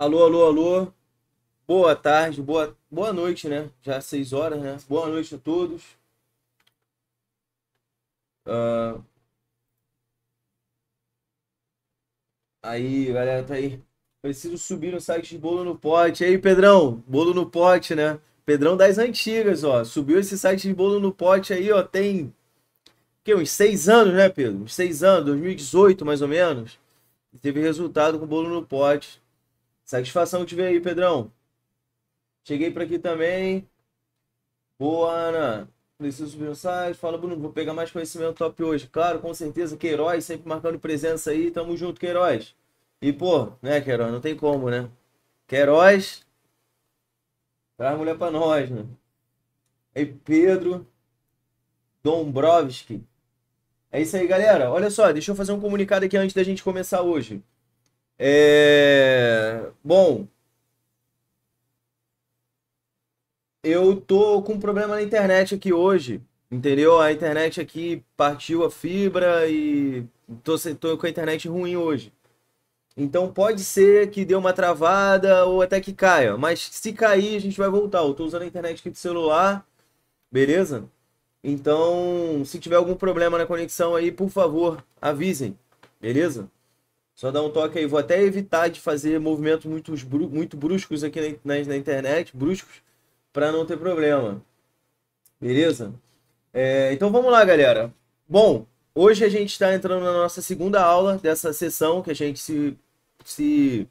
Alô, alô, alô. Boa tarde, boa, boa noite, né? Já seis horas, né? Boa noite a todos. Uh... Aí, galera, tá aí. Preciso subir no site de bolo no pote. Aí, Pedrão, bolo no pote, né? Pedrão das antigas, ó. Subiu esse site de bolo no pote aí, ó. Tem que uns seis anos, né, Pedro? Uns seis anos, 2018 mais ou menos. E teve resultado com bolo no pote. Satisfação te ver aí, Pedrão. Cheguei para aqui também. Boa, Ana. Preciso subir um site. Fala, Bruno. Vou pegar mais conhecimento top hoje. Claro, com certeza. Queiroz sempre marcando presença aí. Tamo junto, Queiroz. E, pô, né, Queiroz? Não tem como, né? Queiroz. Traz mulher pra nós, né? E Pedro. Dombrovski. É isso aí, galera. Olha só, deixa eu fazer um comunicado aqui antes da gente começar hoje. É... Bom, eu tô com um problema na internet aqui hoje, entendeu? A internet aqui partiu a fibra e tô, tô com a internet ruim hoje. Então pode ser que dê uma travada ou até que caia, mas se cair a gente vai voltar. Eu tô usando a internet aqui do celular, beleza? Então, se tiver algum problema na conexão aí, por favor, avisem, beleza? Só dá um toque aí. Vou até evitar de fazer movimentos muito, muito bruscos aqui na, na internet, bruscos, para não ter problema. Beleza? É, então vamos lá, galera. Bom, hoje a gente está entrando na nossa segunda aula dessa sessão que a gente se, se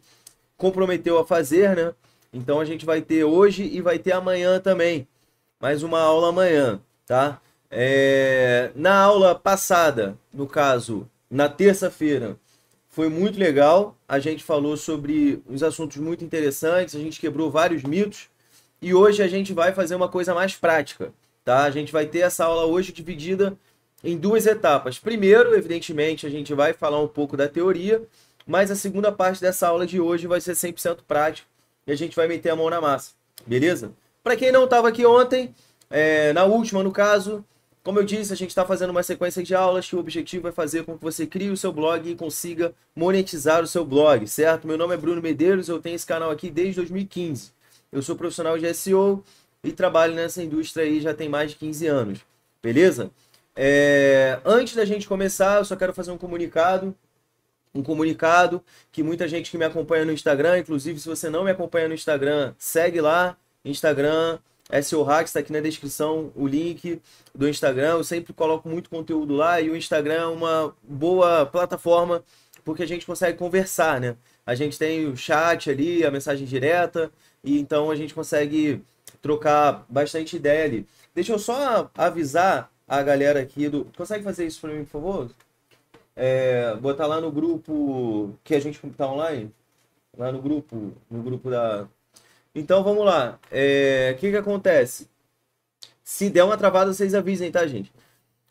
comprometeu a fazer, né? Então a gente vai ter hoje e vai ter amanhã também. Mais uma aula amanhã, tá? É, na aula passada, no caso, na terça-feira, foi muito legal. A gente falou sobre uns assuntos muito interessantes, a gente quebrou vários mitos. E hoje a gente vai fazer uma coisa mais prática, tá? A gente vai ter essa aula hoje dividida em duas etapas. Primeiro, evidentemente, a gente vai falar um pouco da teoria, mas a segunda parte dessa aula de hoje vai ser 100% prática e a gente vai meter a mão na massa, beleza? Para quem não estava aqui ontem, é, na última, no caso, como eu disse, a gente está fazendo uma sequência de aulas que o objetivo é fazer com que você crie o seu blog e consiga monetizar o seu blog, certo? Meu nome é Bruno Medeiros, eu tenho esse canal aqui desde 2015. Eu sou profissional de SEO e trabalho nessa indústria aí já tem mais de 15 anos, beleza? É... Antes da gente começar, eu só quero fazer um comunicado um comunicado que muita gente que me acompanha no Instagram, inclusive se você não me acompanha no Instagram, segue lá, Instagram SEO Hacks, está aqui na descrição o link do Instagram. Eu sempre coloco muito conteúdo lá e o Instagram é uma boa plataforma porque a gente consegue conversar, né? A gente tem o chat ali, a mensagem direta, e então a gente consegue trocar bastante ideia ali. Deixa eu só avisar a galera aqui do. Consegue fazer isso para mim, por favor? É, botar lá no grupo que a gente tá online? Lá no grupo, no grupo da, então vamos lá. É, o é, que, que acontece? Se der uma travada, vocês avisem, tá, gente?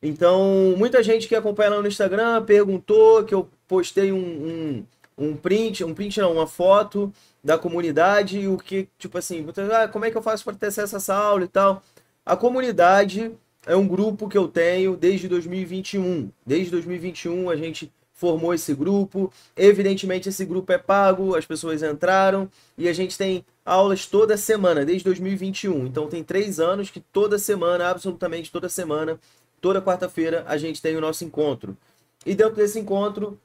Então, muita gente que acompanha lá no Instagram perguntou que eu postei um, um, um print, um print não, uma foto da comunidade e o que, tipo assim, ah, como é que eu faço para ter acesso a essa aula e tal. A comunidade é um grupo que eu tenho desde 2021. Desde 2021 a gente formou esse grupo. Evidentemente, esse grupo é pago, as pessoas entraram e a gente tem aulas toda semana, desde 2021. Então, tem três anos que toda semana, absolutamente toda semana, toda quarta-feira, a gente tem o nosso encontro. E dentro desse encontro,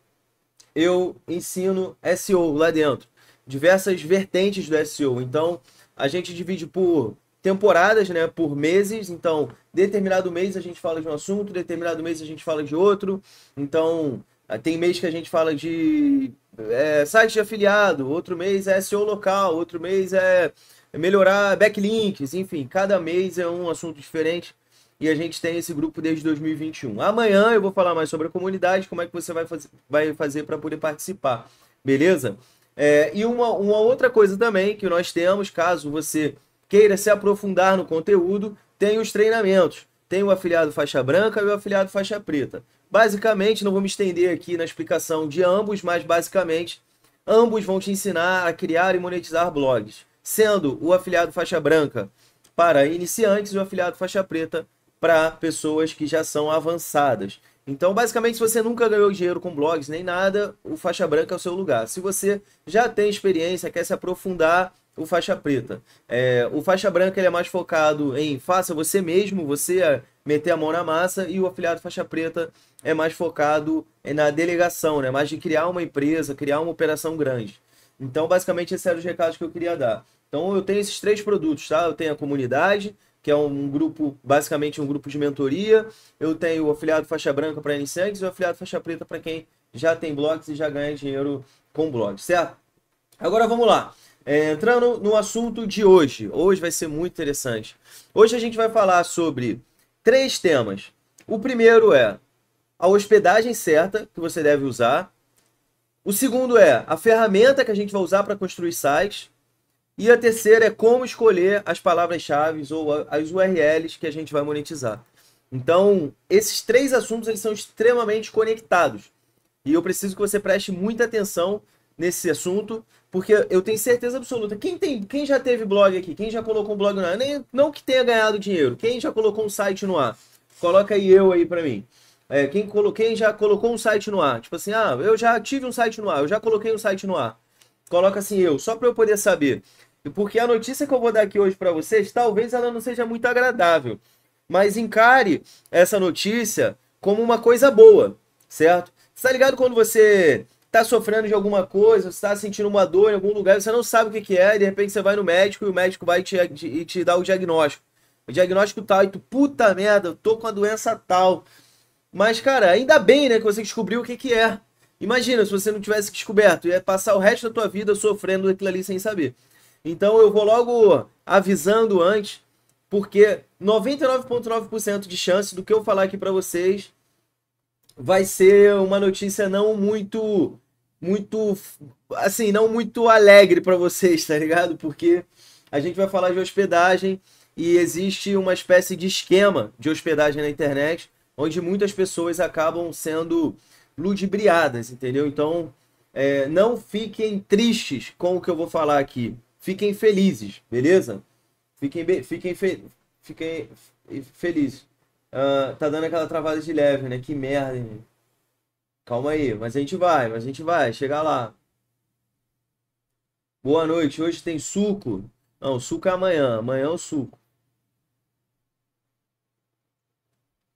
eu ensino SEO lá dentro, diversas vertentes do SEO. Então, a gente divide por temporadas, né, por meses. Então, determinado mês a gente fala de um assunto, determinado mês a gente fala de outro. Então, ah, tem mês que a gente fala de é, site de afiliado, outro mês é SEO local, outro mês é melhorar backlinks, enfim, cada mês é um assunto diferente e a gente tem esse grupo desde 2021. Amanhã eu vou falar mais sobre a comunidade, como é que você vai, faz, vai fazer para poder participar, beleza? É, e uma, uma outra coisa também que nós temos, caso você queira se aprofundar no conteúdo, tem os treinamentos. Tem o afiliado faixa branca e o afiliado faixa preta. Basicamente, não vou me estender aqui na explicação de ambos, mas basicamente, ambos vão te ensinar a criar e monetizar blogs, sendo o afiliado faixa branca para iniciantes e o afiliado faixa preta para pessoas que já são avançadas. Então, basicamente, se você nunca ganhou dinheiro com blogs nem nada, o faixa branca é o seu lugar. Se você já tem experiência, quer se aprofundar, o faixa preta. É, o faixa branca ele é mais focado em faça você mesmo, você é meter a mão na massa, e o afiliado faixa preta é mais focado na delegação, né? mais de criar uma empresa, criar uma operação grande. Então, basicamente, esses eram os recados que eu queria dar. Então, eu tenho esses três produtos, tá? Eu tenho a comunidade, que é um grupo, basicamente um grupo de mentoria. Eu tenho o afiliado faixa branca para iniciantes e o afiliado faixa preta para quem já tem blogs e já ganha dinheiro com blogs, certo? Agora vamos lá. É, entrando no assunto de hoje, hoje vai ser muito interessante. Hoje a gente vai falar sobre três temas. O primeiro é a hospedagem certa que você deve usar. O segundo é a ferramenta que a gente vai usar para construir sites. E a terceira é como escolher as palavras-chave ou as URLs que a gente vai monetizar. Então, esses três assuntos eles são extremamente conectados. E eu preciso que você preste muita atenção nesse assunto porque eu tenho certeza absoluta. Quem, tem, quem já teve blog aqui? Quem já colocou um blog no ar? Nem, não que tenha ganhado dinheiro. Quem já colocou um site no ar? Coloca aí eu aí pra mim. É, quem, colo, quem já colocou um site no ar? Tipo assim, ah, eu já tive um site no ar. Eu já coloquei um site no ar. Coloca assim eu, só pra eu poder saber. Porque a notícia que eu vou dar aqui hoje para vocês, talvez ela não seja muito agradável. Mas encare essa notícia como uma coisa boa, certo? Você tá ligado quando você tá sofrendo de alguma coisa, você tá sentindo uma dor em algum lugar, você não sabe o que, que é, de repente você vai no médico e o médico vai te, te, te dar o diagnóstico. O diagnóstico tal, tá, e tu, puta merda, eu tô com a doença tal. Mas, cara, ainda bem, né, que você descobriu o que, que é. Imagina se você não tivesse descoberto, ia passar o resto da tua vida sofrendo aquilo ali sem saber. Então eu vou logo avisando antes, porque 99,9% de chance do que eu falar aqui para vocês vai ser uma notícia não muito muito assim, não muito alegre para vocês, tá ligado? Porque a gente vai falar de hospedagem e existe uma espécie de esquema de hospedagem na internet onde muitas pessoas acabam sendo ludibriadas, entendeu? Então, é, não fiquem tristes com o que eu vou falar aqui. Fiquem felizes, beleza? Fiquem, be fiquem, fe fiquem felizes. Uh, tá dando aquela travada de leve, né? Que merda, hein? Calma aí, mas a gente vai, mas a gente vai, chegar lá. Boa noite, hoje tem suco? Não, suco é amanhã, amanhã é o suco.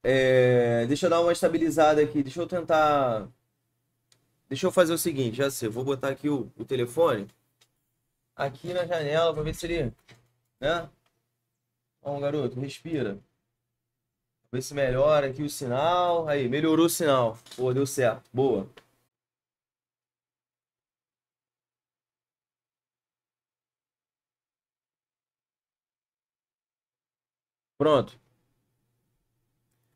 É, deixa eu dar uma estabilizada aqui, deixa eu tentar... Deixa eu fazer o seguinte, já sei, vou botar aqui o, o telefone aqui na janela para ver se ele... Né? Bom, garoto, respira. Ver se melhora aqui o sinal. Aí, melhorou o sinal. Pô, deu certo. Boa. Pronto.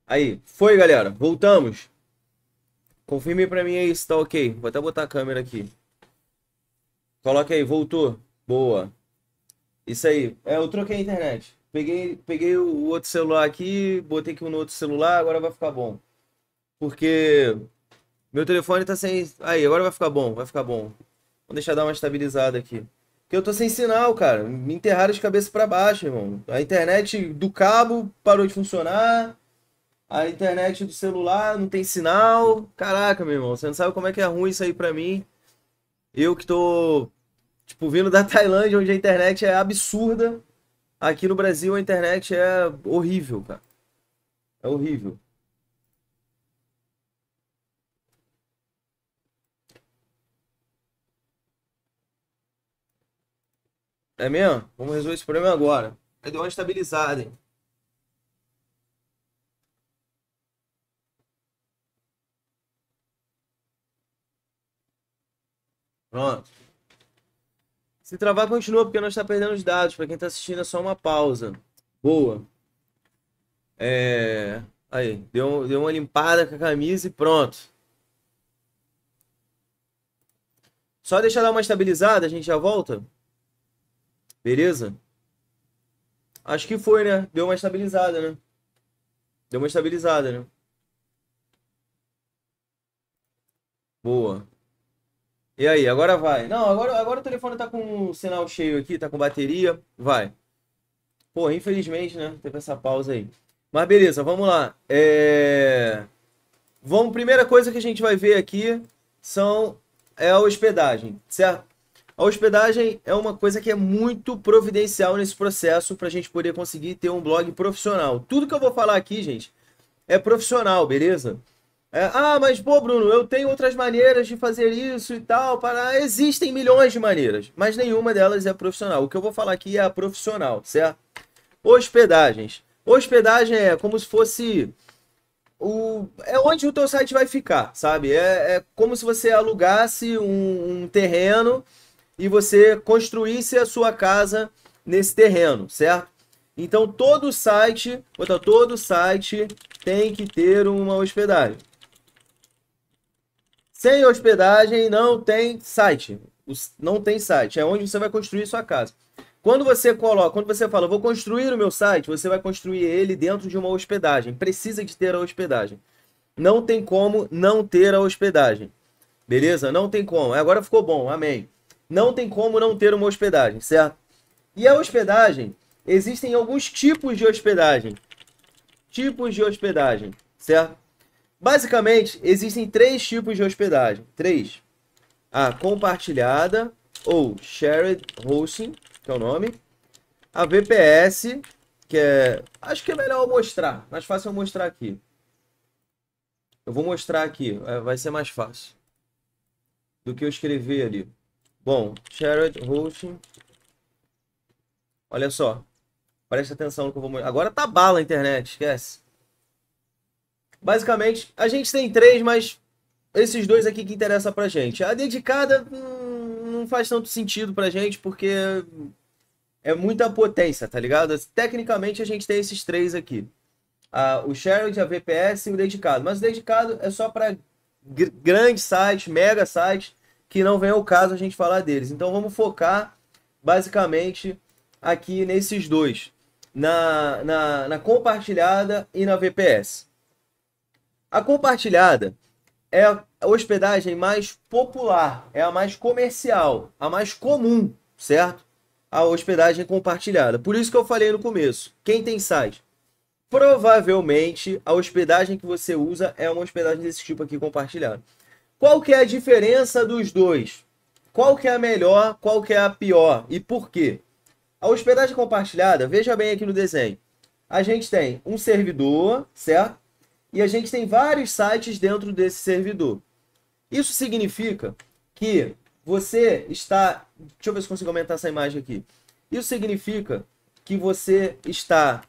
Aí, foi galera, voltamos. Confirme pra mim aí se tá ok. Vou até botar a câmera aqui. Coloca aí, voltou. Boa. Isso aí. É, eu troquei a internet. Peguei, peguei o outro celular aqui, botei aqui um no outro celular, agora vai ficar bom. Porque meu telefone tá sem. Aí, agora vai ficar bom, vai ficar bom. Vou deixar dar uma estabilizada aqui. Porque eu tô sem sinal, cara. Me enterraram de cabeça para baixo, irmão. A internet do cabo parou de funcionar. A internet do celular não tem sinal. Caraca, meu irmão, você não sabe como é que é ruim isso aí pra mim. Eu que tô, tipo, vindo da Tailândia, onde a internet é absurda. Aqui no Brasil a internet é horrível, cara. É horrível. É mesmo? Vamos resolver esse problema agora. É deu uma estabilizada, hein? Pronto. Se travar, continua, porque não está perdendo os dados. Para quem está assistindo, é só uma pausa. Boa. É... Aí, deu, deu uma limpada com a camisa e pronto. Só deixar dar uma estabilizada, a gente já volta. Beleza? Acho que foi, né? Deu uma estabilizada, né? Deu uma estabilizada, né? Boa. E aí, agora vai. Não, agora, agora o telefone tá com sinal cheio aqui, tá com bateria. Vai. Pô, infelizmente, né? Teve essa pausa aí. Mas beleza, vamos lá. É... Vamos, primeira coisa que a gente vai ver aqui são é a hospedagem, certo? A hospedagem é uma coisa que é muito providencial nesse processo para a gente poder conseguir ter um blog profissional. Tudo que eu vou falar aqui, gente, é profissional, beleza? É, ah, mas pô, Bruno, eu tenho outras maneiras de fazer isso e tal. Para... Existem milhões de maneiras, mas nenhuma delas é profissional. O que eu vou falar aqui é a profissional, certo? Hospedagens. Hospedagem é como se fosse o é onde o teu site vai ficar, sabe? É, é como se você alugasse um, um terreno e você construísse a sua casa nesse terreno, certo? Então todo site, todo site tem que ter uma hospedagem. Sem hospedagem não tem site. Não tem site. É onde você vai construir sua casa. Quando você coloca, quando você fala, vou construir o meu site, você vai construir ele dentro de uma hospedagem. Precisa de ter a hospedagem. Não tem como não ter a hospedagem. Beleza? Não tem como. É, agora ficou bom. Amém. Não tem como não ter uma hospedagem, certo? E a hospedagem, existem alguns tipos de hospedagem. Tipos de hospedagem, certo? Basicamente, existem três tipos de hospedagem. Três. A compartilhada, ou Shared Hosting, que é o nome. A VPS, que é... Acho que é melhor eu mostrar. Mais fácil eu mostrar aqui. Eu vou mostrar aqui. É, vai ser mais fácil. Do que eu escrever ali. Bom, Shared Hosting. Olha só. Presta atenção no que eu vou mostrar. Agora tá bala a internet, esquece. Basicamente, a gente tem três, mas esses dois aqui que interessam pra gente. A dedicada hum, não faz tanto sentido pra gente, porque é muita potência, tá ligado? Tecnicamente, a gente tem esses três aqui. a o Shared, a VPS e o dedicado. Mas o dedicado é só para grandes sites, mega sites, que não vem ao caso a gente falar deles. Então vamos focar basicamente aqui nesses dois, na, na, na compartilhada e na VPS. A compartilhada é a hospedagem mais popular, é a mais comercial, a mais comum, certo? A hospedagem compartilhada. Por isso que eu falei no começo. Quem tem site? Provavelmente a hospedagem que você usa é uma hospedagem desse tipo aqui compartilhada. Qual que é a diferença dos dois? Qual que é a melhor, qual que é a pior e por quê? A hospedagem compartilhada, veja bem aqui no desenho. A gente tem um servidor, certo? e a gente tem vários sites dentro desse servidor. Isso significa que você está. Deixa eu ver se consigo aumentar essa imagem aqui. Isso significa que você está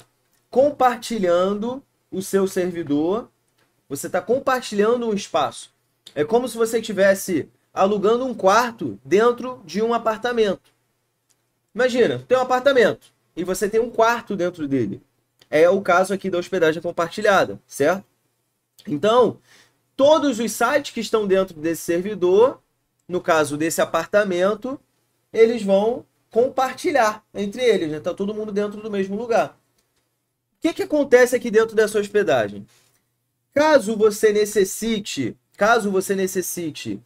compartilhando o seu servidor, você está compartilhando um espaço. É como se você estivesse alugando um quarto dentro de um apartamento. Imagina, tem um apartamento e você tem um quarto dentro dele. É o caso aqui da hospedagem compartilhada, certo? Então, todos os sites que estão dentro desse servidor, no caso desse apartamento, eles vão compartilhar entre eles, está né? Tá todo mundo dentro do mesmo lugar. O que, que acontece aqui dentro dessa hospedagem? Caso você necessite, caso você necessite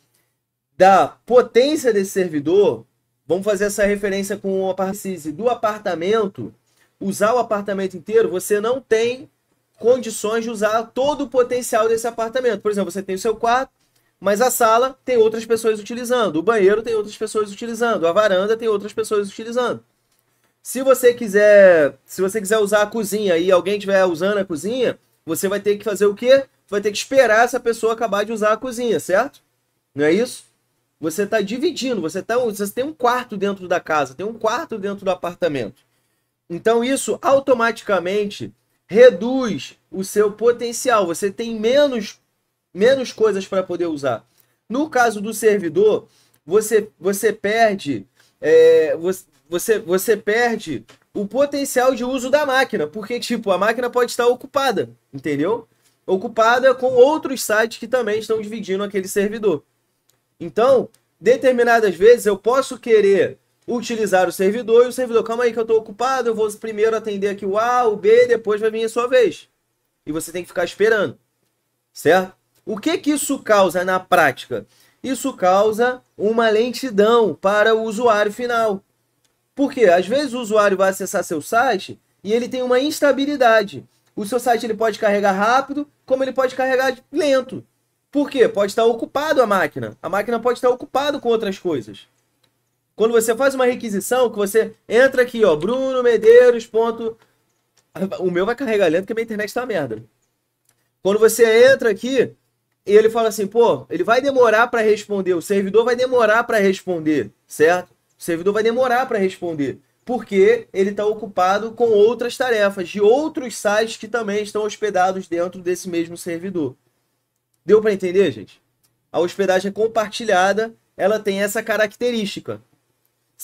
da potência desse servidor, vamos fazer essa referência com o aparcise do apartamento, usar o apartamento inteiro, você não tem condições de usar todo o potencial desse apartamento. Por exemplo, você tem o seu quarto, mas a sala tem outras pessoas utilizando, o banheiro tem outras pessoas utilizando, a varanda tem outras pessoas utilizando. Se você quiser, se você quiser usar a cozinha e alguém estiver usando a cozinha, você vai ter que fazer o quê? Vai ter que esperar essa pessoa acabar de usar a cozinha, certo? Não é isso? Você está dividindo, você, tá, você tem um quarto dentro da casa, tem um quarto dentro do apartamento. Então isso automaticamente reduz o seu potencial. Você tem menos, menos coisas para poder usar. No caso do servidor, você, você perde é, você, você perde o potencial de uso da máquina, porque tipo a máquina pode estar ocupada, entendeu? Ocupada com outros sites que também estão dividindo aquele servidor. Então, determinadas vezes eu posso querer utilizar o servidor e o servidor, calma aí que eu estou ocupado, eu vou primeiro atender aqui o A, o B, depois vai vir a sua vez. E você tem que ficar esperando, certo? O que que isso causa na prática? Isso causa uma lentidão para o usuário final. Porque às vezes o usuário vai acessar seu site e ele tem uma instabilidade. O seu site ele pode carregar rápido, como ele pode carregar lento. Por quê? Pode estar ocupado a máquina. A máquina pode estar ocupada com outras coisas. Quando você faz uma requisição, que você entra aqui, ó, Bruno Medeiros. Ponto... O meu vai carregar lento porque a minha internet tá uma merda. Quando você entra aqui e ele fala assim, pô, ele vai demorar para responder, o servidor vai demorar para responder, certo? O servidor vai demorar para responder, porque ele está ocupado com outras tarefas de outros sites que também estão hospedados dentro desse mesmo servidor. Deu para entender, gente? A hospedagem é compartilhada, ela tem essa característica.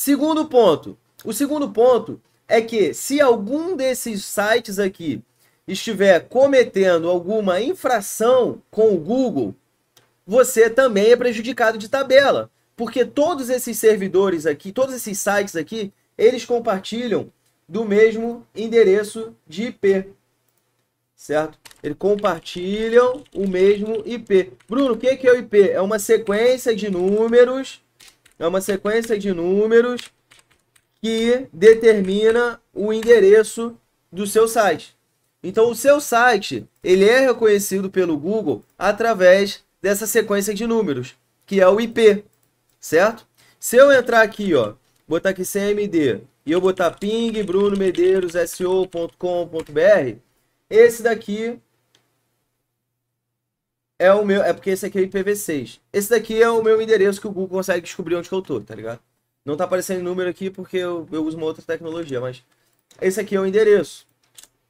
Segundo ponto. O segundo ponto é que se algum desses sites aqui estiver cometendo alguma infração com o Google, você também é prejudicado de tabela, porque todos esses servidores aqui, todos esses sites aqui, eles compartilham do mesmo endereço de IP, certo? Eles compartilham o mesmo IP. Bruno, o que é, é o IP? É uma sequência de números é uma sequência de números que determina o endereço do seu site. Então, o seu site ele é reconhecido pelo Google através dessa sequência de números, que é o IP, certo? Se eu entrar aqui, ó, botar aqui CMD e eu botar ping brunomedeirosso.com.br, esse daqui é o meu. É porque esse aqui é o IPv6. Esse daqui é o meu endereço que o Google consegue descobrir onde que eu tô, tá ligado? Não tá aparecendo número aqui porque eu, eu uso uma outra tecnologia, mas esse aqui é o endereço,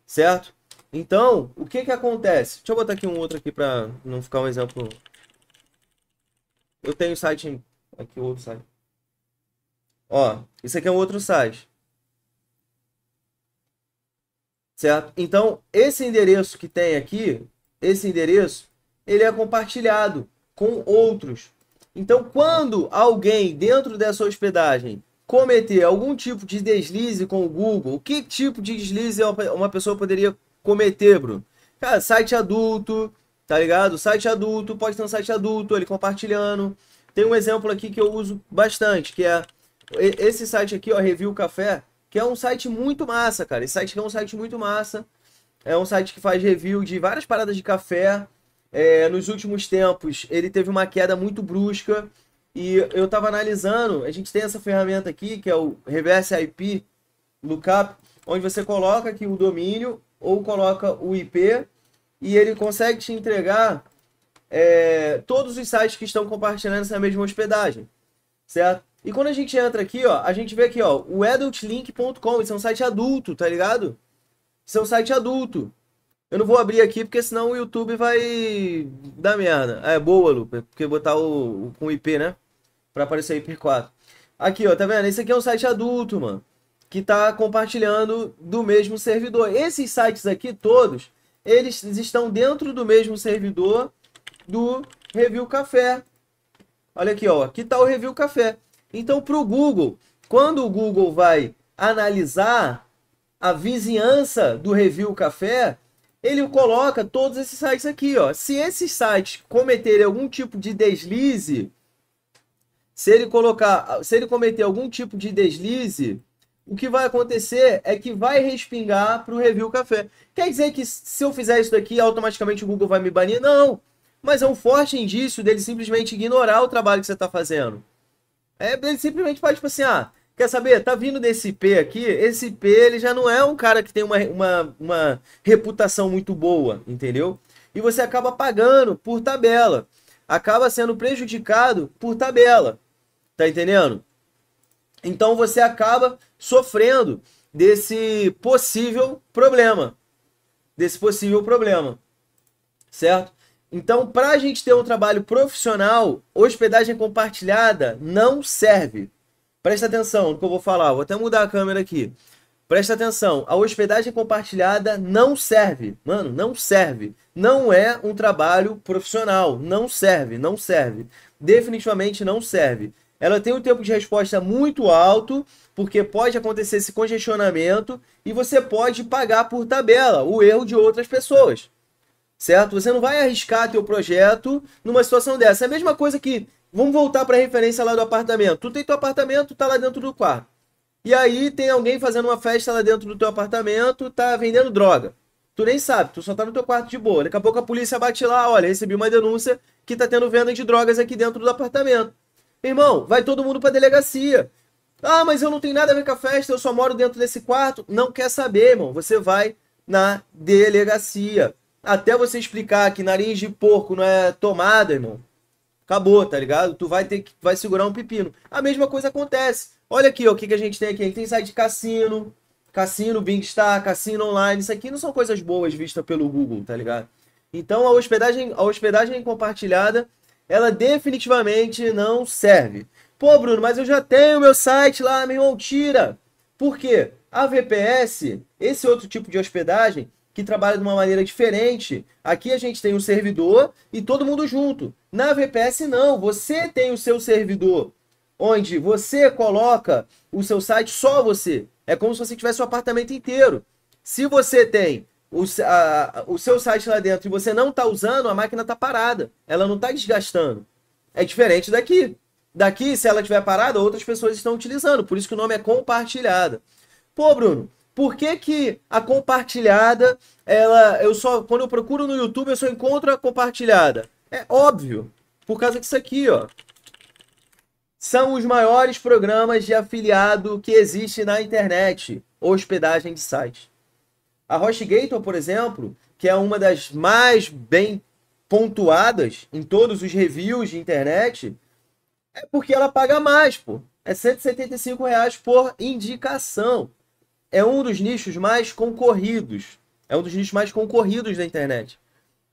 certo? Então, o que que acontece? Deixa eu botar aqui um outro aqui pra não ficar um exemplo. Eu tenho site aqui outro site. Ó, isso aqui é um outro site. Certo? Então, esse endereço que tem aqui, esse endereço ele é compartilhado com outros. Então, quando alguém dentro dessa hospedagem cometer algum tipo de deslize com o Google, que tipo de deslize uma pessoa poderia cometer, Bruno? Cara, site adulto, tá ligado? Site adulto, pode ter um site adulto, ele compartilhando. Tem um exemplo aqui que eu uso bastante, que é esse site aqui, ó, Review Café, que é um site muito massa, cara. Esse site é um site muito massa. É um site que faz review de várias paradas de café é, nos últimos tempos ele teve uma queda muito brusca e eu estava analisando, a gente tem essa ferramenta aqui que é o Reverse IP Lookup, onde você coloca aqui o domínio ou coloca o IP e ele consegue te entregar é, todos os sites que estão compartilhando essa mesma hospedagem, certo? E quando a gente entra aqui, ó, a gente vê aqui, ó, o adultlink.com, isso é um site adulto, tá ligado? Isso é um site adulto. Eu não vou abrir aqui porque senão o YouTube vai dar merda. Ah, é boa, Lupa, porque botar o com IP, né? Para aparecer IP 4. Aqui, ó, tá vendo? Esse aqui é um site adulto, mano, que tá compartilhando do mesmo servidor. Esses sites aqui todos, eles estão dentro do mesmo servidor do Review Café. Olha aqui, ó, aqui tá o Review Café. Então, pro Google, quando o Google vai analisar a vizinhança do Review Café, ele coloca todos esses sites aqui, ó. Se esses sites cometerem algum tipo de deslize, se ele colocar, se ele cometer algum tipo de deslize, o que vai acontecer é que vai respingar para o Review Café. Quer dizer que se eu fizer isso daqui, automaticamente o Google vai me banir? Não. Mas é um forte indício dele simplesmente ignorar o trabalho que você está fazendo. É, ele simplesmente faz tipo assim, ah, Quer saber? Tá vindo desse IP aqui. Esse IP ele já não é um cara que tem uma, uma, uma reputação muito boa, entendeu? E você acaba pagando por tabela. Acaba sendo prejudicado por tabela. Tá entendendo? Então você acaba sofrendo desse possível problema. Desse possível problema. Certo? Então, para a gente ter um trabalho profissional, hospedagem compartilhada não serve. Presta atenção no que eu vou falar. Vou até mudar a câmera aqui. Presta atenção. A hospedagem compartilhada não serve. Mano, não serve. Não é um trabalho profissional. Não serve, não serve. Definitivamente não serve. Ela tem um tempo de resposta muito alto, porque pode acontecer esse congestionamento e você pode pagar por tabela o erro de outras pessoas certo? Você não vai arriscar teu projeto numa situação dessa. É a mesma coisa que Vamos voltar para a referência lá do apartamento. Tu tem teu apartamento, tá lá dentro do quarto. E aí tem alguém fazendo uma festa lá dentro do teu apartamento, tá vendendo droga. Tu nem sabe, tu só tá no teu quarto de boa. Daqui a pouco a polícia bate lá, olha, recebi uma denúncia que tá tendo venda de drogas aqui dentro do apartamento. Irmão, vai todo mundo para delegacia. Ah, mas eu não tenho nada a ver com a festa, eu só moro dentro desse quarto. Não quer saber, irmão. Você vai na delegacia. Até você explicar que nariz de porco não é tomada, irmão Acabou, tá ligado? Tu vai ter que vai segurar um pepino. A mesma coisa acontece. Olha aqui, ó, o que, que a gente tem aqui? A gente tem site de cassino, cassino, Bing Star, cassino online. Isso aqui não são coisas boas vistas pelo Google, tá ligado? Então a hospedagem, a hospedagem compartilhada, ela definitivamente não serve. Pô, Bruno, mas eu já tenho meu site lá, meu irmão, tira. Por quê? A VPS, esse outro tipo de hospedagem, que trabalha de uma maneira diferente. Aqui a gente tem um servidor e todo mundo junto. Na VPS não, você tem o seu servidor onde você coloca o seu site só você. É como se você tivesse o um apartamento inteiro. Se você tem o, a, o seu site lá dentro e você não está usando, a máquina está parada. Ela não está desgastando. É diferente daqui. Daqui, se ela estiver parada, outras pessoas estão utilizando. Por isso que o nome é compartilhada. Pô, Bruno, por que, que a compartilhada, ela, eu só, quando eu procuro no YouTube, eu só encontro a compartilhada? É óbvio, por causa disso aqui, ó. São os maiores programas de afiliado que existe na internet, hospedagem de site. A HostGator, por exemplo, que é uma das mais bem pontuadas em todos os reviews de internet, é porque ela paga mais, pô. É 175 reais por indicação é um dos nichos mais concorridos. É um dos nichos mais concorridos da internet.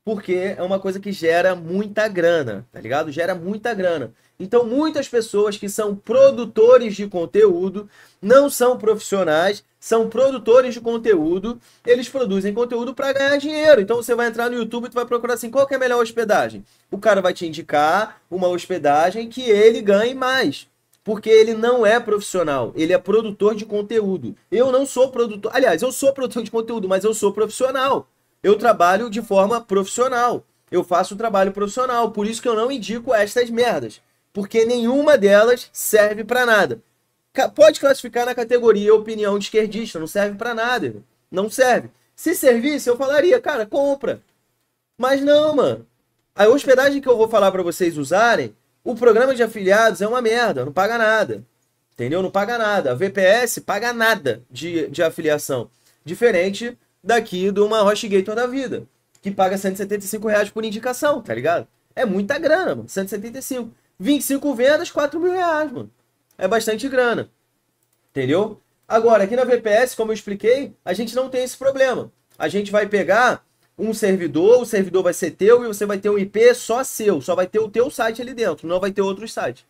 Porque é uma coisa que gera muita grana, tá ligado? Gera muita grana. Então, muitas pessoas que são produtores de conteúdo, não são profissionais, são produtores de conteúdo, eles produzem conteúdo para ganhar dinheiro. Então, você vai entrar no YouTube e vai procurar assim, qual que é a melhor hospedagem? O cara vai te indicar uma hospedagem que ele ganhe mais. Porque ele não é profissional, ele é produtor de conteúdo. Eu não sou produtor. Aliás, eu sou produtor de conteúdo, mas eu sou profissional. Eu trabalho de forma profissional. Eu faço um trabalho profissional. Por isso que eu não indico estas merdas. Porque nenhuma delas serve para nada. Pode classificar na categoria opinião de esquerdista, não serve para nada. Não serve. Se servisse, eu falaria, cara, compra. Mas não, mano. A hospedagem que eu vou falar para vocês usarem o programa de afiliados é uma merda, não paga nada. Entendeu? Não paga nada. A VPS paga nada de, de afiliação. Diferente daqui de uma Gator da vida, que paga 175 reais por indicação, tá ligado? É muita grana, mano. 175. 25 vendas, 4 mil reais, mano. É bastante grana. Entendeu? Agora, aqui na VPS, como eu expliquei, a gente não tem esse problema. A gente vai pegar um servidor, o servidor vai ser teu e você vai ter um IP só seu, só vai ter o teu site ali dentro, não vai ter outros sites.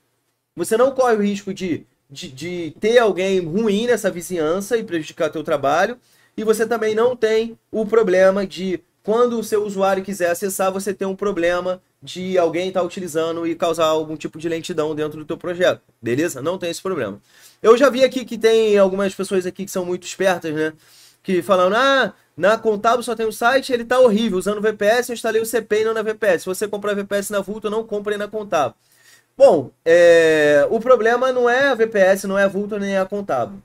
Você não corre o risco de, de, de ter alguém ruim nessa vizinhança e prejudicar teu trabalho, e você também não tem o problema de quando o seu usuário quiser acessar, você ter um problema de alguém estar tá utilizando e causar algum tipo de lentidão dentro do teu projeto, beleza? Não tem esse problema. Eu já vi aqui que tem algumas pessoas aqui que são muito espertas, né? que falando, ah, na Contábil só tem um site, ele tá horrível, usando VPS, eu instalei o CP e não na VPS. Se você comprar VPS na Vulto, não compre na Contábil. Bom, é, o problema não é a VPS, não é a Vulto nem a Contábil.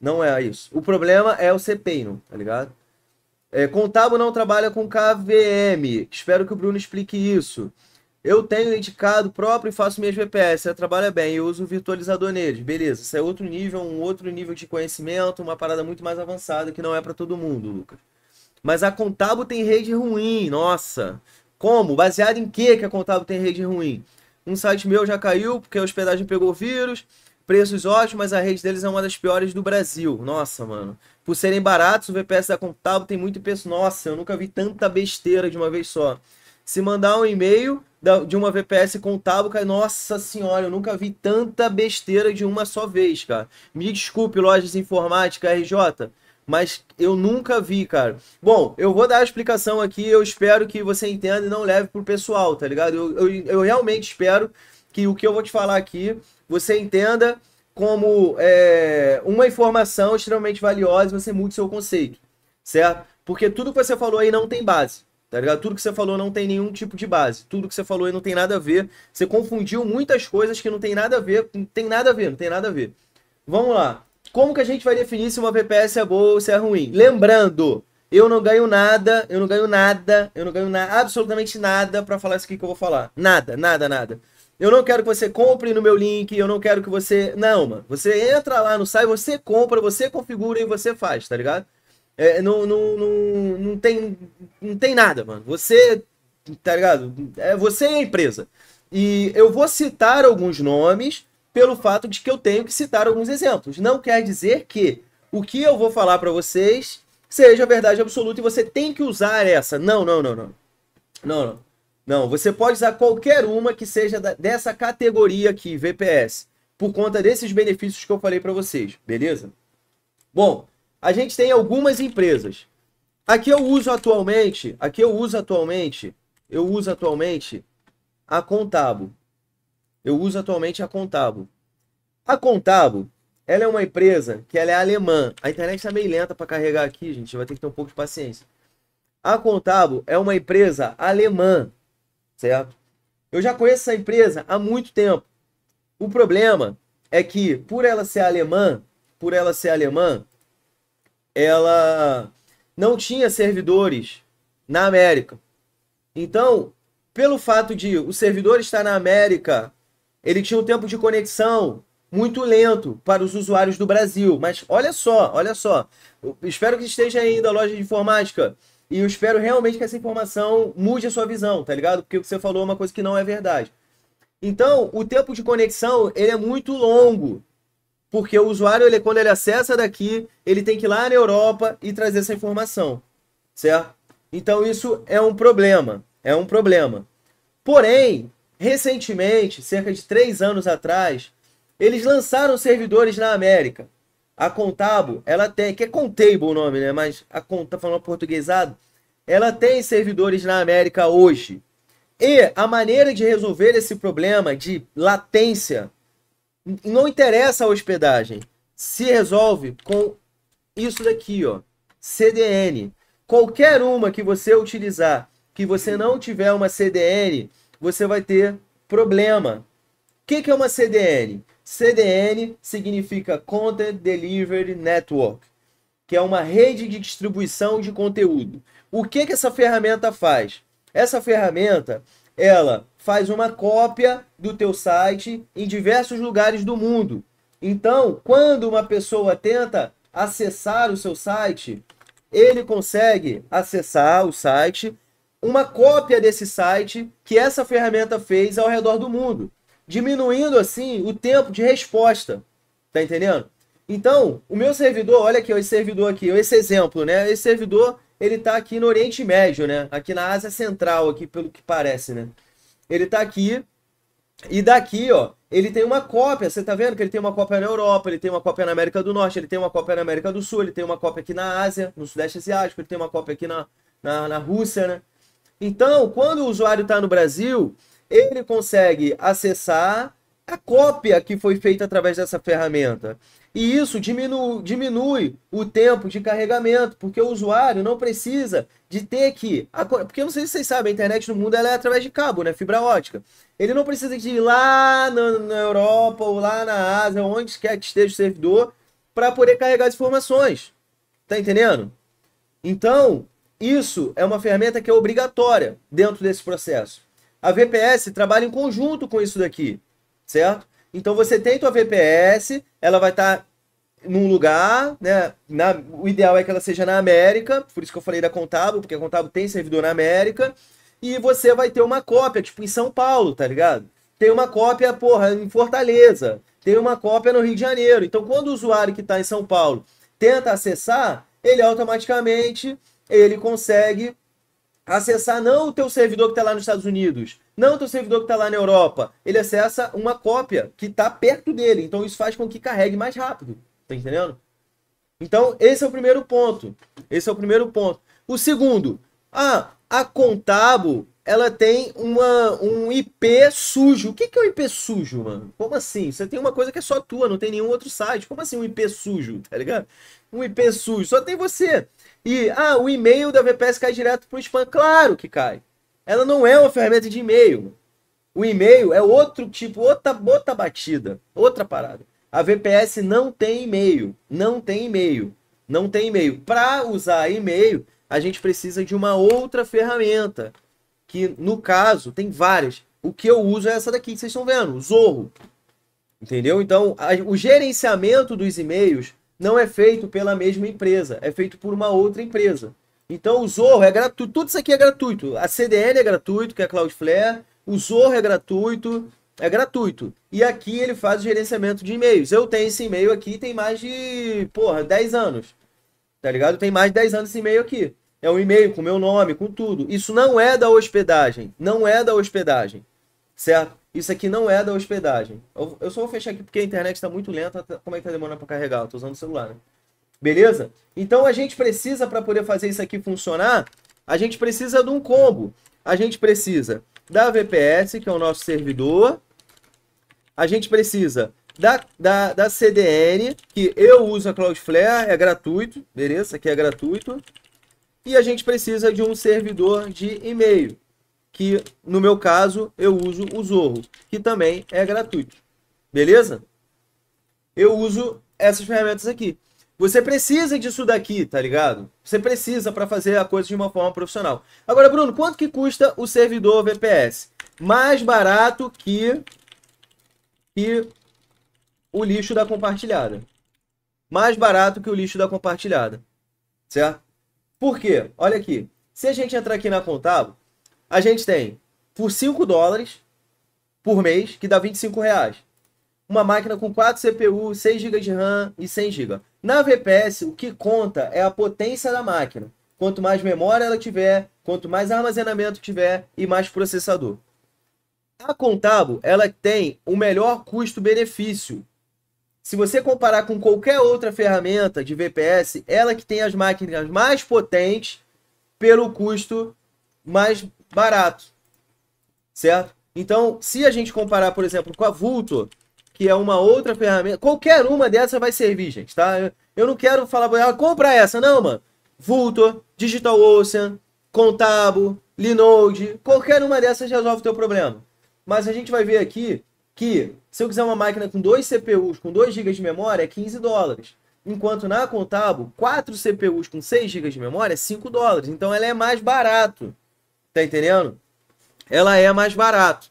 Não é isso. O problema é o CPINO, tá ligado? É, Contabo não trabalha com KVM. Espero que o Bruno explique isso. Eu tenho indicado próprio e faço minhas VPS, ela trabalha bem, eu uso o virtualizador neles. Beleza, isso é outro nível, um outro nível de conhecimento, uma parada muito mais avançada que não é para todo mundo, Lucas. Mas a Contabo tem rede ruim, nossa. Como? Baseado em que que a Contabo tem rede ruim? Um site meu já caiu porque a hospedagem pegou vírus, preços ótimos, mas a rede deles é uma das piores do Brasil. Nossa, mano. Por serem baratos, o VPS da Contabo tem muito preço. Nossa, eu nunca vi tanta besteira de uma vez só. Se mandar um e-mail, de uma VPS com cabo, cara. Nossa senhora, eu nunca vi tanta besteira de uma só vez, cara. Me desculpe, lojas informática, RJ, mas eu nunca vi, cara. Bom, eu vou dar a explicação aqui, eu espero que você entenda e não leve pro pessoal, tá ligado? Eu, eu, eu realmente espero que o que eu vou te falar aqui, você entenda como é, uma informação extremamente valiosa e você mude seu conceito, certo? Porque tudo que você falou aí não tem base. Tá ligado? Tudo que você falou não tem nenhum tipo de base. Tudo que você falou aí não tem nada a ver. Você confundiu muitas coisas que não tem nada a ver. Não tem nada a ver, não tem nada a ver. Vamos lá. Como que a gente vai definir se uma PPS é boa ou se é ruim? Lembrando, eu não ganho nada, eu não ganho nada, eu não ganho na absolutamente nada para falar isso aqui que eu vou falar. Nada, nada, nada. Eu não quero que você compre no meu link, eu não quero que você. Não, mano. Você entra lá no site, você compra, você configura e você faz, tá ligado? É, não, não, não, não, tem, não tem nada, mano. Você, tá ligado? É, você é a empresa. E eu vou citar alguns nomes pelo fato de que eu tenho que citar alguns exemplos. Não quer dizer que o que eu vou falar para vocês seja verdade absoluta e você tem que usar essa. Não, não, não, não. Não, não. Não, você pode usar qualquer uma que seja dessa categoria aqui, VPS, por conta desses benefícios que eu falei para vocês, beleza? Bom, a gente tem algumas empresas. Aqui eu uso atualmente, aqui eu uso atualmente, eu uso atualmente a Contabo. Eu uso atualmente a Contabo. A Contabo, ela é uma empresa que ela é alemã. A internet está meio lenta para carregar aqui, gente, vai ter que ter um pouco de paciência. A Contabo é uma empresa alemã, certo? Eu já conheço essa empresa há muito tempo. O problema é que, por ela ser alemã, por ela ser alemã, ela não tinha servidores na América. Então, pelo fato de o servidor estar na América, ele tinha um tempo de conexão muito lento para os usuários do Brasil. Mas olha só, olha só. Eu espero que esteja ainda a loja de informática. E eu espero realmente que essa informação mude a sua visão, tá ligado? Porque o que você falou é uma coisa que não é verdade. Então, o tempo de conexão ele é muito longo. Porque o usuário, ele, quando ele acessa daqui, ele tem que ir lá na Europa e trazer essa informação, certo? Então isso é um problema, é um problema. Porém, recentemente, cerca de três anos atrás, eles lançaram servidores na América. A Contabo, ela tem, que é Contable o nome, né? Mas a Conta, tá falando portuguesado, ela tem servidores na América hoje. E a maneira de resolver esse problema de latência não interessa a hospedagem. Se resolve com isso daqui, ó. CDN. Qualquer uma que você utilizar que você não tiver uma CDN, você vai ter problema. O que, que é uma CDN? CDN significa Content Delivery Network, que é uma rede de distribuição de conteúdo. O que, que essa ferramenta faz? Essa ferramenta, ela faz uma cópia do teu site em diversos lugares do mundo. Então, quando uma pessoa tenta acessar o seu site, ele consegue acessar o site, uma cópia desse site que essa ferramenta fez ao redor do mundo, diminuindo assim o tempo de resposta. Tá entendendo? Então, o meu servidor, olha aqui, esse servidor aqui, esse exemplo, né? Esse servidor, ele tá aqui no Oriente Médio, né? Aqui na Ásia Central, aqui pelo que parece, né? Ele tá aqui. E daqui, ó, ele tem uma cópia. Você tá vendo que ele tem uma cópia na Europa, ele tem uma cópia na América do Norte, ele tem uma cópia na América do Sul, ele tem uma cópia aqui na Ásia, no Sudeste Asiático, ele tem uma cópia aqui na, na, na Rússia, né? Então, quando o usuário está no Brasil, ele consegue acessar a cópia que foi feita através dessa ferramenta. E isso diminui, diminui o tempo de carregamento, porque o usuário não precisa de ter que. Porque eu não sei se vocês sabem, a internet no mundo ela é através de cabo, né? Fibra ótica. Ele não precisa de ir lá na, na Europa ou lá na Ásia, onde quer que esteja o servidor, para poder carregar as informações. Tá entendendo? Então, isso é uma ferramenta que é obrigatória dentro desse processo. A VPS trabalha em conjunto com isso daqui, certo? Então você tem tua VPS, ela vai estar tá num lugar, né? Na, o ideal é que ela seja na América, por isso que eu falei da Contábil, porque a Contábil tem servidor na América, e você vai ter uma cópia, tipo em São Paulo, tá ligado? Tem uma cópia, porra, em Fortaleza, tem uma cópia no Rio de Janeiro. Então quando o usuário que está em São Paulo tenta acessar, ele automaticamente ele consegue acessar não o teu servidor que está lá nos Estados Unidos, não do servidor que está lá na Europa. Ele acessa uma cópia que está perto dele. Então isso faz com que carregue mais rápido. Tá entendendo? Então, esse é o primeiro ponto. Esse é o primeiro ponto. O segundo, a ah, a Contabo, ela tem uma, um IP sujo. O que, que é um IP sujo, mano? Como assim? Você tem uma coisa que é só tua, não tem nenhum outro site. Como assim um IP sujo, tá ligado? Um IP sujo, só tem você. E, ah, o e-mail da VPS cai direto pro spam. Claro que cai ela não é uma ferramenta de e-mail. O e-mail é outro tipo, outra, outra batida, outra parada. A VPS não tem e-mail, não tem e-mail, não tem e-mail. Para usar e-mail, a gente precisa de uma outra ferramenta, que no caso tem várias. O que eu uso é essa daqui que vocês estão vendo, o Zorro. Entendeu? Então, a, o gerenciamento dos e-mails não é feito pela mesma empresa, é feito por uma outra empresa. Então o Zorro é gratuito, tudo isso aqui é gratuito. A CDN é gratuito, que é a Cloudflare, o Zorro é gratuito, é gratuito. E aqui ele faz o gerenciamento de e-mails. Eu tenho esse e-mail aqui, tem mais de, porra, 10 anos. Tá ligado? Tem mais de 10 anos esse e-mail aqui. É um e-mail com meu nome, com tudo. Isso não é da hospedagem. Não é da hospedagem. Certo? Isso aqui não é da hospedagem. Eu, só vou fechar aqui porque a internet está muito lenta. Tá, como é que tá demorando para carregar? Eu tô usando o celular, né? Beleza? Então a gente precisa, para poder fazer isso aqui funcionar, a gente precisa de um combo. A gente precisa da VPS, que é o nosso servidor. A gente precisa da, da, da CDN, que eu uso a Cloudflare, é gratuito, beleza? Isso aqui é gratuito. E a gente precisa de um servidor de e-mail, que no meu caso eu uso o Zorro, que também é gratuito, beleza? Eu uso essas ferramentas aqui. Você precisa disso daqui, tá ligado? Você precisa para fazer a coisa de uma forma profissional. Agora, Bruno, quanto que custa o servidor VPS? Mais barato que, que o lixo da compartilhada. Mais barato que o lixo da compartilhada. Certo? Por quê? Olha aqui. Se a gente entrar aqui na contábil, a gente tem por 5 dólares por mês, que dá 25 reais. Uma máquina com 4 CPU, 6 GB de RAM e 100 GB. Na VPS, o que conta é a potência da máquina. Quanto mais memória ela tiver, quanto mais armazenamento tiver e mais processador. A Contabo, ela tem o melhor custo-benefício. Se você comparar com qualquer outra ferramenta de VPS, ela que tem as máquinas mais potentes pelo custo mais barato. Certo? Então, se a gente comparar, por exemplo, com a Vultor, que é uma outra ferramenta. Qualquer uma dessa vai servir, gente, tá? Eu não quero falar para ela, compra essa, não, mano. Vultor, Digital Ocean, Contabo, Linode, qualquer uma dessas resolve o teu problema. Mas a gente vai ver aqui que se eu quiser uma máquina com dois CPUs, com 2 GB de memória, é 15 dólares. Enquanto na Contabo, 4 CPUs com 6 GB de memória é 5 dólares. Então ela é mais barato. Tá entendendo? Ela é mais barato.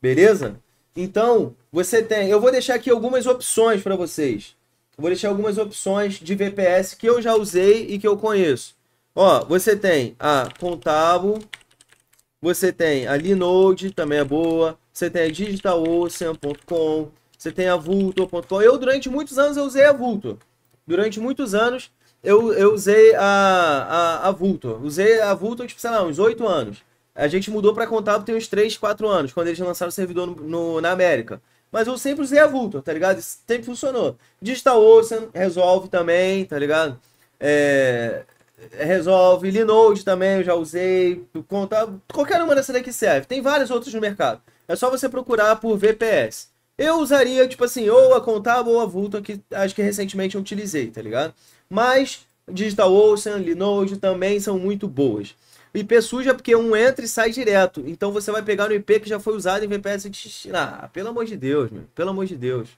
Beleza? Então, você tem. Eu vou deixar aqui algumas opções para vocês. vou deixar algumas opções de VPS que eu já usei e que eu conheço. Ó, você tem a Contabo, você tem a Linode, também é boa. Você tem a DigitalOcean.com, você tem a Vultor.com. Eu, durante muitos anos, eu usei a Vultor. Durante muitos anos, eu, eu usei a, a, a Vultor. Usei a Vultor, tipo, sei lá, uns oito anos. A gente mudou para contábil tem uns 3, 4 anos, quando eles lançaram o servidor no, no, na América. Mas eu sempre usei a Vultr, tá ligado? sempre funcionou. Digital Ocean resolve também, tá ligado? É, resolve. Linode também eu já usei. Contábil, qualquer uma dessa daqui serve. Tem várias outras no mercado. É só você procurar por VPS. Eu usaria, tipo assim, ou a Contábil ou a Vultr, que acho que recentemente eu utilizei, tá ligado? Mas Digital Ocean, Linode também são muito boas. IP sujo é porque um entra e sai direto. Então você vai pegar no IP que já foi usado em VPS de... Ah, pelo amor de Deus, Pelo amor de Deus.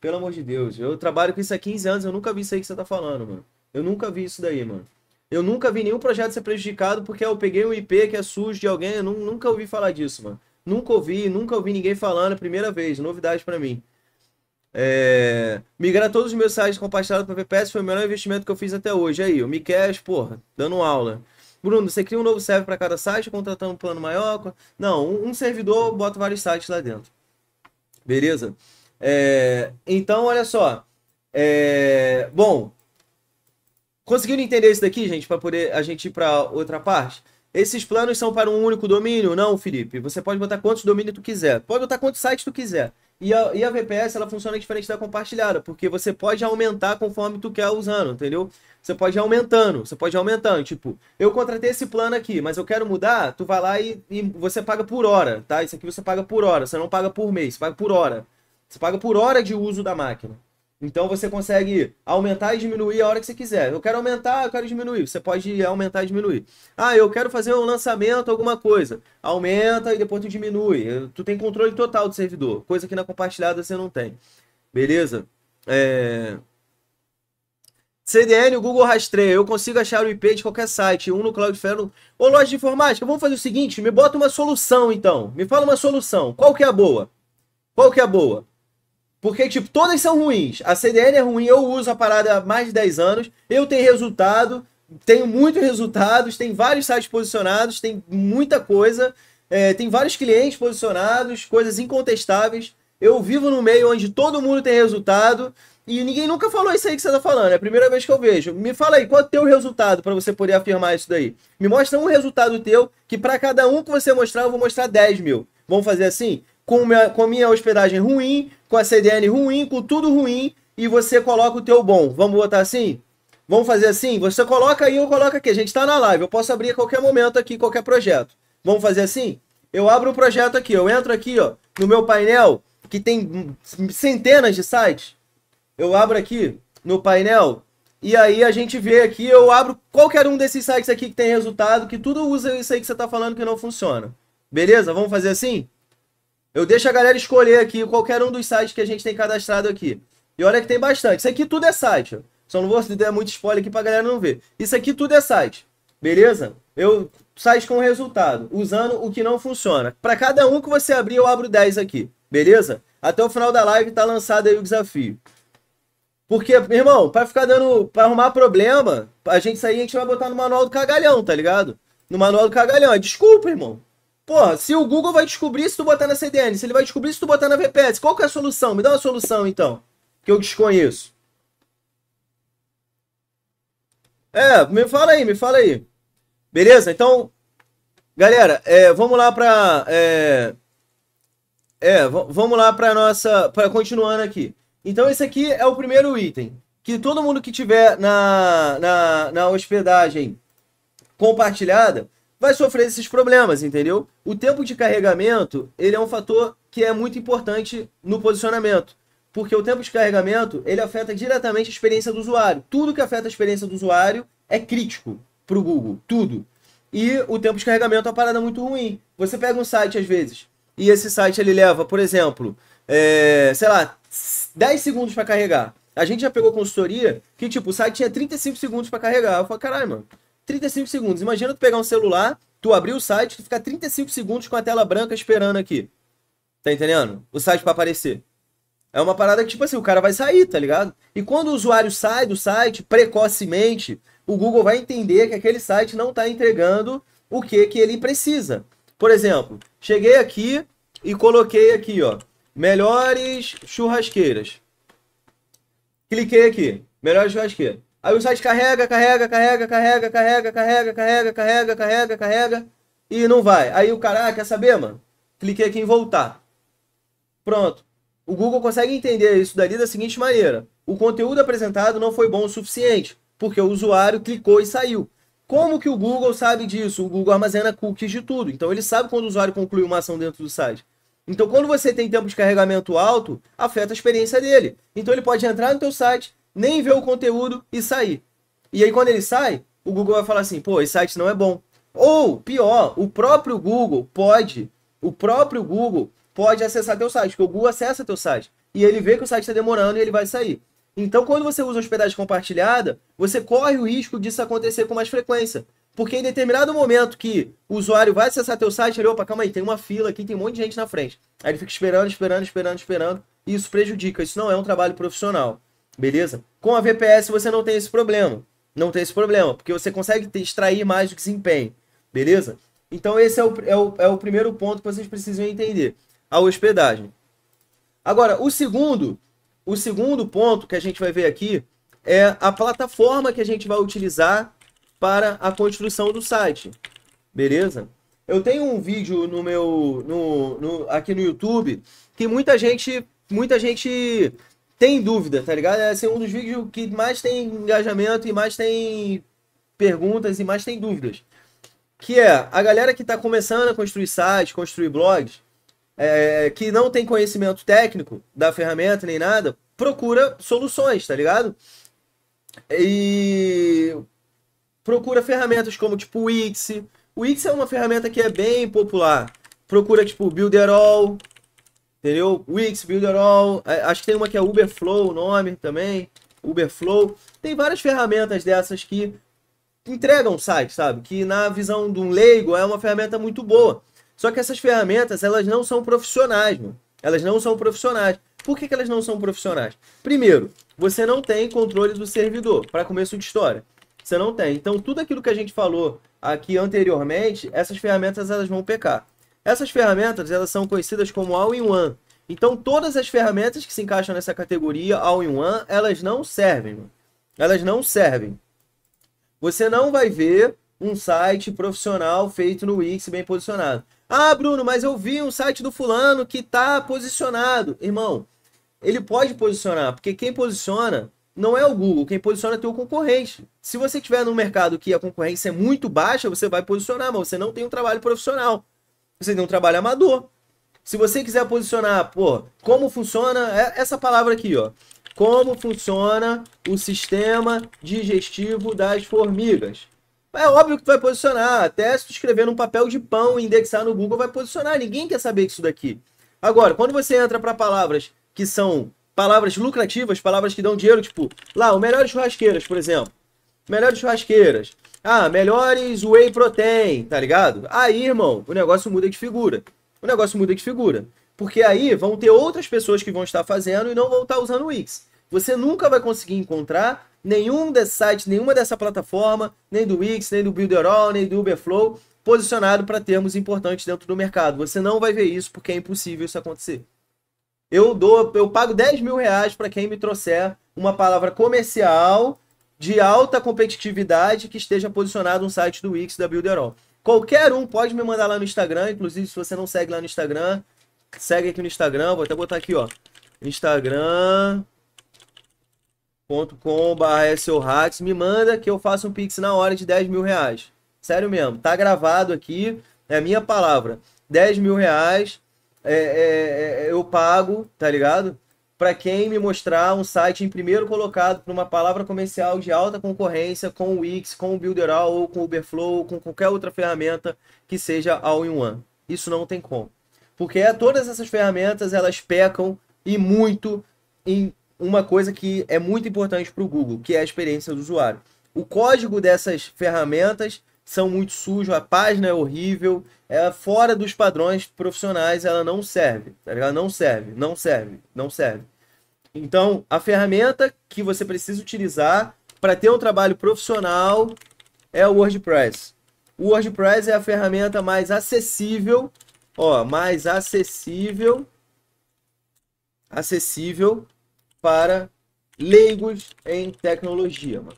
Pelo amor de Deus. Eu trabalho com isso há 15 anos, eu nunca vi isso aí que você tá falando, mano. Eu nunca vi isso daí, mano. Eu nunca vi nenhum projeto ser prejudicado porque eu peguei um IP que é sujo de alguém. Eu nunca ouvi falar disso, mano. Nunca ouvi, nunca ouvi ninguém falando. É primeira vez, novidade para mim. É... Migrar todos os meus sites compartilhados para VPS foi o melhor investimento que eu fiz até hoje. Aí, o Miquel, porra, dando aula. Bruno, você cria um novo server para cada site, contratando um plano maior? Não, um servidor bota vários sites lá dentro. Beleza? É, então, olha só. É, bom, conseguiram entender isso daqui, gente, para poder a gente ir para outra parte? Esses planos são para um único domínio? Não, Felipe. Você pode botar quantos domínios tu quiser. Pode botar quantos sites tu quiser. E a, e a VPS, ela funciona diferente da compartilhada, porque você pode aumentar conforme tu quer usando, entendeu? Você pode ir aumentando, você pode ir aumentando. Tipo, eu contratei esse plano aqui, mas eu quero mudar, tu vai lá e, e você paga por hora, tá? Isso aqui você paga por hora, você não paga por mês, você paga por hora. Você paga por hora de uso da máquina. Então você consegue aumentar e diminuir a hora que você quiser. Eu quero aumentar, eu quero diminuir. Você pode aumentar e diminuir. Ah, eu quero fazer um lançamento, alguma coisa. Aumenta e depois tu diminui. Tu tem controle total do servidor, coisa que na compartilhada você não tem. Beleza? É... CDN, o Google rastreia. Eu consigo achar o IP de qualquer site, um no Cloudflare um... ou loja de informática. Vamos fazer o seguinte, me bota uma solução então. Me fala uma solução. Qual que é a boa? Qual que é a boa? Porque, tipo, todas são ruins. A CDN é ruim, eu uso a parada há mais de 10 anos, eu tenho resultado, tenho muitos resultados, tem vários sites posicionados, tem muita coisa, é, tem vários clientes posicionados, coisas incontestáveis. Eu vivo no meio onde todo mundo tem resultado e ninguém nunca falou isso aí que você tá falando. É a primeira vez que eu vejo. Me fala aí, qual é o teu resultado para você poder afirmar isso daí? Me mostra um resultado teu que para cada um que você mostrar, eu vou mostrar 10 mil. Vamos fazer assim? Com, minha, com minha hospedagem ruim, com a CDN ruim, com tudo ruim, e você coloca o teu bom. Vamos botar assim? Vamos fazer assim? Você coloca aí, eu coloco aqui. A gente está na live. Eu posso abrir a qualquer momento aqui, qualquer projeto. Vamos fazer assim? Eu abro o projeto aqui. Eu entro aqui, ó, no meu painel, que tem centenas de sites. Eu abro aqui no painel e aí a gente vê aqui, eu abro qualquer um desses sites aqui que tem resultado, que tudo usa isso aí que você está falando que não funciona. Beleza? Vamos fazer assim? Eu deixo a galera escolher aqui qualquer um dos sites que a gente tem cadastrado aqui. E olha que tem bastante. Isso aqui tudo é site. Ó. Só não vou dar muito spoiler aqui pra galera não ver. Isso aqui tudo é site. Beleza? Eu site com resultado, usando o que não funciona. Para cada um que você abrir, eu abro 10 aqui. Beleza? Até o final da live tá lançado aí o desafio. Porque, irmão, pra ficar dando. pra arrumar problema, a gente sair, a gente vai botar no manual do cagalhão, tá ligado? No manual do cagalhão. É desculpa, irmão. Porra, se o Google vai descobrir se tu botar na CDN, se ele vai descobrir se tu botar na VPS, qual que é a solução? Me dá uma solução, então. Que eu desconheço. É, me fala aí, me fala aí. Beleza? Então, galera, é, vamos lá pra. É, é vamos lá pra nossa. Pra, continuando aqui. Então esse aqui é o primeiro item. Que todo mundo que tiver na, na, na hospedagem compartilhada vai sofrer esses problemas, entendeu? O tempo de carregamento, ele é um fator que é muito importante no posicionamento. Porque o tempo de carregamento, ele afeta diretamente a experiência do usuário. Tudo que afeta a experiência do usuário é crítico para o Google, tudo. E o tempo de carregamento é uma parada muito ruim. Você pega um site às vezes, e esse site ele leva, por exemplo, é, sei lá, 10 segundos para carregar. A gente já pegou consultoria que, tipo, o site tinha 35 segundos para carregar. Eu falei, caralho, mano, 35 segundos. Imagina tu pegar um celular, tu abrir o site, tu ficar 35 segundos com a tela branca esperando aqui. Tá entendendo? O site para aparecer. É uma parada que, tipo assim, o cara vai sair, tá ligado? E quando o usuário sai do site precocemente, o Google vai entender que aquele site não tá entregando o que que ele precisa. Por exemplo, cheguei aqui e coloquei aqui, ó. Melhores churrasqueiras. Cliquei aqui. Melhores churrasqueiras. Aí o site carrega, carrega, carrega, carrega, carrega, carrega, carrega, carrega, carrega, carrega. E não vai. Aí o cara, ah, quer saber, mano? Cliquei aqui em voltar. Pronto. O Google consegue entender isso dali da seguinte maneira. O conteúdo apresentado não foi bom o suficiente, porque o usuário clicou e saiu. Como que o Google sabe disso? O Google armazena cookies de tudo. Então ele sabe quando o usuário conclui uma ação dentro do site. Então, quando você tem tempo de carregamento alto, afeta a experiência dele. Então, ele pode entrar no teu site, nem ver o conteúdo e sair. E aí, quando ele sai, o Google vai falar assim, pô, esse site não é bom. Ou, pior, o próprio Google pode, o próprio Google pode acessar teu site, porque o Google acessa teu site. E ele vê que o site está demorando e ele vai sair. Então, quando você usa hospedagem compartilhada, você corre o risco disso acontecer com mais frequência. Porque em determinado momento que o usuário vai acessar teu site, ele, opa, calma aí, tem uma fila aqui, tem um monte de gente na frente. Aí ele fica esperando, esperando, esperando, esperando, e isso prejudica. Isso não é um trabalho profissional, beleza? Com a VPS você não tem esse problema. Não tem esse problema, porque você consegue extrair mais do desempenho, beleza? Então esse é o, é o, é o primeiro ponto que vocês precisam entender. A hospedagem. Agora, o segundo, o segundo ponto que a gente vai ver aqui é a plataforma que a gente vai utilizar para a construção do site. Beleza? Eu tenho um vídeo no meu no, no, aqui no YouTube que muita gente muita gente tem dúvida, tá ligado? Esse é um dos vídeos que mais tem engajamento e mais tem perguntas e mais tem dúvidas. Que é a galera que está começando a construir sites, construir blogs, é, que não tem conhecimento técnico da ferramenta nem nada, procura soluções, tá ligado? E procura ferramentas como tipo o Wix. O Wix é uma ferramenta que é bem popular. Procura tipo Builderall, entendeu? Wix, Builderall, é, acho que tem uma que é Uberflow o nome também, Uberflow. Tem várias ferramentas dessas que entregam o site, sabe? Que na visão de um leigo é uma ferramenta muito boa. Só que essas ferramentas, elas não são profissionais, mano. Elas não são profissionais. Por que, que elas não são profissionais? Primeiro, você não tem controle do servidor, para começo de história. Você não tem. Então, tudo aquilo que a gente falou aqui anteriormente, essas ferramentas elas vão pecar. Essas ferramentas elas são conhecidas como all-in-one. Então, todas as ferramentas que se encaixam nessa categoria all-in-one, elas não servem. Elas não servem. Você não vai ver um site profissional feito no Wix bem posicionado. Ah, Bruno, mas eu vi um site do fulano que está posicionado. Irmão, ele pode posicionar, porque quem posiciona não é o Google, quem posiciona é teu concorrente. Se você tiver num mercado que a concorrência é muito baixa, você vai posicionar, mas você não tem um trabalho profissional. Você tem um trabalho amador. Se você quiser posicionar, pô, como funciona é essa palavra aqui, ó. Como funciona o sistema digestivo das formigas? É óbvio que tu vai posicionar. Até se tu escrever num papel de pão e indexar no Google, vai posicionar. Ninguém quer saber isso daqui. Agora, quando você entra para palavras que são palavras lucrativas, palavras que dão dinheiro, tipo, lá, o melhor churrasqueiras, por exemplo melhores churrasqueiras. Ah, melhores whey protein, tá ligado? Aí, irmão, o negócio muda de figura. O negócio muda de figura. Porque aí vão ter outras pessoas que vão estar fazendo e não vão estar usando o Wix. Você nunca vai conseguir encontrar nenhum desses sites, nenhuma dessa plataforma, nem do Wix, nem do Builderall, nem do Uberflow, posicionado para termos importantes dentro do mercado. Você não vai ver isso porque é impossível isso acontecer. Eu dou, eu pago 10 mil reais para quem me trouxer uma palavra comercial de alta competitividade que esteja posicionado no site do Wix da Builderall. Qualquer um pode me mandar lá no Instagram, inclusive se você não segue lá no Instagram, segue aqui no Instagram, vou até botar aqui, ó. instagram.com.br me manda que eu faça um pix na hora de 10 mil reais. Sério mesmo, tá gravado aqui, é minha palavra. 10 mil reais é, é, é, eu pago, tá ligado? para quem me mostrar um site em primeiro colocado por uma palavra comercial de alta concorrência com o Wix, com o Builderall ou com o Uberflow ou com qualquer outra ferramenta que seja all-in-one. Isso não tem como. Porque todas essas ferramentas elas pecam e muito em uma coisa que é muito importante para o Google, que é a experiência do usuário. O código dessas ferramentas são muito sujos, a página é horrível, é fora dos padrões profissionais, ela não serve, tá ligado? Não serve, não serve, não serve. Então, a ferramenta que você precisa utilizar para ter um trabalho profissional é o WordPress. O WordPress é a ferramenta mais acessível, ó, mais acessível, acessível para leigos em tecnologia, mano.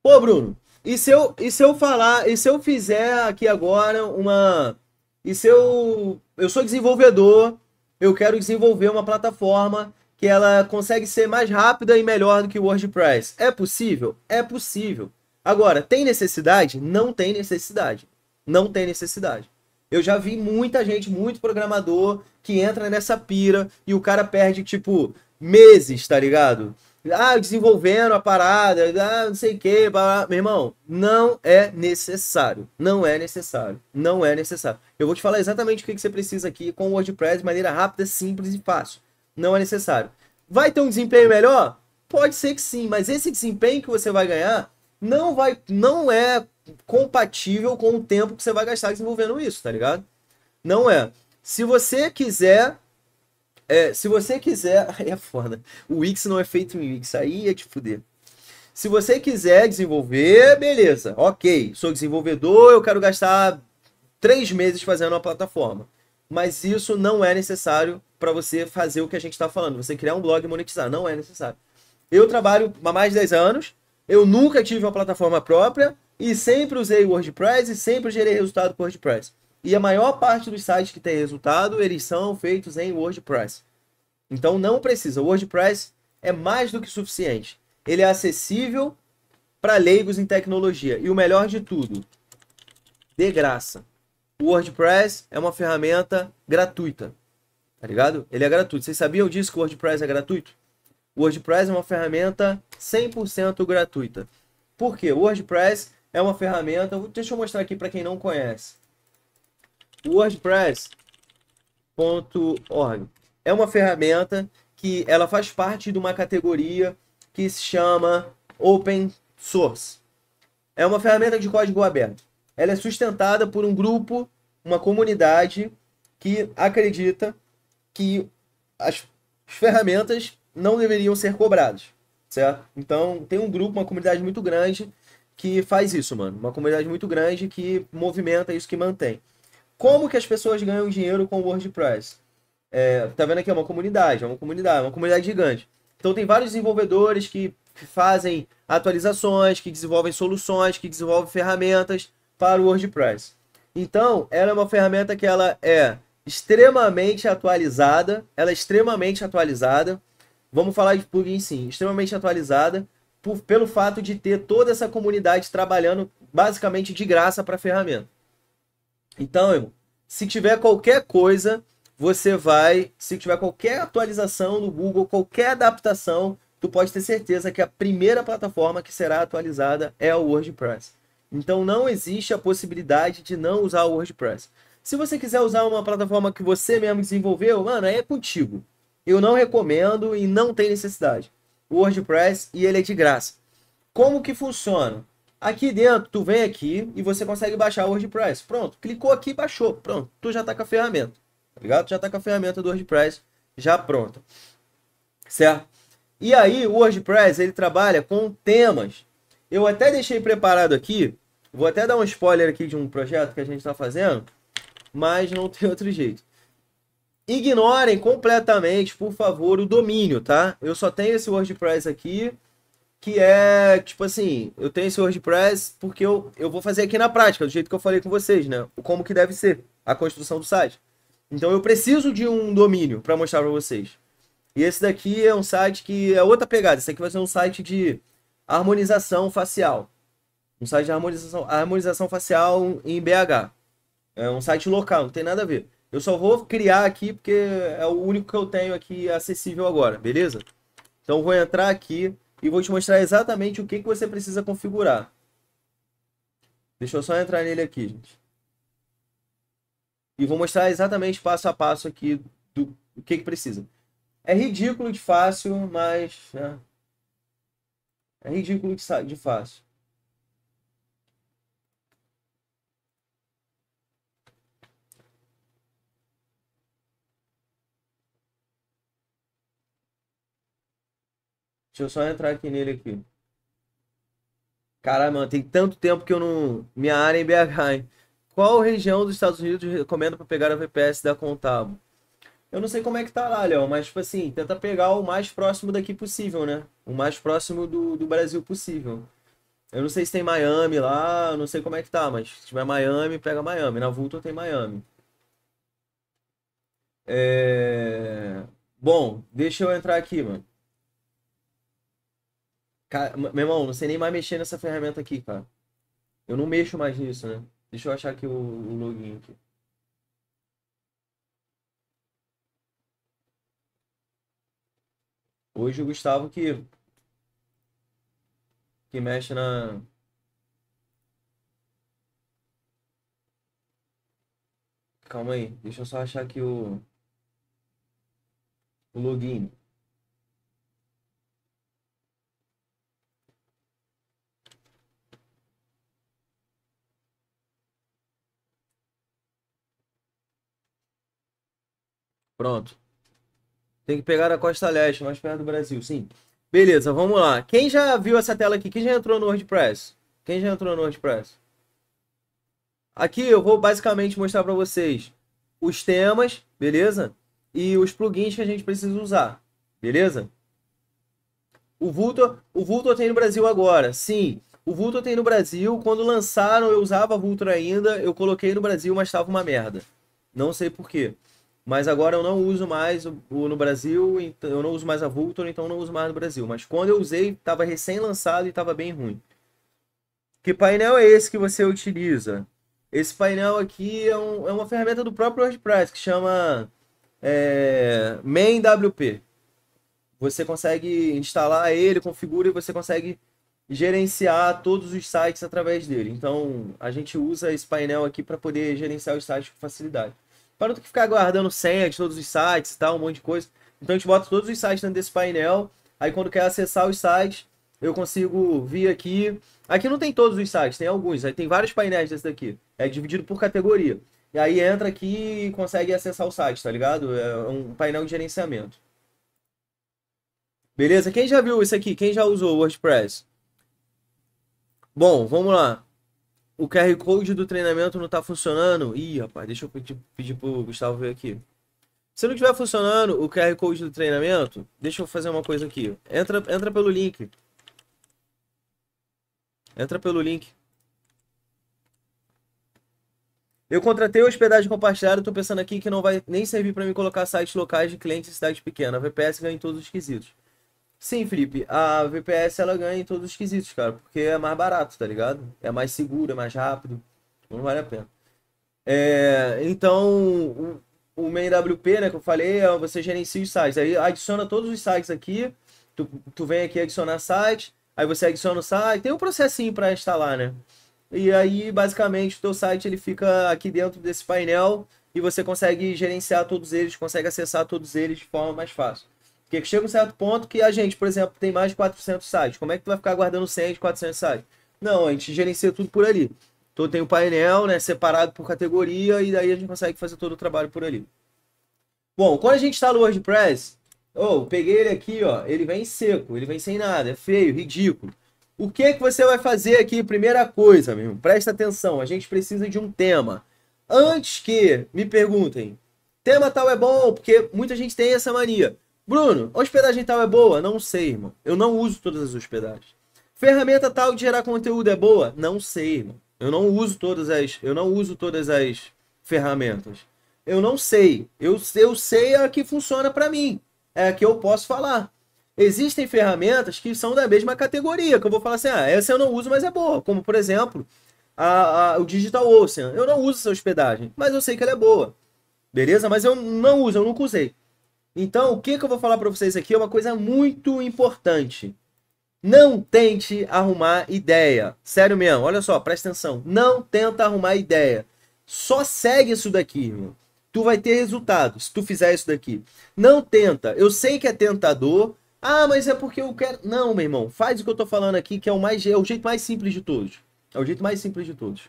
Pô, Bruno, e se eu, e se eu falar, e se eu fizer aqui agora uma. E se eu. Eu sou desenvolvedor, eu quero desenvolver uma plataforma que ela consegue ser mais rápida e melhor do que o WordPress. É possível? É possível. Agora, tem necessidade? Não tem necessidade. Não tem necessidade. Eu já vi muita gente, muito programador, que entra nessa pira e o cara perde, tipo, meses, tá ligado? ah, desenvolvendo a parada, ah, não sei o que, meu irmão, não é necessário, não é necessário, não é necessário. Eu vou te falar exatamente o que você precisa aqui com o WordPress de maneira rápida, simples e fácil. Não é necessário. Vai ter um desempenho melhor? Pode ser que sim, mas esse desempenho que você vai ganhar não vai, não é compatível com o tempo que você vai gastar desenvolvendo isso, tá ligado? Não é. Se você quiser é, se você quiser. É foda. O Wix não é feito em Wix. Aí ia é te fuder. Se você quiser desenvolver, beleza. Ok, sou desenvolvedor, eu quero gastar três meses fazendo uma plataforma. Mas isso não é necessário para você fazer o que a gente está falando. Você criar um blog e monetizar. Não é necessário. Eu trabalho há mais de 10 anos. Eu nunca tive uma plataforma própria e sempre usei WordPress e sempre gerei resultado com WordPress. E a maior parte dos sites que tem resultado, eles são feitos em WordPress. Então não precisa. O WordPress é mais do que suficiente. Ele é acessível para leigos em tecnologia. E o melhor de tudo, de graça. O WordPress é uma ferramenta gratuita. Tá ligado? Ele é gratuito. Vocês sabiam disso que o WordPress é gratuito? O WordPress é uma ferramenta 100% gratuita. Por quê? O WordPress é uma ferramenta. Deixa eu mostrar aqui para quem não conhece. WordPress.org é uma ferramenta que ela faz parte de uma categoria que se chama Open Source. É uma ferramenta de código aberto. Ela é sustentada por um grupo, uma comunidade que acredita que as ferramentas não deveriam ser cobradas, certo? Então, tem um grupo, uma comunidade muito grande que faz isso, mano. Uma comunidade muito grande que movimenta isso, que mantém. Como que as pessoas ganham dinheiro com o WordPress? É, tá vendo aqui, é uma comunidade, é uma comunidade, é uma comunidade gigante. Então tem vários desenvolvedores que fazem atualizações, que desenvolvem soluções, que desenvolvem ferramentas para o WordPress. Então, ela é uma ferramenta que ela é extremamente atualizada, ela é extremamente atualizada. Vamos falar de plugin sim, extremamente atualizada por, pelo fato de ter toda essa comunidade trabalhando basicamente de graça para a ferramenta. Então, irmão, se tiver qualquer coisa, você vai, se tiver qualquer atualização no Google, qualquer adaptação, tu pode ter certeza que a primeira plataforma que será atualizada é o WordPress. Então não existe a possibilidade de não usar o WordPress. Se você quiser usar uma plataforma que você mesmo desenvolveu, mano, é contigo. Eu não recomendo e não tem necessidade. O WordPress e ele é de graça. Como que funciona? Aqui dentro, tu vem aqui e você consegue baixar o WordPress. Pronto, clicou aqui e baixou. Pronto, tu já tá com a ferramenta. Tá ligado? Tu já tá com a ferramenta do WordPress já pronta. Certo? E aí, o WordPress, ele trabalha com temas. Eu até deixei preparado aqui, vou até dar um spoiler aqui de um projeto que a gente está fazendo, mas não tem outro jeito. Ignorem completamente, por favor, o domínio, tá? Eu só tenho esse WordPress aqui que é, tipo assim, eu tenho esse WordPress porque eu, eu vou fazer aqui na prática, do jeito que eu falei com vocês, né? Como que deve ser a construção do site. Então eu preciso de um domínio para mostrar para vocês. E esse daqui é um site que é outra pegada. Esse aqui vai ser um site de harmonização facial. Um site de harmonização, harmonização facial em BH. É um site local, não tem nada a ver. Eu só vou criar aqui porque é o único que eu tenho aqui acessível agora, beleza? Então vou entrar aqui e vou te mostrar exatamente o que, que você precisa configurar. Deixa eu só entrar nele aqui, gente. E vou mostrar exatamente passo a passo aqui do, do que, que precisa. É ridículo de fácil, mas... Né? É ridículo de, de fácil. Deixa eu só entrar aqui nele aqui. Caralho, mano, tem tanto tempo que eu não. Minha área é em BH, hein? Qual região dos Estados Unidos recomenda para pegar a VPS da Contabo? Eu não sei como é que tá lá, Léo, mas, tipo assim, tenta pegar o mais próximo daqui possível, né? O mais próximo do, do Brasil possível. Eu não sei se tem Miami lá, eu não sei como é que tá, mas se tiver Miami, pega Miami. Na Vulto tem Miami. É... Bom, deixa eu entrar aqui, mano. Cara, meu irmão, não sei nem mais mexer nessa ferramenta aqui, cara. Eu não mexo mais nisso, né? Deixa eu achar aqui o, o login aqui. Hoje o Gustavo que que mexe na Calma aí, deixa eu só achar aqui o o login. Pronto. Tem que pegar a costa leste, mais perto do Brasil, sim. Beleza, vamos lá. Quem já viu essa tela aqui? Quem já entrou no WordPress? Quem já entrou no WordPress? Aqui eu vou basicamente mostrar para vocês os temas, beleza? E os plugins que a gente precisa usar, beleza? O Vulto, o Vultor tem no Brasil agora, sim. O Vultor tem no Brasil. Quando lançaram, eu usava Vultor ainda. Eu coloquei no Brasil, mas estava uma merda. Não sei porquê. Mas agora eu não uso mais o, o, no Brasil, então, eu não uso mais a Vultor, então eu não uso mais no Brasil. Mas quando eu usei, estava recém-lançado e estava bem ruim. Que painel é esse que você utiliza? Esse painel aqui é, um, é uma ferramenta do próprio WordPress que chama é, MainWP. Você consegue instalar ele, configura e você consegue gerenciar todos os sites através dele. Então a gente usa esse painel aqui para poder gerenciar os sites com facilidade. Para não ficar guardando senha de todos os sites e tal, um monte de coisa. Então a gente bota todos os sites dentro desse painel. Aí quando quer acessar os sites, eu consigo vir aqui. Aqui não tem todos os sites, tem alguns. Aí tem vários painéis desse daqui. É dividido por categoria. E aí entra aqui e consegue acessar o site, tá ligado? É um painel de gerenciamento. Beleza? Quem já viu isso aqui? Quem já usou o WordPress? Bom, vamos lá. O QR Code do treinamento não tá funcionando? Ih, rapaz, deixa eu pedir, pedir pro Gustavo ver aqui. Se não estiver funcionando o QR Code do treinamento, deixa eu fazer uma coisa aqui. Entra, entra pelo link. Entra pelo link. Eu contratei hospedagem compartilhada, tô pensando aqui que não vai nem servir para mim colocar sites locais de clientes em cidades pequenas. A VPS ganha em todos os quesitos. Sim, Felipe, a VPS ela ganha em todos os quesitos, cara, porque é mais barato, tá ligado? É mais seguro, é mais rápido, não vale a pena. É, então, o, o MainWP, né, que eu falei, é você gerencia os sites. Aí adiciona todos os sites aqui, tu, tu vem aqui adicionar site, aí você adiciona o site, tem um processinho para instalar, né? E aí, basicamente, o teu site ele fica aqui dentro desse painel e você consegue gerenciar todos eles, consegue acessar todos eles de forma mais fácil. Porque chega um certo ponto que a gente, por exemplo, tem mais de 400 sites. Como é que tu vai ficar guardando 100 de 400 sites? Não, a gente gerencia tudo por ali. Então tem o painel, né, separado por categoria e daí a gente consegue fazer todo o trabalho por ali. Bom, quando a gente está no WordPress, oh, peguei ele aqui, ó, ele vem seco, ele vem sem nada, é feio, ridículo. O que é que você vai fazer aqui? Primeira coisa, meu, presta atenção, a gente precisa de um tema. Antes que me perguntem, tema tal é bom, porque muita gente tem essa mania. Bruno, hospedagem tal é boa? Não sei, irmão. Eu não uso todas as hospedagens. Ferramenta tal de gerar conteúdo é boa? Não sei, irmão. Eu não uso todas as, eu não uso todas as ferramentas. Eu não sei. Eu, eu sei a que funciona para mim. É a que eu posso falar. Existem ferramentas que são da mesma categoria, que eu vou falar assim, ah, essa eu não uso, mas é boa. Como, por exemplo, a, a, o Digital Ocean. Eu não uso essa hospedagem, mas eu sei que ela é boa. Beleza? Mas eu não uso, eu nunca usei. Então, o que, que eu vou falar para vocês aqui é uma coisa muito importante. Não tente arrumar ideia. Sério mesmo, olha só, presta atenção. Não tenta arrumar ideia. Só segue isso daqui, irmão. Tu vai ter resultado se tu fizer isso daqui. Não tenta. Eu sei que é tentador, ah, mas é porque eu quero. Não, meu irmão, faz o que eu tô falando aqui, que é o, mais, é o jeito mais simples de todos. É o jeito mais simples de todos.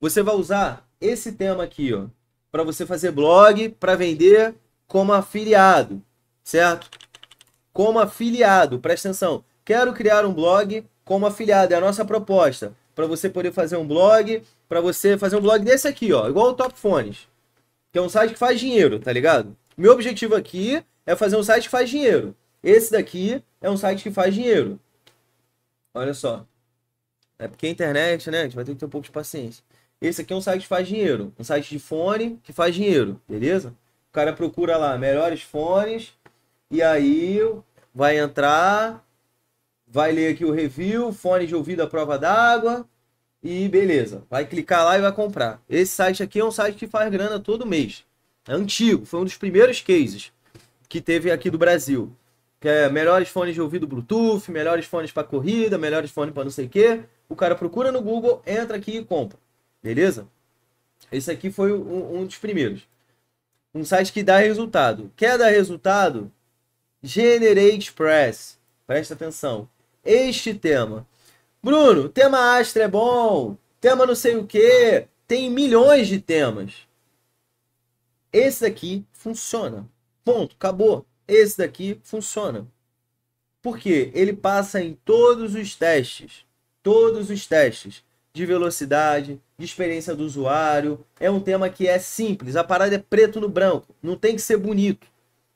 Você vai usar esse tema aqui, ó, para você fazer blog, para vender como afiliado, certo? Como afiliado, presta atenção. Quero criar um blog como afiliado, é a nossa proposta. Para você poder fazer um blog, para você fazer um blog desse aqui, ó, igual o Top Fones, que é um site que faz dinheiro, tá ligado? Meu objetivo aqui é fazer um site que faz dinheiro. Esse daqui é um site que faz dinheiro. Olha só. É porque a internet, né? A gente vai ter que ter um pouco de paciência. Esse aqui é um site que faz dinheiro. Um site de fone que faz dinheiro, beleza? O cara procura lá melhores fones e aí vai entrar, vai ler aqui o review, fone de ouvido à prova d'água e beleza. Vai clicar lá e vai comprar. Esse site aqui é um site que faz grana todo mês. É antigo, foi um dos primeiros cases que teve aqui do Brasil. Que é melhores fones de ouvido Bluetooth, melhores fones para corrida, melhores fones para não sei o quê. O cara procura no Google, entra aqui e compra. Beleza? Esse aqui foi um, um dos primeiros. Um site que dá resultado. Quer dar resultado? Generate Press. Presta atenção. Este tema. Bruno, tema Astra é bom. Tema não sei o que. Tem milhões de temas. Esse daqui funciona. Ponto. Acabou. Esse daqui funciona. Porque ele passa em todos os testes. Todos os testes. De velocidade, de experiência do usuário. É um tema que é simples, a parada é preto no branco, não tem que ser bonito.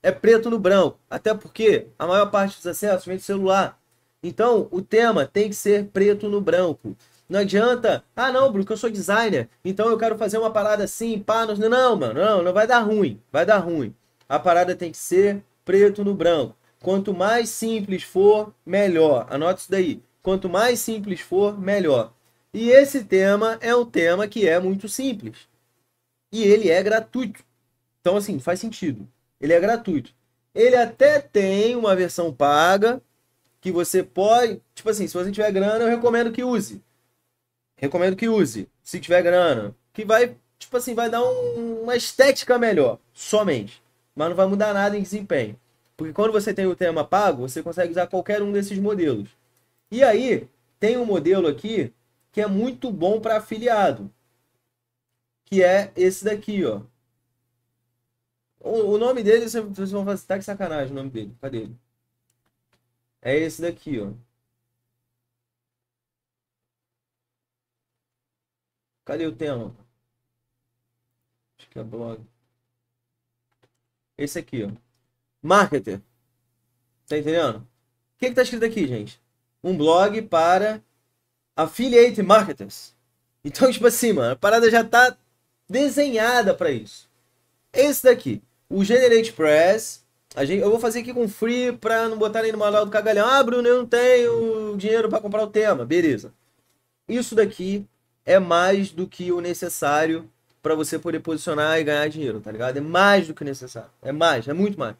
É preto no branco, até porque a maior parte dos acessos vem do celular. Então, o tema tem que ser preto no branco. Não adianta, ah não, Bruno, eu sou designer, então eu quero fazer uma parada assim, pá, não, não, mano, não, não vai dar ruim, vai dar ruim. A parada tem que ser preto no branco. Quanto mais simples for, melhor. anota isso daí. Quanto mais simples for, melhor. E esse tema é um tema que é muito simples. E ele é gratuito. Então, assim, faz sentido. Ele é gratuito. Ele até tem uma versão paga que você pode. Tipo assim, se você tiver grana, eu recomendo que use. Recomendo que use. Se tiver grana. Que vai, tipo assim, vai dar um, uma estética melhor. Somente. Mas não vai mudar nada em desempenho. Porque quando você tem o tema pago, você consegue usar qualquer um desses modelos. E aí, tem um modelo aqui que é muito bom para afiliado, que é esse daqui, ó. O, o nome dele, vocês vão fazer assim, tá que sacanagem o nome dele, cadê ele? É esse daqui, ó. Cadê o tema? Acho que é blog. Esse aqui, ó. Marketer. Tá entendendo? O que, que tá escrito aqui, gente? Um blog para affiliate marketers. Então, tipo assim, mano, a parada já tá desenhada para isso. Esse daqui, o Generate Press. A gente, eu vou fazer aqui com free pra não botar nem no manual do cagalhão. Ah, Bruno, eu não tenho dinheiro para comprar o tema. Beleza. Isso daqui é mais do que o necessário para você poder posicionar e ganhar dinheiro, tá ligado? É mais do que necessário. É mais, é muito mais.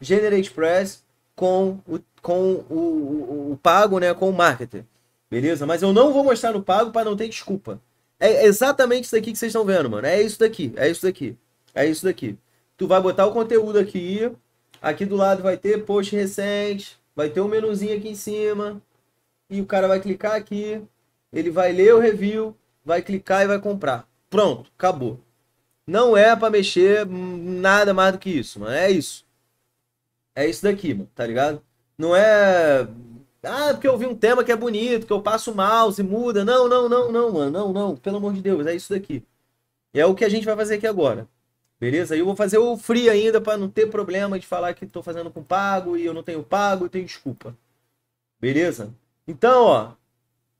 Generate Press com o, com o, o, o pago, né? Com o marketer. Beleza? Mas eu não vou mostrar no pago para não ter desculpa. É exatamente isso aqui que vocês estão vendo, mano. É isso daqui, é isso daqui, é isso daqui. Tu vai botar o conteúdo aqui. Aqui do lado vai ter post recente. Vai ter um menuzinho aqui em cima. E o cara vai clicar aqui. Ele vai ler o review. Vai clicar e vai comprar. Pronto, acabou. Não é para mexer nada mais do que isso, mano. É isso. É isso daqui, mano, tá ligado? Não é ah, porque eu vi um tema que é bonito, que eu passo o mouse, muda. Não, não, não, não, mano. Não, não. Pelo amor de Deus, é isso daqui. É o que a gente vai fazer aqui agora. Beleza? E eu vou fazer o free ainda para não ter problema de falar que estou fazendo com pago e eu não tenho pago e tenho desculpa. Beleza? Então, ó.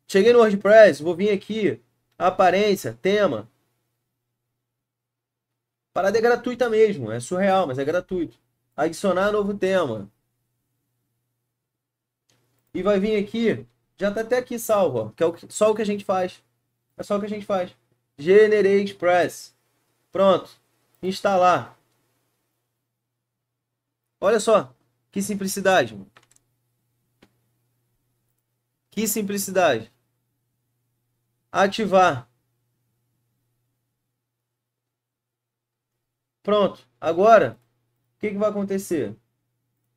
Cheguei no WordPress, vou vir aqui. Aparência, tema. Parada é gratuita mesmo, é surreal, mas é gratuito. Adicionar novo tema e vai vir aqui, já tá até aqui salvo, ó, que é o que, só o que a gente faz. É só o que a gente faz. Generate press Pronto. Instalar. Olha só, que simplicidade. Que simplicidade. Ativar. Pronto. Agora, o que, que vai acontecer?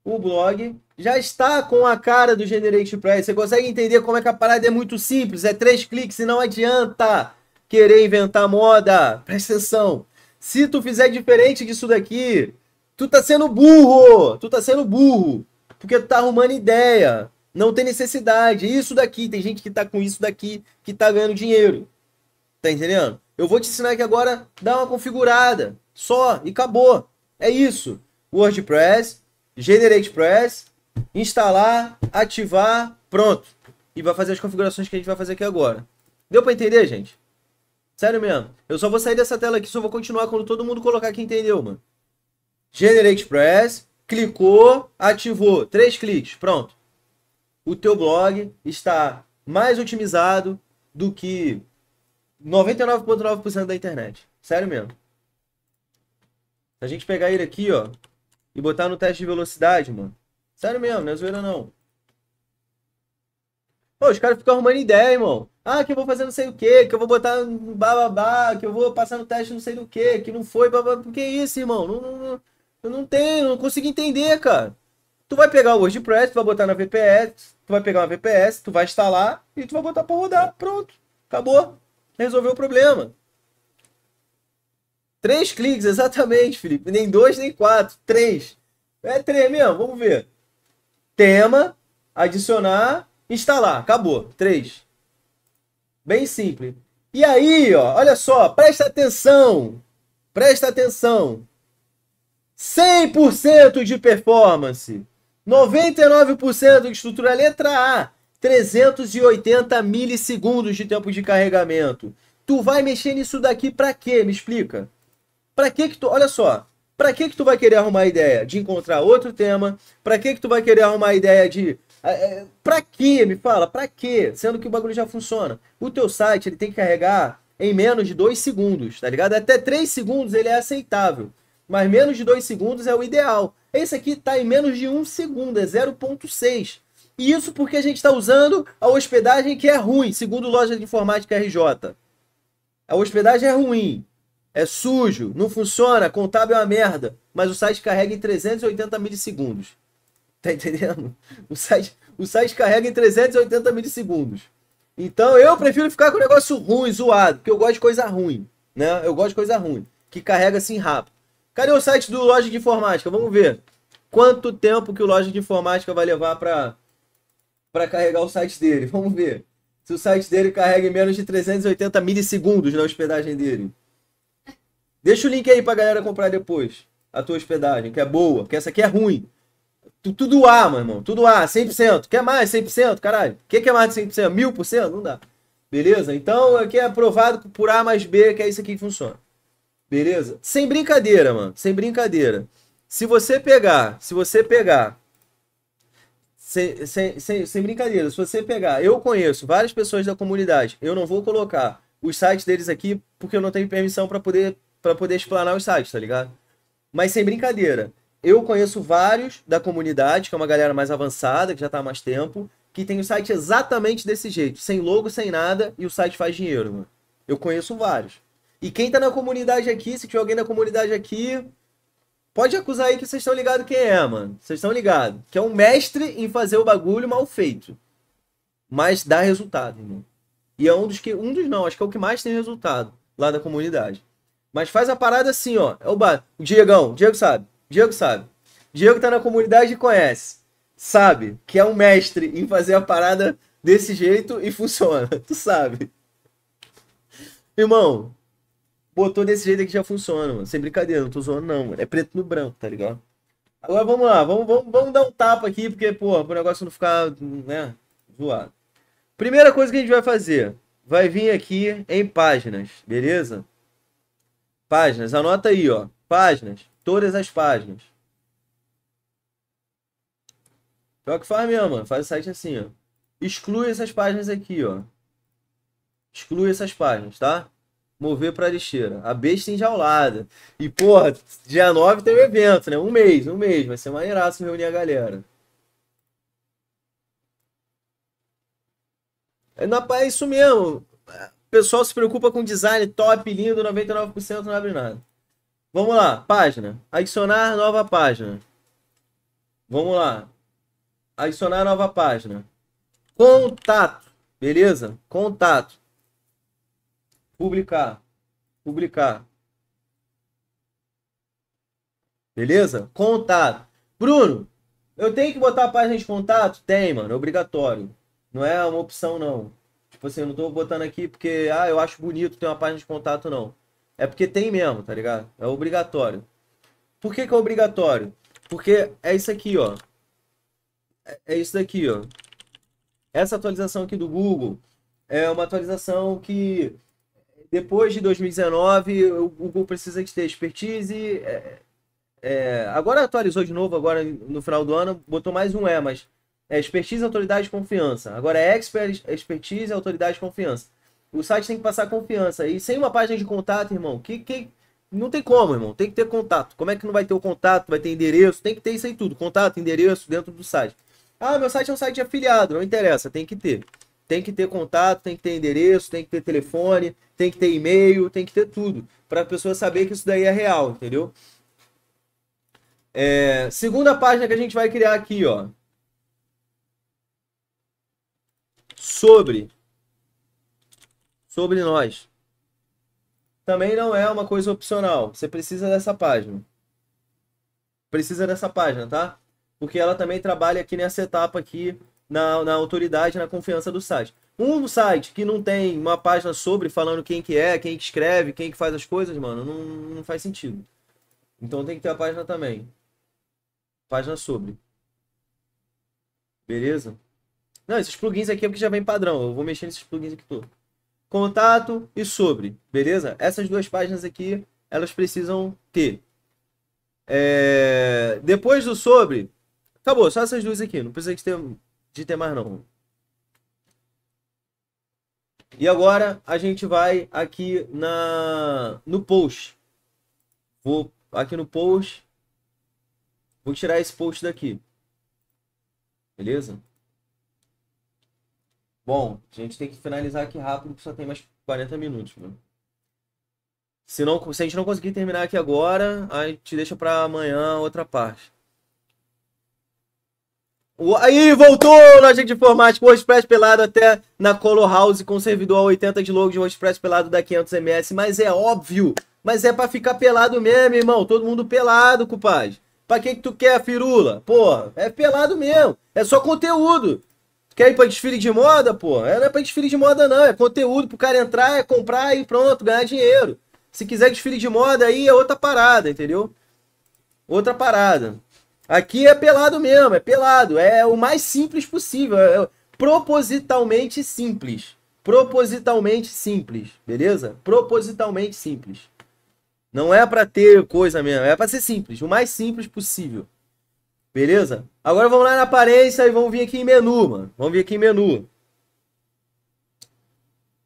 O blog já está com a cara do Generate Press. Você consegue entender como é que a parada é muito simples. É três cliques e não adianta querer inventar moda. Presta atenção. Se tu fizer diferente disso daqui, tu tá sendo burro. Tu tá sendo burro. Porque tu tá arrumando ideia. Não tem necessidade. Isso daqui. Tem gente que tá com isso daqui que tá ganhando dinheiro. Tá entendendo? Eu vou te ensinar aqui agora, dá uma configurada. Só e acabou. É isso. WordPress, Generate Press instalar, ativar, pronto. E vai fazer as configurações que a gente vai fazer aqui agora. Deu para entender, gente? Sério mesmo. Eu só vou sair dessa tela aqui, só vou continuar quando todo mundo colocar que entendeu, mano. Generate Press, clicou, ativou, três cliques, pronto. O teu blog está mais otimizado do que 99.9% da internet. Sério mesmo. Se a gente pegar ele aqui, ó, e botar no teste de velocidade, mano, Sério mesmo, não é zoeira não. Pô, os caras ficam arrumando ideia, irmão. Ah, que eu vou fazer não sei o que, que eu vou botar um bababá, que eu vou passar no teste não sei do que, que não foi, babá. Que isso, irmão? Não, não, eu não tenho, não consigo entender, cara. Tu vai pegar o WordPress, tu vai botar na VPS, tu vai pegar uma VPS, tu vai instalar e tu vai botar pra rodar. Pronto. Acabou. Resolveu o problema. Três cliques, exatamente, Felipe. Nem dois, nem quatro. Três. É três mesmo, vamos ver tema, adicionar, instalar. Acabou. Três. Bem simples. E aí, ó, olha só, presta atenção. Presta atenção. 100% de performance. 99% de estrutura letra A. 380 milissegundos de tempo de carregamento. Tu vai mexer nisso daqui para quê? Me explica. Para que que tu, olha só, para que que tu vai querer arrumar a ideia de encontrar outro tema? Para que que tu vai querer arrumar a ideia de eh, eh, para que me fala? Para que? Sendo que o bagulho já funciona. O teu site ele tem que carregar em menos de dois segundos, tá ligado? Até três segundos ele é aceitável, mas menos de dois segundos é o ideal. Esse aqui tá em menos de um segundo, é 0.6. E isso porque a gente está usando a hospedagem que é ruim, segundo loja de informática RJ. A hospedagem é ruim é sujo, não funciona, contábil é uma merda, mas o site carrega em 380 milissegundos. Tá entendendo? O site, o site carrega em 380 milissegundos. Então eu prefiro ficar com o negócio ruim, zoado, porque eu gosto de coisa ruim, né? Eu gosto de coisa ruim, que carrega assim rápido. Cadê o site do Loja de Informática? Vamos ver. Quanto tempo que o Loja de Informática vai levar para para carregar o site dele? Vamos ver. Se o site dele carrega em menos de 380 milissegundos na hospedagem dele. Deixa o link aí pra galera comprar depois. A tua hospedagem, que é boa, que essa aqui é ruim. tudo A, meu irmão. Tudo A, 100%. Quer mais 100%? Caralho. que quer é mais de 100%? 1000%? Não dá. Beleza? Então, aqui é aprovado por A mais B, que é isso aqui que funciona. Beleza? Sem brincadeira, mano. Sem brincadeira. Se você pegar, se você pegar... Sem, sem, sem, sem brincadeira, se você pegar... Eu conheço várias pessoas da comunidade. Eu não vou colocar os sites deles aqui, porque eu não tenho permissão para poder para poder explanar os sites, tá ligado? Mas sem brincadeira, eu conheço vários da comunidade, que é uma galera mais avançada, que já tá há mais tempo, que tem o site exatamente desse jeito, sem logo, sem nada, e o site faz dinheiro, mano. Eu conheço vários. E quem tá na comunidade aqui, se tiver alguém na comunidade aqui, pode acusar aí que vocês estão ligados quem é, mano. Vocês estão ligados. Que é um mestre em fazer o bagulho mal feito. Mas dá resultado, irmão. E é um dos que. Um dos não, acho que é o que mais tem resultado lá da comunidade. Mas faz a parada assim, ó. É o, ba... o Diegão, Diego sabe. Diego sabe. Diego tá na comunidade e conhece. Sabe que é um mestre em fazer a parada desse jeito e funciona. Tu sabe. Irmão, botou desse jeito aqui já funciona, mano. Sem brincadeira, não tô zoando não, mano. É preto no branco, tá ligado? Agora vamos lá, vamos, vamos, vamos dar um tapa aqui, porque, pô, pro negócio não ficar, né, zoado. Primeira coisa que a gente vai fazer, vai vir aqui em páginas, beleza? Páginas, anota aí, ó. Páginas, todas as páginas. Pior que faz mesmo, mano. Faz o site assim, ó. Exclui essas páginas aqui, ó. Exclui essas páginas, tá? Mover pra lixeira. A besta enjaulada. E, porra, dia 9 tem um evento, né? Um mês, um mês. Vai ser maneiraço reunir a galera. É, na, é isso mesmo pessoal se preocupa com design top, lindo, 99% não abre nada. Vamos lá, página. Adicionar nova página. Vamos lá. Adicionar nova página. Contato. Beleza? Contato. Publicar. Publicar. Beleza? Contato. Bruno, eu tenho que botar a página de contato? Tem, mano. É obrigatório. Não é uma opção, não. Tipo assim, eu não tô botando aqui porque, ah, eu acho bonito ter uma página de contato, não. É porque tem mesmo, tá ligado? É obrigatório. Por que, que é obrigatório? Porque é isso aqui, ó. É, é isso daqui, ó. Essa atualização aqui do Google é uma atualização que depois de 2019 o Google precisa de ter expertise. É, é, agora atualizou de novo, agora no final do ano, botou mais um E, mas é expertise, autoridade e confiança. Agora é expert, expertise, autoridade e confiança. O site tem que passar confiança. E sem uma página de contato, irmão, que, que não tem como, irmão. Tem que ter contato. Como é que não vai ter o contato? Vai ter endereço? Tem que ter isso aí tudo. Contato, endereço dentro do site. Ah, meu site é um site de afiliado. Não interessa, tem que ter. Tem que ter contato, tem que ter endereço, tem que ter telefone, tem que ter e-mail, tem que ter tudo. Para a pessoa saber que isso daí é real, entendeu? É, segunda página que a gente vai criar aqui, ó. sobre sobre nós. Também não é uma coisa opcional. Você precisa dessa página. Precisa dessa página, tá? Porque ela também trabalha aqui nessa etapa aqui na, na autoridade, na confiança do site. Um site que não tem uma página sobre falando quem que é, quem que escreve, quem que faz as coisas, mano, não, não faz sentido. Então tem que ter a página também. Página sobre. Beleza? Não, esses plugins aqui é o que já vem padrão. Eu vou mexer nesses plugins aqui tudo. Contato e sobre, beleza? Essas duas páginas aqui, elas precisam ter. É... Depois do sobre, acabou. Só essas duas aqui. Não precisa de ter, de ter mais, não. E agora a gente vai aqui na no post. Vou aqui no post. Vou tirar esse post daqui. Beleza? Bom, a gente tem que finalizar aqui rápido, porque só tem mais 40 minutos, mano. Se, não, se a gente não conseguir terminar aqui agora, a gente deixa pra amanhã outra parte. Aí, voltou! Loja de informática, WordPress pelado até na Color House com servidor a 80 de logo de WordPress pelado da 500ms. Mas é óbvio, mas é pra ficar pelado mesmo, irmão. Todo mundo pelado, cupade. Pra que que tu quer, firula? Porra, é pelado mesmo. É só conteúdo. Quer ir pra desfile de moda, pô? É, não é pra desfile de moda, não. É conteúdo pro cara entrar, é comprar e pronto, ganhar dinheiro. Se quiser desfile de moda, aí é outra parada, entendeu? Outra parada. Aqui é pelado mesmo, é pelado. É o mais simples possível. É propositalmente simples. Propositalmente simples, beleza? Propositalmente simples. Não é para ter coisa mesmo, é para ser simples, o mais simples possível. Beleza? Agora vamos lá na aparência e vamos vir aqui em menu, mano. Vamos vir aqui em menu.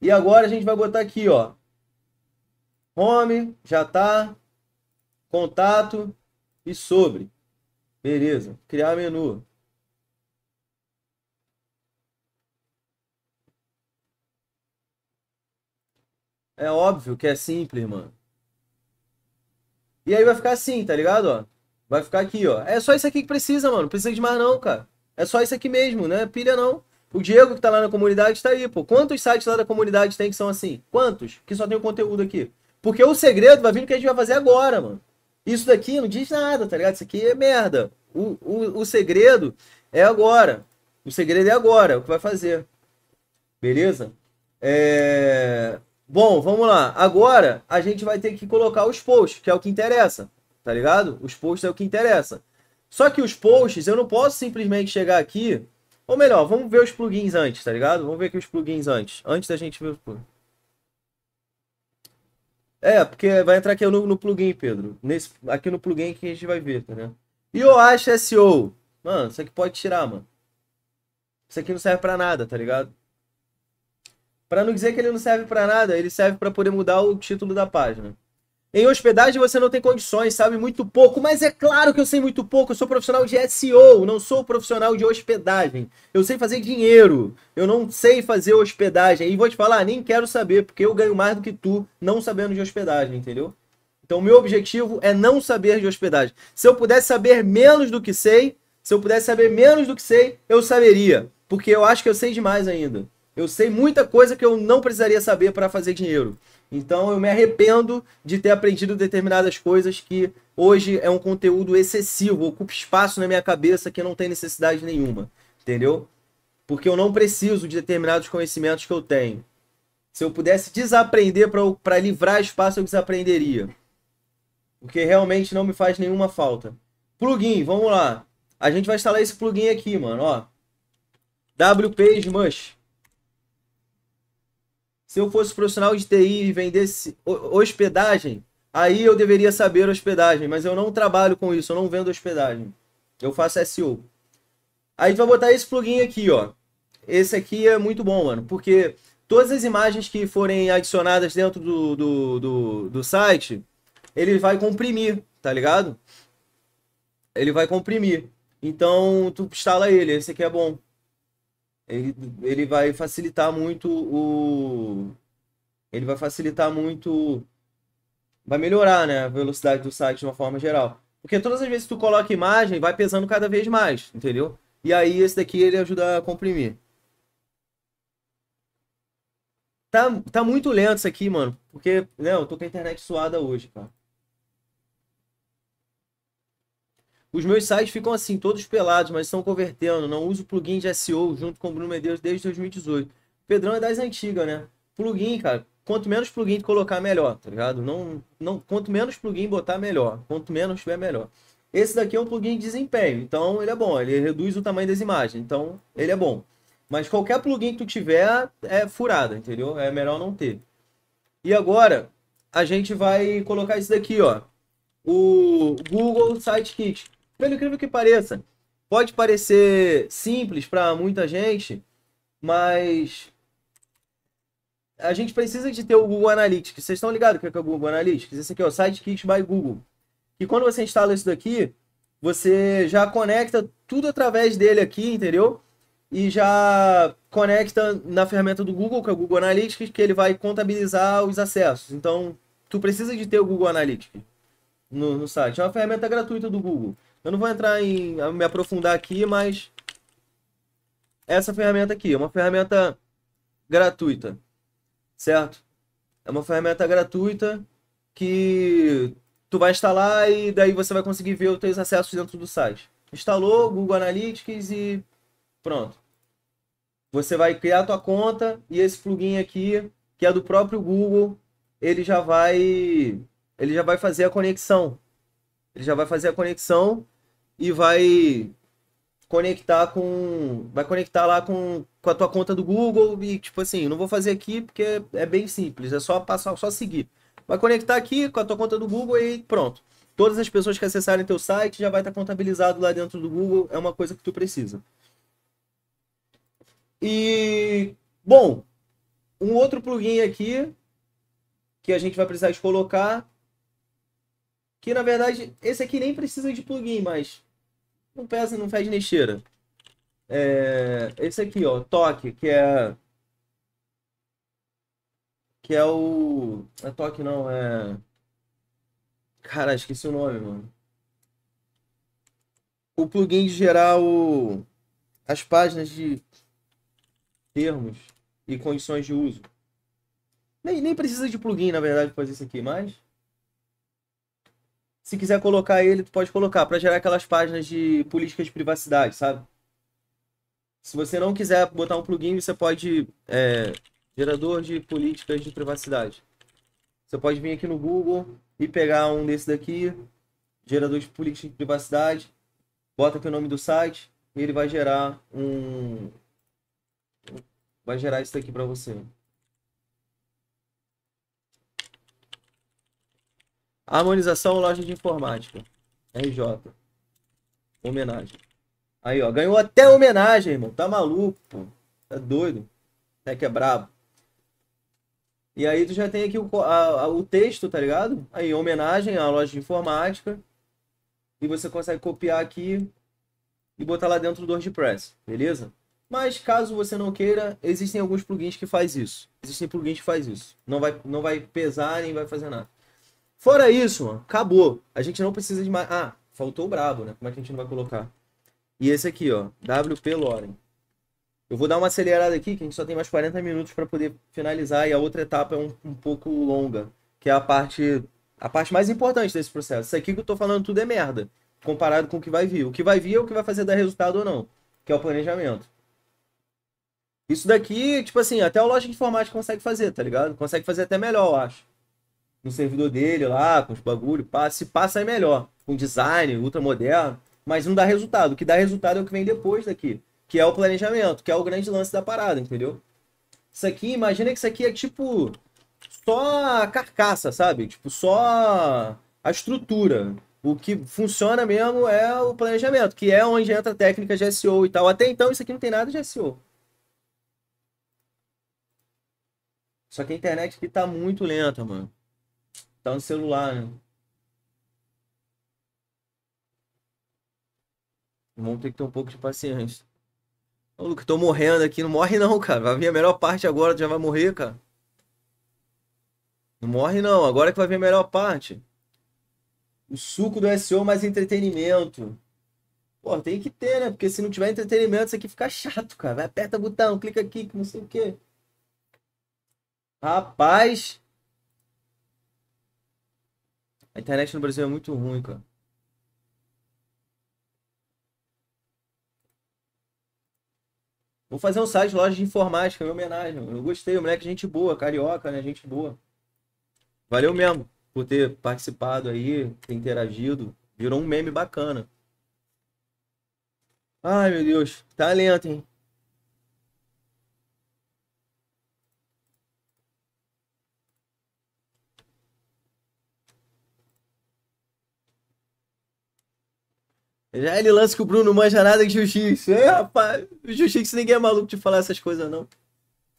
E agora a gente vai botar aqui, ó. Home, já tá. Contato e sobre. Beleza. Criar menu. É óbvio que é simples, mano. E aí vai ficar assim, tá ligado? Ó. Vai ficar aqui, ó. É só isso aqui que precisa, mano. Não precisa de mais não, cara. É só isso aqui mesmo, né? Pilha não. O Diego que tá lá na comunidade tá aí, pô. Quantos sites lá da comunidade tem que são assim? Quantos? Que só tem o conteúdo aqui. Porque o segredo vai vir O que a gente vai fazer agora, mano. Isso daqui não diz nada, tá ligado? Isso aqui é merda. O, o, o segredo é agora. O segredo é agora, é o que vai fazer. Beleza? É... Bom, vamos lá. Agora a gente vai ter que colocar os posts, que é o que interessa. Tá ligado? Os posts é o que interessa. Só que os posts, eu não posso simplesmente chegar aqui. Ou melhor, vamos ver os plugins antes, tá ligado? Vamos ver aqui os plugins antes. Antes da gente ver os plugins. É, porque vai entrar aqui no, no plugin, Pedro. Nesse, aqui no plugin que a gente vai ver, tá ligado? E o acho SEO. Mano, isso aqui pode tirar, mano. Isso aqui não serve pra nada, tá ligado? Pra não dizer que ele não serve pra nada, ele serve pra poder mudar o título da página. Em hospedagem você não tem condições, sabe muito pouco, mas é claro que eu sei muito pouco. Eu sou profissional de SEO, não sou profissional de hospedagem. Eu sei fazer dinheiro, eu não sei fazer hospedagem. E vou te falar, nem quero saber, porque eu ganho mais do que tu não sabendo de hospedagem, entendeu? Então, meu objetivo é não saber de hospedagem. Se eu pudesse saber menos do que sei, se eu pudesse saber menos do que sei, eu saberia, porque eu acho que eu sei demais ainda. Eu sei muita coisa que eu não precisaria saber para fazer dinheiro. Então eu me arrependo de ter aprendido determinadas coisas que hoje é um conteúdo excessivo, ocupa espaço na minha cabeça que não tem necessidade nenhuma, entendeu? Porque eu não preciso de determinados conhecimentos que eu tenho. Se eu pudesse desaprender para livrar espaço, eu desaprenderia. Porque realmente não me faz nenhuma falta. Plugin, vamos lá. A gente vai instalar esse plugin aqui, mano, ó. WP se eu fosse profissional de TI e vendesse hospedagem, aí eu deveria saber hospedagem, mas eu não trabalho com isso, eu não vendo hospedagem. Eu faço SEO. Aí vai botar esse plugin aqui, ó. Esse aqui é muito bom, mano, porque todas as imagens que forem adicionadas dentro do, do, do, do site, ele vai comprimir, tá ligado? Ele vai comprimir. Então, tu instala ele, esse aqui é bom ele, ele vai facilitar muito o. Ele vai facilitar muito. Vai melhorar, né? A velocidade do site de uma forma geral. Porque todas as vezes que tu coloca imagem, vai pesando cada vez mais, entendeu? E aí esse daqui ele ajuda a comprimir. Tá, tá muito lento isso aqui, mano. Porque, né, eu tô com a internet suada hoje, cara. Os meus sites ficam assim, todos pelados, mas estão convertendo. Não uso plugin de SEO junto com o Bruno Medeiros desde 2018. Pedrão é das antigas, né? Plugin, cara. Quanto menos plugin colocar, melhor, tá ligado? Não, não, quanto menos plugin botar, melhor. Quanto menos tiver, melhor. Esse daqui é um plugin de desempenho, então ele é bom. Ele reduz o tamanho das imagens, então ele é bom. Mas qualquer plugin que tu tiver é furada, entendeu? É melhor não ter. E agora, a gente vai colocar isso daqui, ó. O Google Site Kit pelo incrível que pareça, pode parecer simples para muita gente, mas a gente precisa de ter o Google Analytics. Vocês estão ligados o que é o Google Analytics? Esse aqui é o Sidekicks by Google. E quando você instala isso daqui, você já conecta tudo através dele aqui, entendeu? E já conecta na ferramenta do Google, que é o Google Analytics, que ele vai contabilizar os acessos. Então, tu precisa de ter o Google Analytics no, no site. É uma ferramenta gratuita do Google. Eu não vou entrar em me aprofundar aqui, mas essa ferramenta aqui é uma ferramenta gratuita, certo? É uma ferramenta gratuita que tu vai instalar e daí você vai conseguir ver os teus acessos dentro do site. Instalou Google Analytics e pronto. Você vai criar a tua conta e esse plugin aqui, que é do próprio Google, ele já vai ele já vai fazer a conexão. Ele já vai fazer a conexão e vai conectar com. Vai conectar lá com, com a tua conta do Google e, tipo assim, não vou fazer aqui porque é bem simples, é só passar, só seguir. Vai conectar aqui com a tua conta do Google e pronto. Todas as pessoas que acessarem teu site já vai estar contabilizado lá dentro do Google, é uma coisa que tu precisa. E bom, um outro plugin aqui que a gente vai precisar de colocar que na verdade esse aqui nem precisa de plugin, mas não pesa, não faz lixeira. É, esse aqui, ó, toque, que é. Que é o. É toque não, é. Cara, esqueci o nome, mano. O plugin de gerar o... as páginas de termos e condições de uso. Nem, nem precisa de plugin, na verdade, para fazer isso aqui, mas se quiser colocar ele, tu pode colocar, para gerar aquelas páginas de políticas de privacidade, sabe? Se você não quiser botar um plugin, você pode. É, gerador de políticas de privacidade. Você pode vir aqui no Google e pegar um desse daqui, gerador de políticas de privacidade, bota aqui o nome do site e ele vai gerar um. Vai gerar isso daqui para você. Harmonização Loja de Informática. RJ. Homenagem. Aí, ó. Ganhou até homenagem, irmão. Tá maluco, Tá doido. É que é brabo. E aí tu já tem aqui o, a, a, o texto, tá ligado? Aí, homenagem à loja de informática. E você consegue copiar aqui e botar lá dentro do WordPress, beleza? Mas caso você não queira, existem alguns plugins que faz isso. Existem plugins que faz isso. Não vai, não vai pesar nem vai fazer nada. Fora isso, mano, acabou. A gente não precisa de mais. Ah, faltou o Bravo, né? Como é que a gente não vai colocar? E esse aqui, ó, WP Loren. Eu vou dar uma acelerada aqui, que a gente só tem mais 40 minutos para poder finalizar e a outra etapa é um, um pouco longa, que é a parte a parte mais importante desse processo. Isso aqui que eu tô falando tudo é merda, comparado com o que vai vir. O que vai vir é o que vai fazer dar resultado ou não, que é o planejamento. Isso daqui, tipo assim, até o loja de informática consegue fazer, tá ligado? Consegue fazer até melhor, eu acho no servidor dele lá, com os bagulho, passa, se passa é melhor, com design ultra moderno, mas não dá resultado. O que dá resultado é o que vem depois daqui, que é o planejamento, que é o grande lance da parada, entendeu? Isso aqui, imagina que isso aqui é tipo só a carcaça, sabe? Tipo, só a estrutura. O que funciona mesmo é o planejamento, que é onde entra a técnica de SEO e tal. Até então, isso aqui não tem nada de SEO. Só que a internet aqui tá muito lenta, mano. Tá no celular, né? Vamos ter que ter um pouco de paciência. Ô, Luke, tô morrendo aqui. Não morre não, cara. Vai vir a melhor parte agora. Já vai morrer, cara. Não morre não. Agora é que vai vir a melhor parte. O suco do SEO mais entretenimento. Pô, tem que ter, né? Porque se não tiver entretenimento, isso aqui fica chato, cara. Vai, aperta o botão, clica aqui, que não sei o quê. Rapaz, a internet no Brasil é muito ruim, cara. Vou fazer um site loja de informática, em homenagem. Eu gostei, o moleque é gente boa, carioca, né? Gente boa. Valeu mesmo por ter participado aí, ter interagido. Virou um meme bacana. Ai, meu Deus. Talento, tá hein? Já ele é lança que o Bruno não manja nada de jiu-jitsu. É, rapaz, jiu-jitsu ninguém é maluco de falar essas coisas, não.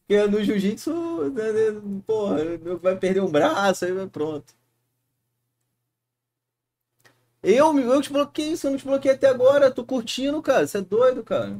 Porque no jiu-jitsu, né, né, porra, vai perder um braço, aí vai pronto. Eu, eu te bloqueei, isso, eu não te bloqueei até agora, tô curtindo, cara. Você é doido, cara.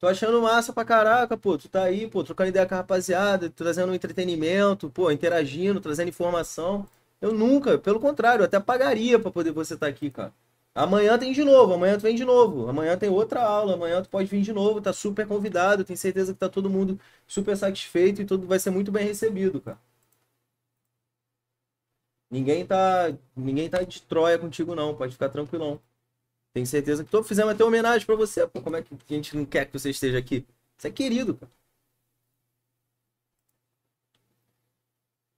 Tô achando massa pra caraca, pô. Tu tá aí, pô, trocando ideia com a rapaziada, trazendo entretenimento, pô, interagindo, trazendo informação. Eu nunca, pelo contrário, eu até pagaria pra poder você estar tá aqui, cara. Amanhã tem de novo, amanhã tu vem de novo, amanhã tem outra aula, amanhã tu pode vir de novo, tá super convidado, tenho certeza que tá todo mundo super satisfeito e tudo vai ser muito bem recebido, cara. Ninguém tá, ninguém tá de Troia contigo não, pode ficar tranquilão. Tenho certeza que tô fizemos até homenagem para você, pô, como é que a gente não quer que você esteja aqui? Você é querido, cara.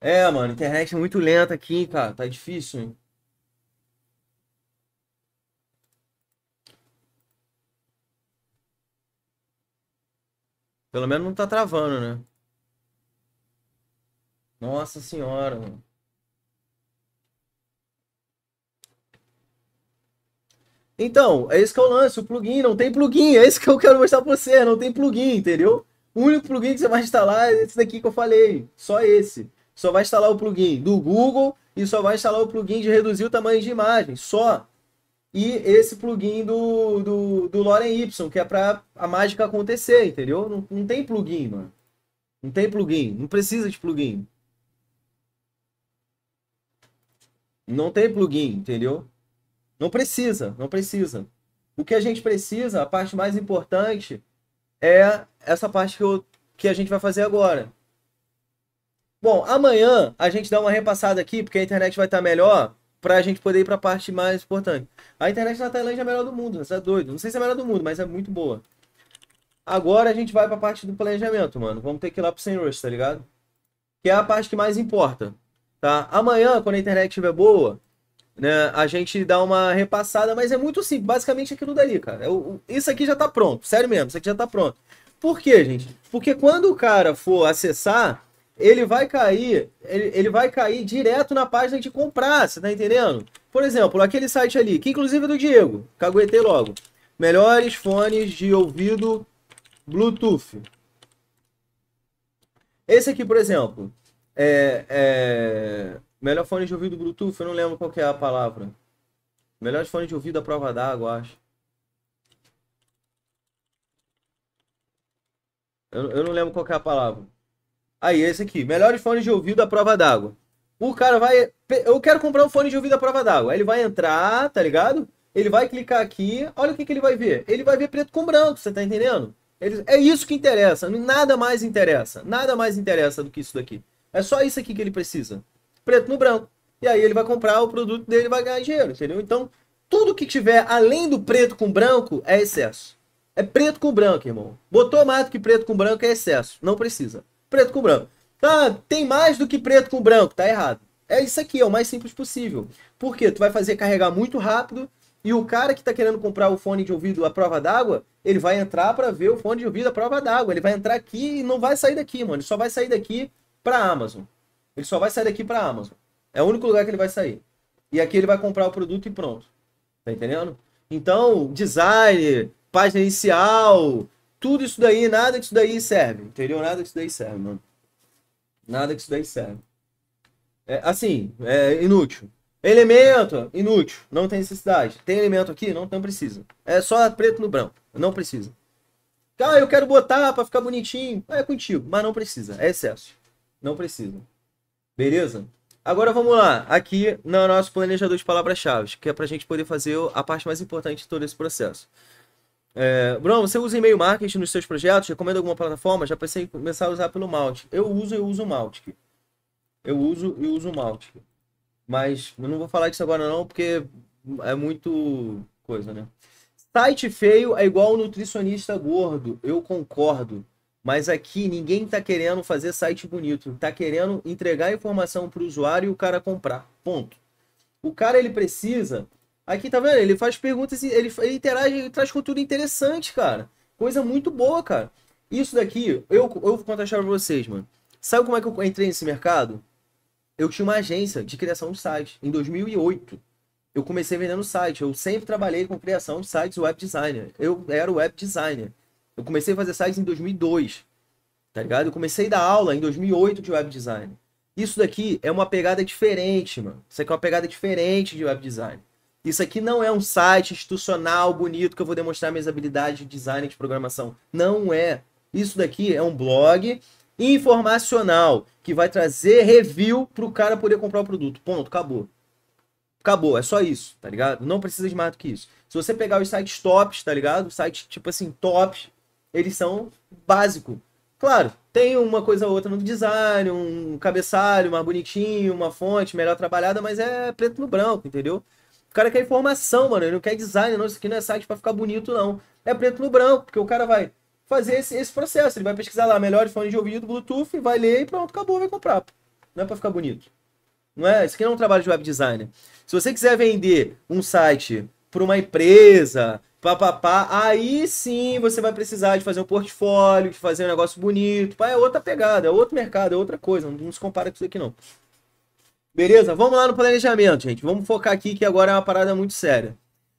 É, mano, internet é muito lenta aqui, cara, tá difícil, hein? Pelo menos não tá travando, né? Nossa senhora, mano. Então, é esse que eu é lanço, o plugin, não tem plugin, é isso que eu quero mostrar pra você, não tem plugin, entendeu? O único plugin que você vai instalar é esse daqui que eu falei, só esse. Só vai instalar o plugin do Google e só vai instalar o plugin de reduzir o tamanho de imagem, só e esse plugin do, do, do Loren Y, que é para a mágica acontecer, entendeu? Não, não tem plugin, mano. Não tem plugin. Não precisa de plugin. Não tem plugin, entendeu? Não precisa, não precisa. O que a gente precisa, a parte mais importante, é essa parte que, eu, que a gente vai fazer agora. Bom, amanhã a gente dá uma repassada aqui, porque a internet vai estar tá melhor pra gente poder ir pra parte mais importante. A internet na Tailândia é a melhor do mundo, você é doido. Não sei se é a melhor do mundo, mas é muito boa. Agora a gente vai pra parte do planejamento, mano. Vamos ter que ir lá pro Senhor, tá ligado? Que é a parte que mais importa, tá? Amanhã, quando a internet estiver boa, né, a gente dá uma repassada, mas é muito simples, basicamente é aquilo dali, cara. É isso aqui já tá pronto, sério mesmo, isso aqui já tá pronto. Por quê, gente? Porque quando o cara for acessar, ele vai cair, ele, ele vai cair direto na página de comprar, você tá entendendo? Por exemplo, aquele site ali, que inclusive é do Diego, caguetei logo. Melhores fones de ouvido Bluetooth. Esse aqui, por exemplo, é, é... Melhor fone de ouvido Bluetooth, eu não lembro qual é a palavra. Melhores fones de ouvido à prova d'água, acho. Eu, eu não lembro qual é a palavra. Aí, esse aqui. Melhores fones de ouvido à prova d'água. O cara vai. Eu quero comprar um fone de ouvido à prova d'água. ele vai entrar, tá ligado? Ele vai clicar aqui. Olha o que, que ele vai ver. Ele vai ver preto com branco, você tá entendendo? Ele... É isso que interessa. Nada mais interessa. Nada mais interessa do que isso daqui. É só isso aqui que ele precisa. Preto no branco. E aí ele vai comprar o produto dele e vai ganhar dinheiro, entendeu? Então, tudo que tiver além do preto com branco é excesso. É preto com branco, irmão. Botou mais do que preto com branco é excesso. Não precisa preto com branco. Ah, tem mais do que preto com branco, tá errado. É isso aqui, é o mais simples possível. Por quê? Tu vai fazer carregar muito rápido e o cara que está querendo comprar o fone de ouvido à prova d'água, ele vai entrar para ver o fone de ouvido à prova d'água. Ele vai entrar aqui e não vai sair daqui, mano. Ele só vai sair daqui para Amazon. Ele só vai sair daqui para Amazon. É o único lugar que ele vai sair. E aqui ele vai comprar o produto e pronto. Tá entendendo? Então, design, página inicial, tudo isso daí, nada que isso daí serve, entendeu? Nada que isso daí serve, mano. Nada que isso daí serve. É, assim, é inútil. Elemento, inútil, não tem necessidade. Tem elemento aqui? Não, não precisa. É só preto no branco, não precisa. Ah, eu quero botar para ficar bonitinho. é contigo, mas não precisa, é excesso. Não precisa. Beleza? Agora vamos lá, aqui no nosso planejador de palavras-chave, que é para a gente poder fazer a parte mais importante de todo esse processo. É, Bruno, você usa e-mail marketing nos seus projetos? Recomenda alguma plataforma? Já pensei em começar a usar pelo Mautic. Eu uso, eu uso o Mautic. Eu uso e uso o Mautic. Mas eu não vou falar disso agora não, porque é muito coisa, né? Site feio é igual nutricionista gordo. Eu concordo. Mas aqui ninguém tá querendo fazer site bonito. Tá querendo entregar informação para o usuário e o cara comprar. Ponto. O cara ele precisa Aqui, tá vendo? Ele faz perguntas, ele, ele interage, ele traz conteúdo interessante, cara. Coisa muito boa, cara. Isso daqui, eu, eu vou contar a pra vocês, mano. Sabe como é que eu entrei nesse mercado? Eu tinha uma agência de criação de sites em 2008. Eu comecei vendendo site. Eu sempre trabalhei com criação de sites web designer. Eu era web designer. Eu comecei a fazer sites em 2002. Tá ligado? Eu comecei a dar aula em 2008 de web design. Isso daqui é uma pegada diferente, mano. Isso aqui é uma pegada diferente de web design. Isso aqui não é um site institucional bonito que eu vou demonstrar minhas habilidades de design de programação. Não é. Isso daqui é um blog informacional que vai trazer review para o cara poder comprar o produto. Ponto, acabou. Acabou, é só isso, tá ligado? Não precisa de mais do que isso. Se você pegar os sites tops, tá ligado? Os sites tipo assim, top, eles são básico. Claro, tem uma coisa ou outra no design, um cabeçalho mais bonitinho, uma fonte melhor trabalhada, mas é preto no branco, entendeu? O cara quer informação, mano. Ele não quer design, não. Isso aqui não é site pra ficar bonito, não. É preto no branco, porque o cara vai fazer esse, esse processo. Ele vai pesquisar lá, melhores fones de ouvido, Bluetooth, vai ler e pronto, acabou, vai comprar. Não é pra ficar bonito. Não é? Isso aqui não é um trabalho de web designer. Se você quiser vender um site para uma empresa, papapá, aí sim você vai precisar de fazer um portfólio, de fazer um negócio bonito. é outra pegada, é outro mercado, é outra coisa. Não se compara com isso aqui, não. Beleza? Vamos lá no planejamento, gente. Vamos focar aqui que agora é uma parada muito séria.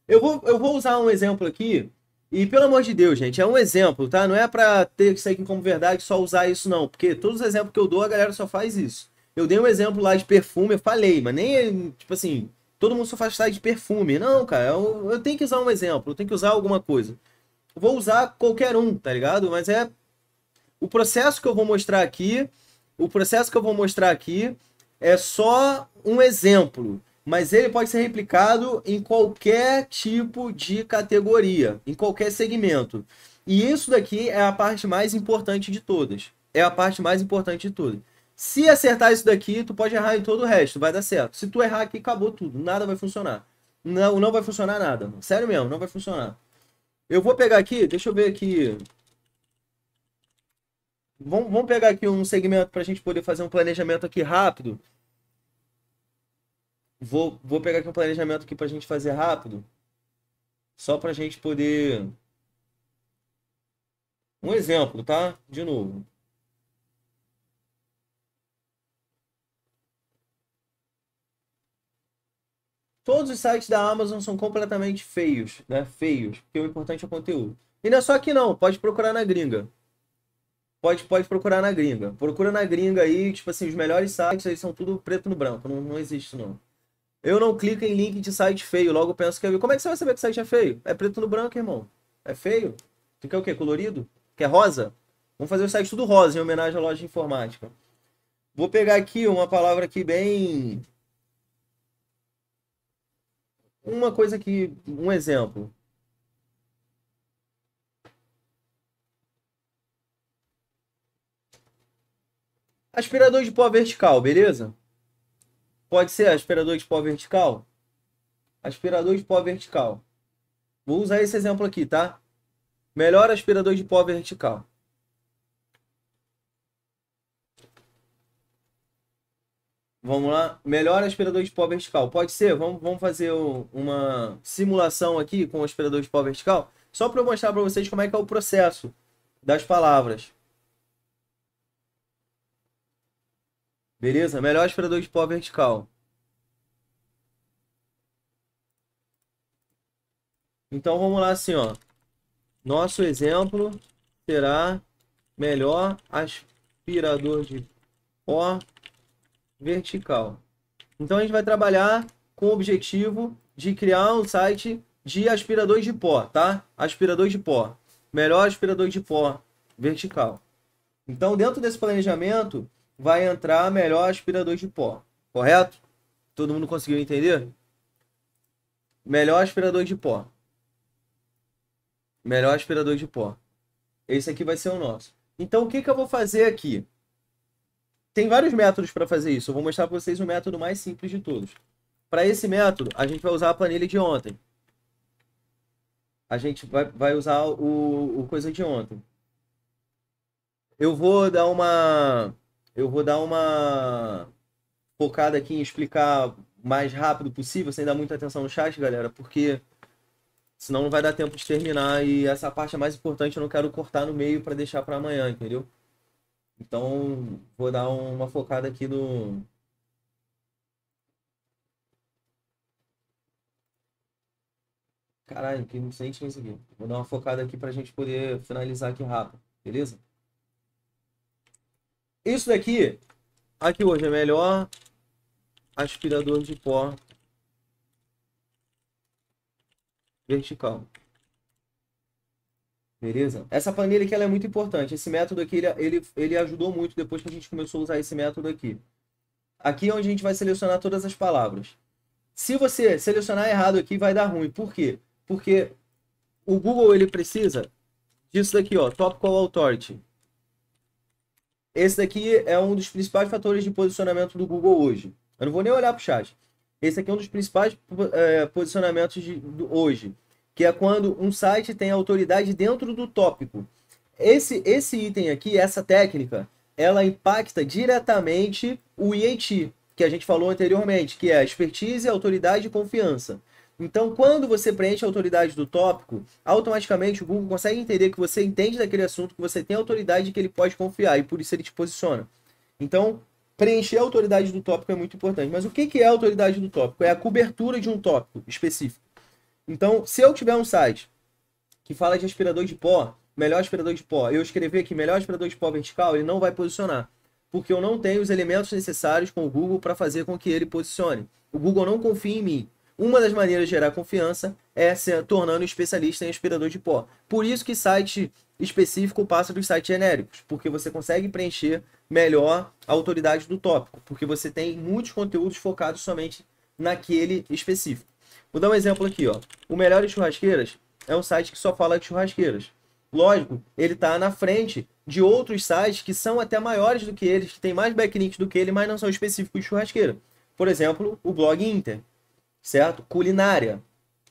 Eu vou, eu vou usar um exemplo aqui. E pelo amor de Deus, gente, é um exemplo, tá? Não é pra ter que seguir como verdade só usar isso, não. Porque todos os exemplos que eu dou, a galera só faz isso. Eu dei um exemplo lá de perfume, eu falei, mas nem, é, tipo assim, todo mundo só faz site de perfume. Não, cara, eu, eu tenho que usar um exemplo, eu tenho que usar alguma coisa. Eu vou usar qualquer um, tá ligado? Mas é o processo que eu vou mostrar aqui, o processo que eu vou mostrar aqui é só um exemplo, mas ele pode ser replicado em qualquer tipo de categoria, em qualquer segmento. E isso daqui é a parte mais importante de todas. É a parte mais importante de todas. Se acertar isso daqui, tu pode errar em todo o resto, vai dar certo. Se tu errar aqui, acabou tudo, nada vai funcionar. Não, não vai funcionar nada, mano. sério mesmo, não vai funcionar. Eu vou pegar aqui, deixa eu ver aqui. Vamos, vamos pegar aqui um segmento para a gente poder fazer um planejamento aqui rápido. Vou, vou pegar aqui um planejamento aqui pra gente fazer rápido. Só pra gente poder. Um exemplo, tá? De novo. Todos os sites da Amazon são completamente feios, né? Feios, porque o importante é o conteúdo. E não é só aqui não, pode procurar na gringa. Pode, pode procurar na gringa. Procura na gringa aí, tipo assim, os melhores sites aí são tudo preto no branco, não, não existe não. Eu não clico em link de site feio, logo penso que é. Como é que você vai saber que o site é feio? É preto no branco, irmão. É feio? Tu quer o quê? Colorido? Quer rosa? Vamos fazer o site tudo rosa em homenagem à loja de informática. Vou pegar aqui uma palavra aqui bem. Uma coisa aqui, Um exemplo. Aspirador de pó vertical, beleza? Pode ser aspirador de pó vertical? Aspirador de pó vertical. Vou usar esse exemplo aqui, tá? Melhor aspirador de pó vertical. Vamos lá. Melhor aspirador de pó vertical. Pode ser? Vamos, vamos fazer uma simulação aqui com o aspirador de pó vertical? Só para eu mostrar para vocês como é que é o processo das palavras. Beleza? Melhor aspirador de pó vertical. Então vamos lá assim, ó. Nosso exemplo será melhor aspirador de pó vertical. Então a gente vai trabalhar com o objetivo de criar um site de aspirador de pó, tá? Aspirador de pó. Melhor aspirador de pó vertical. Então dentro desse planejamento, vai entrar melhor aspirador de pó, correto? Todo mundo conseguiu entender? Melhor aspirador de pó. Melhor aspirador de pó. Esse aqui vai ser o nosso. Então, o que, que eu vou fazer aqui? Tem vários métodos para fazer isso. Eu vou mostrar para vocês o método mais simples de todos. Para esse método, a gente vai usar a planilha de ontem. A gente vai, vai usar o, o coisa de ontem. Eu vou dar uma eu vou dar uma focada aqui em explicar mais rápido possível, sem dar muita atenção no chat, galera, porque senão não vai dar tempo de terminar e essa parte é mais importante, eu não quero cortar no meio para deixar para amanhã, entendeu? Então, vou dar uma focada aqui no Caralho, que não sei se conseguiu. Vou dar uma focada aqui pra gente poder finalizar aqui rápido, beleza? Isso daqui, aqui hoje é melhor. Aspirador de pó vertical. Beleza? Essa planilha aqui ela é muito importante. Esse método aqui ele, ele, ele ajudou muito depois que a gente começou a usar esse método aqui. Aqui é onde a gente vai selecionar todas as palavras. Se você selecionar errado aqui, vai dar ruim. Por quê? Porque o Google ele precisa disso daqui, ó, Topical Authority. Esse daqui é um dos principais fatores de posicionamento do Google hoje. Eu não vou nem olhar para o chat. Esse aqui é um dos principais é, posicionamentos de, hoje, que é quando um site tem autoridade dentro do tópico. Esse, esse item aqui, essa técnica, ela impacta diretamente o IAT, que a gente falou anteriormente, que é expertise, autoridade e confiança. Então, quando você preenche a autoridade do tópico, automaticamente o Google consegue entender que você entende daquele assunto, que você tem autoridade e que ele pode confiar, e por isso ele te posiciona. Então, preencher a autoridade do tópico é muito importante. Mas o que é a autoridade do tópico? É a cobertura de um tópico específico. Então, se eu tiver um site que fala de aspirador de pó, melhor aspirador de pó, eu escrever aqui melhor aspirador de pó vertical, ele não vai posicionar. Porque eu não tenho os elementos necessários com o Google para fazer com que ele posicione. O Google não confia em mim. Uma das maneiras de gerar confiança é se tornando um especialista em aspirador de pó. Por isso que site específico passa dos sites genéricos, porque você consegue preencher melhor a autoridade do tópico, porque você tem muitos conteúdos focados somente naquele específico. Vou dar um exemplo aqui, ó. O de Churrasqueiras é um site que só fala de churrasqueiras. Lógico, ele está na frente de outros sites que são até maiores do que eles, que tem mais backlinks do que ele, mas não são específicos de churrasqueira. Por exemplo, o blog Inter certo? Culinária,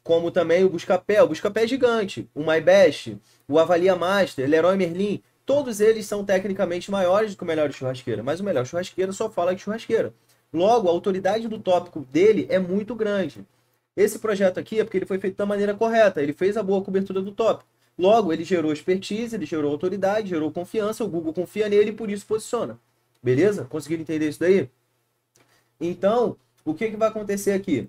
como também o Buscapé, o Buscapé é gigante, o Mybest, o Avalia Master, Leroy Merlin, todos eles são tecnicamente maiores do que o melhor churrasqueiro, mas o melhor churrasqueiro só fala de churrasqueiro. Logo, a autoridade do tópico dele é muito grande. Esse projeto aqui é porque ele foi feito da maneira correta, ele fez a boa cobertura do tópico. Logo, ele gerou expertise, ele gerou autoridade, gerou confiança, o Google confia nele e por isso posiciona. Beleza? Conseguiram entender isso daí? Então, o que, que vai acontecer aqui?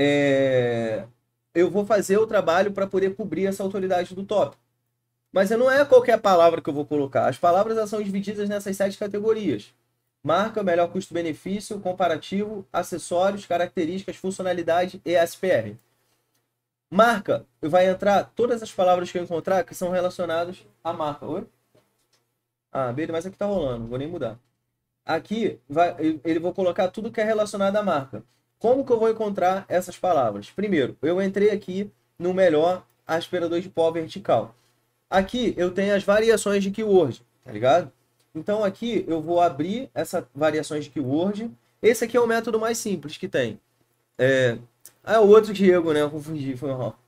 é, eu vou fazer o trabalho para poder cobrir essa autoridade do tópico. Mas não é qualquer palavra que eu vou colocar. As palavras são divididas nessas sete categorias. Marca, melhor custo-benefício, comparativo, acessórios, características, funcionalidade e SPR. Marca, vai entrar todas as palavras que eu encontrar que são relacionadas à marca. Oi? Ah, beleza, mas aqui é tá rolando, vou nem mudar. Aqui vai, vou colocar tudo que é relacionado à marca. Como que eu vou encontrar essas palavras? Primeiro, eu entrei aqui no melhor aspirador de pó vertical. Aqui eu tenho as variações de keyword, tá ligado? Então aqui eu vou abrir essas variações de keyword. Esse aqui é o método mais simples que tem. É... Ah, é o outro Diego, né? Eu confundi, foi mal.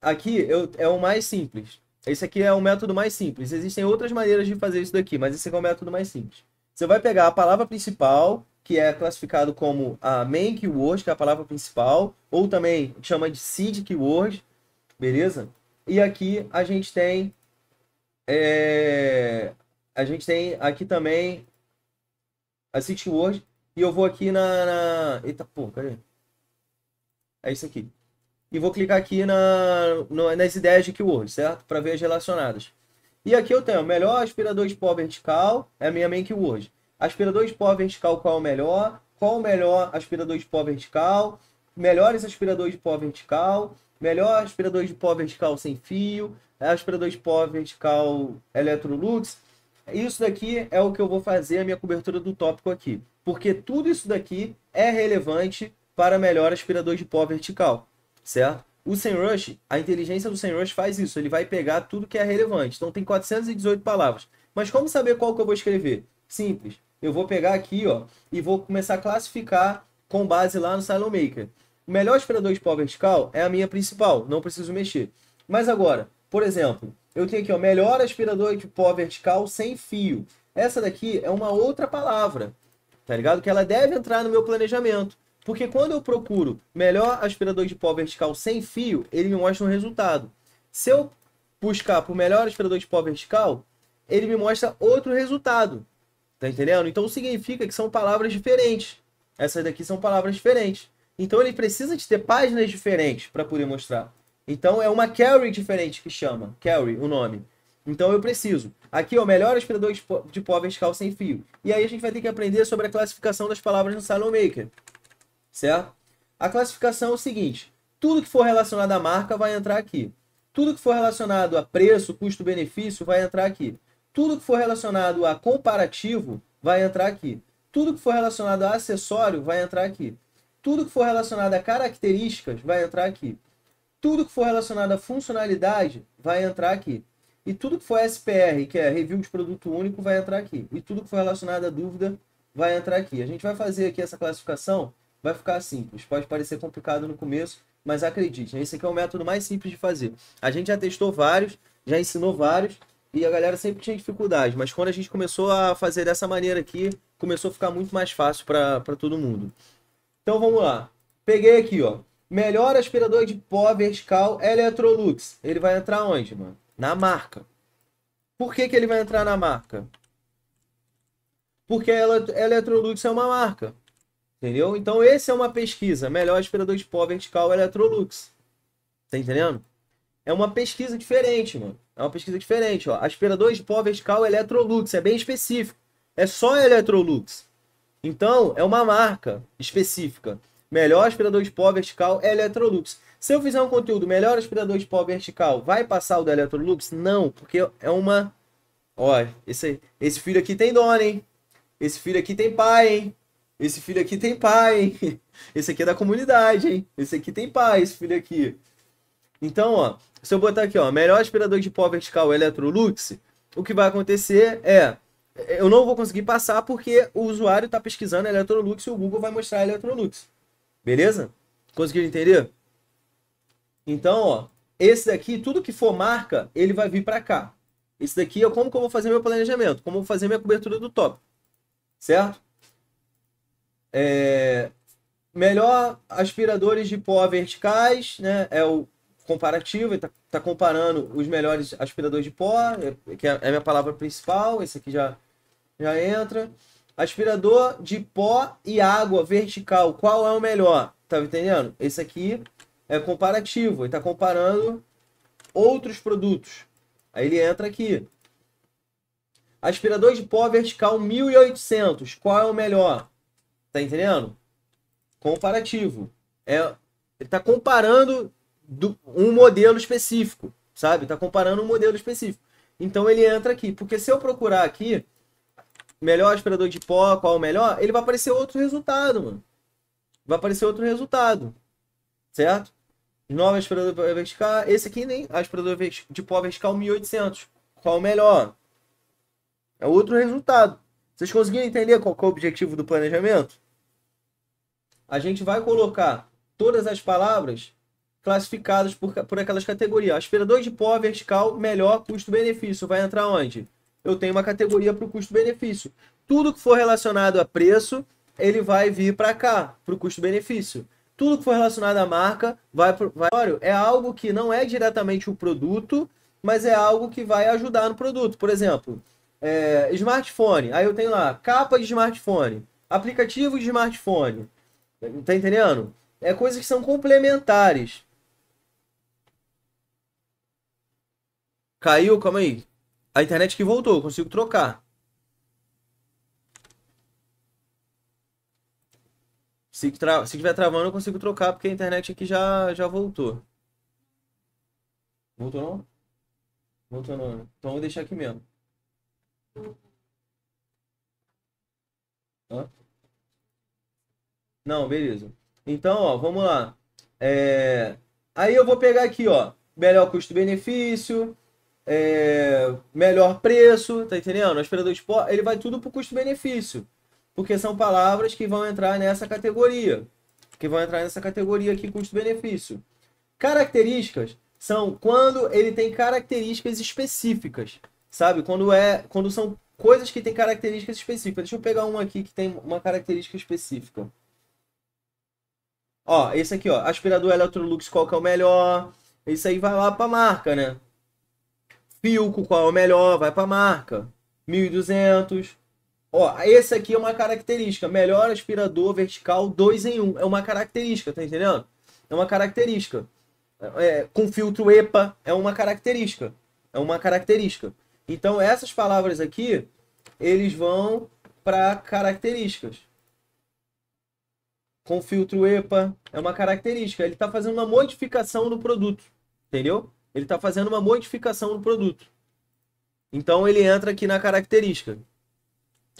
Aqui eu... é o mais simples. Esse aqui é o método mais simples. Existem outras maneiras de fazer isso daqui, mas esse aqui é o método mais simples. Você vai pegar a palavra principal, que é classificado como a main keyword, que é a palavra principal, ou também chama de seed keyword, beleza? E aqui a gente tem é, a gente tem aqui também a seed keyword e eu vou aqui na, na eita pô, cadê? É isso aqui. E vou clicar aqui na, no, nas ideias de keyword, certo? Para ver as relacionadas. E aqui eu tenho melhor aspirador de pó vertical, é a minha main keyword aspirador de pó vertical qual é o melhor, qual o melhor aspirador de pó vertical, melhores aspiradores de pó vertical, melhor aspirador de pó vertical sem fio, é aspirador de pó vertical Electrolux. Isso daqui é o que eu vou fazer a minha cobertura do tópico aqui, porque tudo isso daqui é relevante para melhor aspirador de pó vertical, certo? O SEMrush, a inteligência do SEMrush faz isso, ele vai pegar tudo que é relevante. Então tem 418 palavras. Mas como saber qual que eu vou escrever? Simples. Eu vou pegar aqui, ó, e vou começar a classificar com base lá no Silo Maker. O melhor aspirador de pó vertical é a minha principal, não preciso mexer. Mas agora, por exemplo, eu tenho aqui, ó, melhor aspirador de pó vertical sem fio. Essa daqui é uma outra palavra, tá ligado? Que ela deve entrar no meu planejamento. Porque quando eu procuro melhor aspirador de pó vertical sem fio, ele me mostra um resultado. Se eu buscar por melhor aspirador de pó vertical, ele me mostra outro resultado. Tá entendendo? Então significa que são palavras diferentes. Essas daqui são palavras diferentes. Então ele precisa de ter páginas diferentes para poder mostrar. Então é uma carry diferente que chama. Carry, o nome. Então eu preciso. Aqui, ó, melhor aspirador de pó vertical sem fio. E aí a gente vai ter que aprender sobre a classificação das palavras no Salon Maker. Certo? A classificação é o seguinte. Tudo que for relacionado à marca vai entrar aqui. Tudo que for relacionado a preço, custo-benefício vai entrar aqui. Tudo que for relacionado a comparativo vai entrar aqui. Tudo que for relacionado a acessório vai entrar aqui. Tudo que for relacionado a características vai entrar aqui. Tudo que for relacionado a funcionalidade vai entrar aqui. E tudo que for SPR, que é review de produto único, vai entrar aqui. E tudo que for relacionado a dúvida vai entrar aqui. A gente vai fazer aqui essa classificação, vai ficar simples. Pode parecer complicado no começo, mas acredite, né? esse aqui é o método mais simples de fazer. A gente já testou vários, já ensinou vários, e a galera sempre tinha dificuldade, mas quando a gente começou a fazer dessa maneira aqui, começou a ficar muito mais fácil para todo mundo. Então vamos lá. Peguei aqui, ó. Melhor aspirador de pó vertical Electrolux. Ele vai entrar onde, mano? Na marca. Por que, que ele vai entrar na marca? Porque a Electrolux é uma marca. Entendeu? Então, esse é uma pesquisa. Melhor aspirador de pó vertical Electrolux. Tá entendendo? É uma pesquisa diferente, mano. É uma pesquisa diferente, ó. Aspirador de pó vertical Electrolux, é bem específico. É só Electrolux. Então, é uma marca específica. Melhor aspirador de pó vertical é Electrolux. Se eu fizer um conteúdo melhor aspirador de pó vertical, vai passar o da Electrolux? Não, porque é uma. Ó, esse, esse filho aqui tem dono, hein? Esse filho aqui tem pai, hein? Esse filho aqui tem pai, hein? Esse aqui é da comunidade, hein? Esse aqui tem pai, esse filho aqui. Então, ó, se eu botar aqui, ó, melhor aspirador de pó vertical Electrolux, o que vai acontecer é eu não vou conseguir passar porque o usuário está pesquisando Electrolux e o Google vai mostrar Electrolux. Beleza? Conseguiu entender? Então, ó, esse daqui, tudo que for marca, ele vai vir para cá. Esse daqui é como que eu vou fazer meu planejamento, como eu vou fazer minha cobertura do top. Certo? É... Melhor aspiradores de pó verticais, né? É o comparativo, está tá comparando os melhores aspiradores de pó, é, que é, é a minha palavra principal, esse aqui já, já entra. Aspirador de pó e água vertical, qual é o melhor? Tá entendendo? Esse aqui é comparativo, ele está comparando outros produtos. Aí ele entra aqui. Aspirador de pó vertical 1800, qual é o melhor? Tá entendendo? Comparativo. É, ele está comparando do, um modelo específico, sabe? Tá comparando um modelo específico. Então ele entra aqui, porque se eu procurar aqui, melhor aspirador de pó, qual o melhor, ele vai aparecer outro resultado, mano. Vai aparecer outro resultado, certo? Nova aspirador vertical, esse aqui nem aspirador de pó vertical 1800. Qual o melhor? É outro resultado. Vocês conseguiram entender qual é o objetivo do planejamento? A gente vai colocar todas as palavras classificados por, por aquelas categorias. Aspirador de pó vertical, melhor custo-benefício. Vai entrar onde? Eu tenho uma categoria para o custo-benefício. Tudo que for relacionado a preço, ele vai vir para cá, para o custo-benefício. Tudo que for relacionado à marca vai para o É algo que não é diretamente o produto, mas é algo que vai ajudar no produto. Por exemplo, é, smartphone. Aí eu tenho lá capa de smartphone, aplicativo de smartphone. Tá entendendo? É coisas que são complementares. Caiu, calma aí. A internet que voltou, consigo trocar. Se, tra... Se tiver travando, eu consigo trocar, porque a internet aqui já, já voltou. Voltou não? Voltou não. Então vou deixar aqui mesmo. Hã? Não, beleza. Então, ó, vamos lá. É... Aí eu vou pegar aqui, ó. Melhor custo-benefício é, melhor preço, tá entendendo? Aspirador de pó, ele vai tudo pro custo-benefício. Porque são palavras que vão entrar nessa categoria. Que vão entrar nessa categoria aqui, custo-benefício. Características são quando ele tem características específicas, sabe? Quando é, quando são coisas que têm características específicas. Deixa eu pegar um aqui que tem uma característica específica. Ó, esse aqui, ó, aspirador Electrolux, qual que é o melhor? Isso aí vai lá para marca, né? Filco, qual é o melhor, vai para a marca. 1200. Ó, esse aqui é uma característica. Melhor aspirador vertical 2 em 1. Um. É uma característica, tá entendendo? É uma característica. É, com filtro EPA é uma característica. É uma característica. Então, essas palavras aqui, eles vão para características. Com filtro EPA é uma característica. Ele está fazendo uma modificação no produto. Entendeu? Ele está fazendo uma modificação no produto. Então ele entra aqui na característica.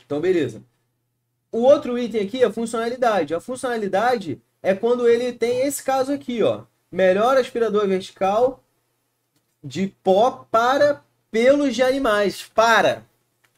Então beleza. O outro item aqui é a funcionalidade. A funcionalidade é quando ele tem esse caso aqui, ó. Melhor aspirador vertical de pó para pelos de animais. Para.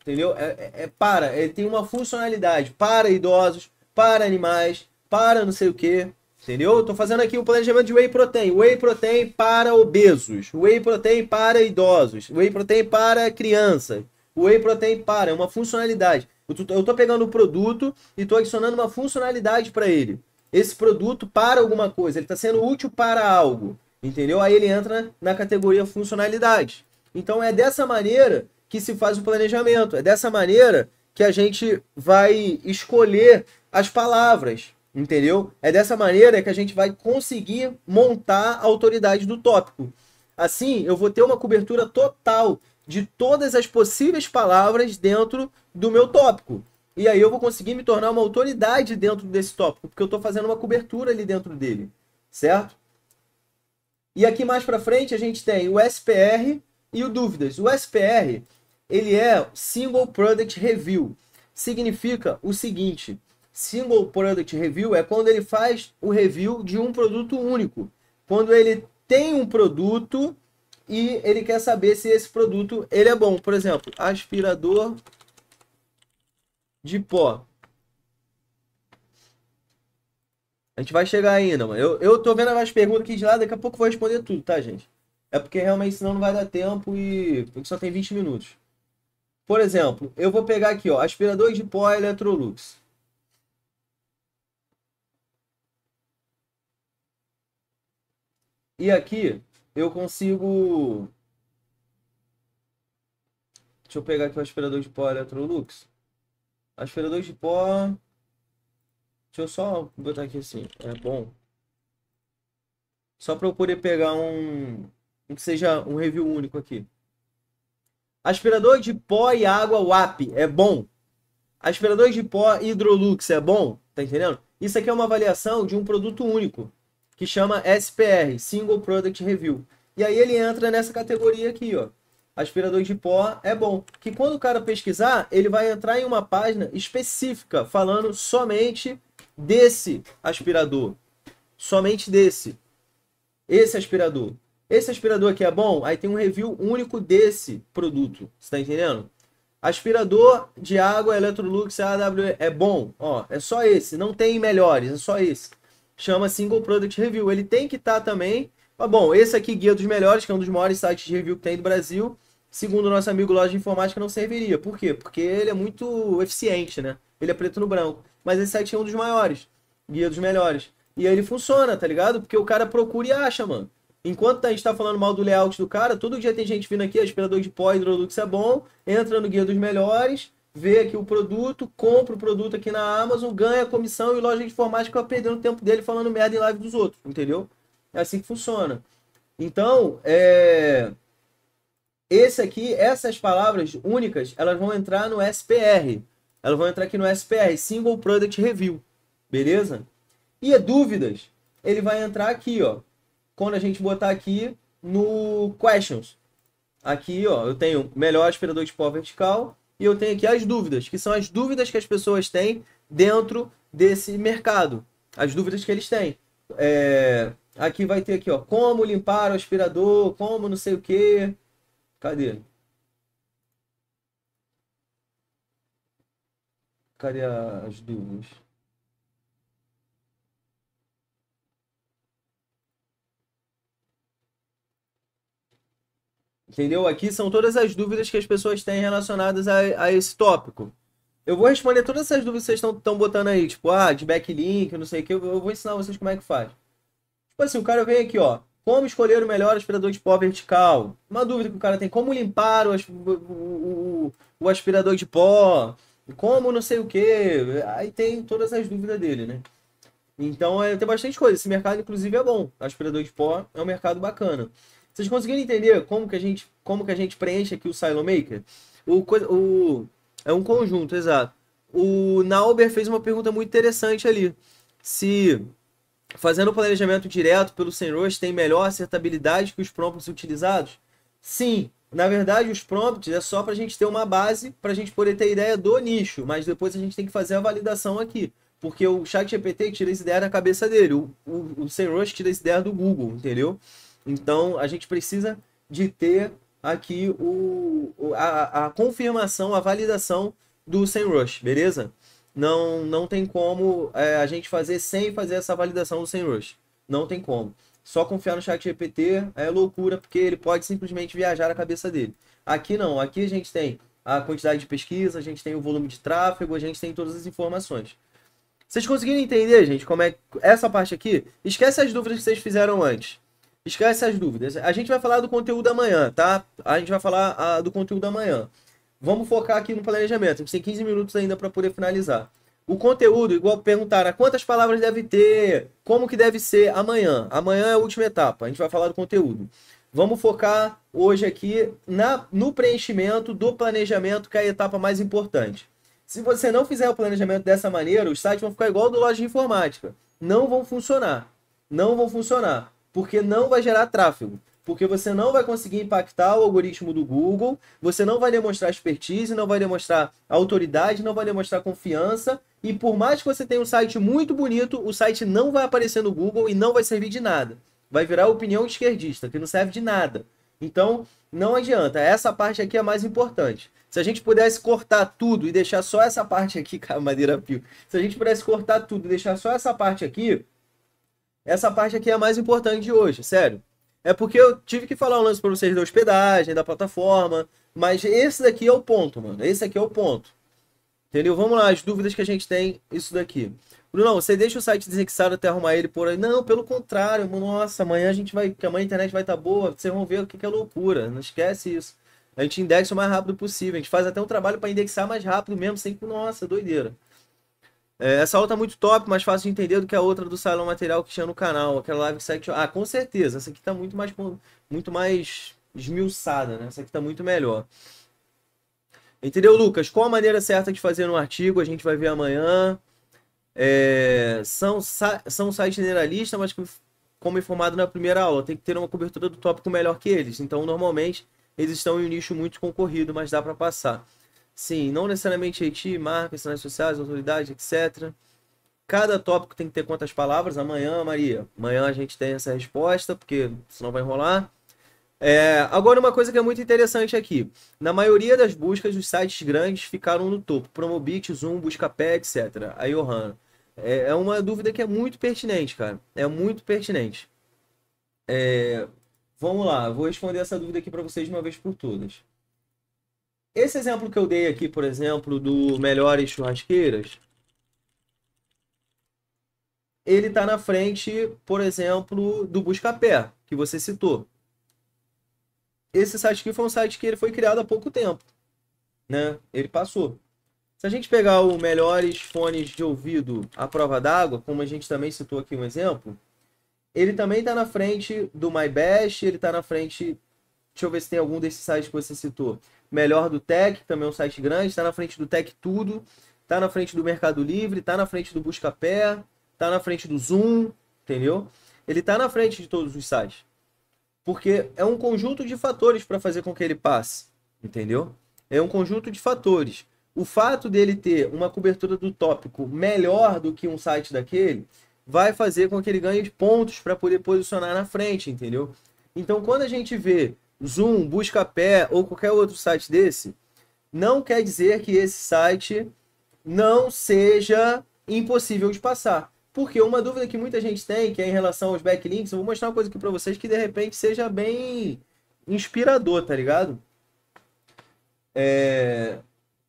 Entendeu? É, é, é para. Ele tem uma funcionalidade para idosos, para animais, para não sei o que. Entendeu? Estou fazendo aqui um planejamento de whey protein. Whey protein para obesos. Whey protein para idosos. Whey protein para crianças. Whey protein para. É uma funcionalidade. Eu estou pegando o produto e estou adicionando uma funcionalidade para ele. Esse produto para alguma coisa. Ele está sendo útil para algo. Entendeu? Aí ele entra na categoria funcionalidade. Então é dessa maneira que se faz o planejamento. É dessa maneira que a gente vai escolher as palavras Entendeu? É dessa maneira que a gente vai conseguir montar a autoridade do tópico. Assim, eu vou ter uma cobertura total de todas as possíveis palavras dentro do meu tópico. E aí eu vou conseguir me tornar uma autoridade dentro desse tópico, porque eu estou fazendo uma cobertura ali dentro dele, certo? E aqui mais para frente a gente tem o SPR e o dúvidas. O SPR ele é Single Product Review. Significa o seguinte: Single Product Review é quando ele faz o review de um produto único. Quando ele tem um produto e ele quer saber se esse produto ele é bom. Por exemplo, aspirador de pó. A gente vai chegar ainda, mano. Eu, eu tô vendo as perguntas aqui de lado, daqui a pouco eu vou responder tudo, tá, gente? É porque realmente senão não vai dar tempo e porque só tem 20 minutos. Por exemplo, eu vou pegar aqui, ó, aspirador de pó Electrolux. E aqui eu consigo. Deixa eu pegar aqui o aspirador de pó Electrolux. Aspirador de pó. Deixa eu só botar aqui assim. É bom. Só para eu poder pegar um. Que seja um review único aqui. Aspirador de pó e água WAP é bom. Aspirador de pó Hidrolux é bom. Tá entendendo? Isso aqui é uma avaliação de um produto único que chama SPR, Single Product Review. E aí ele entra nessa categoria aqui, ó. Aspirador de pó é bom, que quando o cara pesquisar, ele vai entrar em uma página específica falando somente desse aspirador, somente desse. Esse aspirador. Esse aspirador aqui é bom, aí tem um review único desse produto. Você tá entendendo? Aspirador de água Electrolux AW é bom, ó, é só esse, não tem melhores, é só esse chama Single Product Review. Ele tem que estar tá também. Mas bom, esse aqui, Guia dos Melhores, que é um dos maiores sites de review que tem do Brasil, segundo o nosso amigo Loja de Informática, não serviria. Por quê? Porque ele é muito eficiente, né? Ele é preto no branco. Mas esse site é um dos maiores. Guia dos Melhores. E aí ele funciona, tá ligado? Porque o cara procura e acha, mano. Enquanto a gente tá falando mal do layout do cara, todo dia tem gente vindo aqui, aspirador de pó, hidrolux é bom, entra no Guia dos Melhores, vê aqui o produto, compra o produto aqui na Amazon, ganha a comissão e loja de informática vai perdendo o tempo dele falando merda em live dos outros, entendeu? É assim que funciona. Então, é... esse aqui, essas palavras únicas, elas vão entrar no SPR. Elas vão entrar aqui no SPR, Single Product Review, beleza? E é dúvidas, ele vai entrar aqui, ó. Quando a gente botar aqui no Questions. Aqui, ó, eu tenho melhor aspirador de pó vertical, e eu tenho aqui as dúvidas, que são as dúvidas que as pessoas têm dentro desse mercado. As dúvidas que eles têm. É, aqui vai ter aqui, ó, como limpar o aspirador, como não sei o que. Cadê? Cadê as dúvidas? Entendeu? Aqui são todas as dúvidas que as pessoas têm relacionadas a, a esse tópico. Eu vou responder todas essas dúvidas que vocês estão botando aí, tipo, ah, de backlink, não sei o que, eu, eu, vou ensinar vocês como é que faz. Tipo assim, o cara vem aqui, ó, como escolher o melhor aspirador de pó vertical? Uma dúvida que o cara tem, como limpar o, o, o aspirador de pó, como não sei o que, aí tem todas as dúvidas dele, né? Então, é, tem bastante coisa, esse mercado, inclusive, é bom, aspirador de pó é um mercado bacana. Vocês conseguiram entender como que a gente, como que a gente preenche aqui o silo maker? O, o, é um conjunto, exato. O Nauber fez uma pergunta muito interessante ali. Se fazendo o planejamento direto pelo Senros tem melhor acertabilidade que os prompts utilizados? Sim, na verdade, os prompts é só para a gente ter uma base, para a gente poder ter ideia do nicho, mas depois a gente tem que fazer a validação aqui. Porque o ChatGPT tira essa ideia da cabeça dele, o, o, o tira essa ideia do Google, entendeu? Então, a gente precisa de ter aqui o, a, a confirmação, a validação do sem rush, beleza? Não, não tem como é, a gente fazer sem fazer essa validação do sem rush. Não tem como. Só confiar no chat GPT é loucura, porque ele pode simplesmente viajar a cabeça dele. Aqui não, aqui a gente tem a quantidade de pesquisa, a gente tem o volume de tráfego, a gente tem todas as informações. Vocês conseguiram entender, gente, como é essa parte aqui? Esquece as dúvidas que vocês fizeram antes. Esquece essas dúvidas. A gente vai falar do conteúdo amanhã, tá? A gente vai falar a, ah, do conteúdo amanhã. Vamos focar aqui no planejamento. A gente tem 15 minutos ainda para poder finalizar. O conteúdo, igual perguntaram, quantas palavras deve ter? Como que deve ser amanhã? Amanhã é a última etapa. A gente vai falar do conteúdo. Vamos focar hoje aqui na, no preenchimento do planejamento, que é a etapa mais importante. Se você não fizer o planejamento dessa maneira, os sites vão ficar igual do loja de informática. Não vão funcionar. Não vão funcionar porque não vai gerar tráfego. Porque você não vai conseguir impactar o algoritmo do Google, você não vai demonstrar expertise, não vai demonstrar autoridade, não vai demonstrar confiança. E por mais que você tenha um site muito bonito, o site não vai aparecer no Google e não vai servir de nada. Vai virar opinião esquerdista, que não serve de nada. Então, não adianta. Essa parte aqui é a mais importante. Se a gente pudesse cortar tudo e deixar só essa parte aqui, cara, madeira pio. Se a gente pudesse cortar tudo e deixar só essa parte aqui, essa parte aqui é a mais importante de hoje, sério. É porque eu tive que falar um lance pra vocês da hospedagem, da plataforma, mas esse daqui é o ponto, mano. Esse aqui é o ponto. Entendeu? Vamos lá, as dúvidas que a gente tem, isso daqui. Bruno, você deixa o site desindexado até arrumar ele por aí? Não, pelo contrário. Nossa, amanhã a gente vai, que amanhã a internet vai estar tá boa, vocês vão ver o que, que é loucura. Não esquece isso. A gente indexa o mais rápido possível. A gente faz até um trabalho para indexar mais rápido mesmo, sem que, nossa, doideira. É, essa outra é muito top, mais fácil de entender do que a outra do salão material que tinha no canal. Aquela live section. Ah, com certeza. Essa aqui tá muito mais, muito mais esmiuçada, né? Essa aqui tá muito melhor. Entendeu, Lucas? Qual a maneira certa de fazer um artigo? A gente vai ver amanhã. É, são, são sites generalistas, mas como informado na primeira aula, tem que ter uma cobertura do tópico melhor que eles. Então, normalmente, eles estão em um nicho muito concorrido, mas dá para passar. Sim, não necessariamente Haiti, marcas, sinais sociais, autoridade, etc. Cada tópico tem que ter quantas palavras? Amanhã, Maria. Amanhã a gente tem essa resposta, porque senão vai enrolar. É, agora, uma coisa que é muito interessante aqui. Na maioria das buscas, os sites grandes ficaram no topo. Promobit, Zoom, Buscapé, etc. Aí, Johanna. É, é uma dúvida que é muito pertinente, cara. É muito pertinente. É, vamos lá, vou responder essa dúvida aqui para vocês de uma vez por todas. Esse exemplo que eu dei aqui, por exemplo, do melhores churrasqueiras, ele está na frente, por exemplo, do Buscapé, que você citou. Esse site aqui foi um site que ele foi criado há pouco tempo, né? Ele passou. Se a gente pegar o melhores fones de ouvido à prova d'água, como a gente também citou aqui um exemplo, ele também está na frente do MyBest, ele está na frente. Deixa eu ver se tem algum desses sites que você citou melhor do Tech, também é um site grande, está na frente do Tech Tudo, está na frente do Mercado Livre, está na frente do Buscapé, está na frente do Zoom, entendeu? Ele está na frente de todos os sites. Porque é um conjunto de fatores para fazer com que ele passe, entendeu? É um conjunto de fatores. O fato dele ter uma cobertura do tópico melhor do que um site daquele vai fazer com que ele ganhe pontos para poder posicionar na frente, entendeu? Então, quando a gente vê Zoom, Buscapé ou qualquer outro site desse, não quer dizer que esse site não seja impossível de passar. Porque uma dúvida que muita gente tem, que é em relação aos backlinks, eu vou mostrar uma coisa aqui para vocês que de repente seja bem inspirador, tá ligado? É...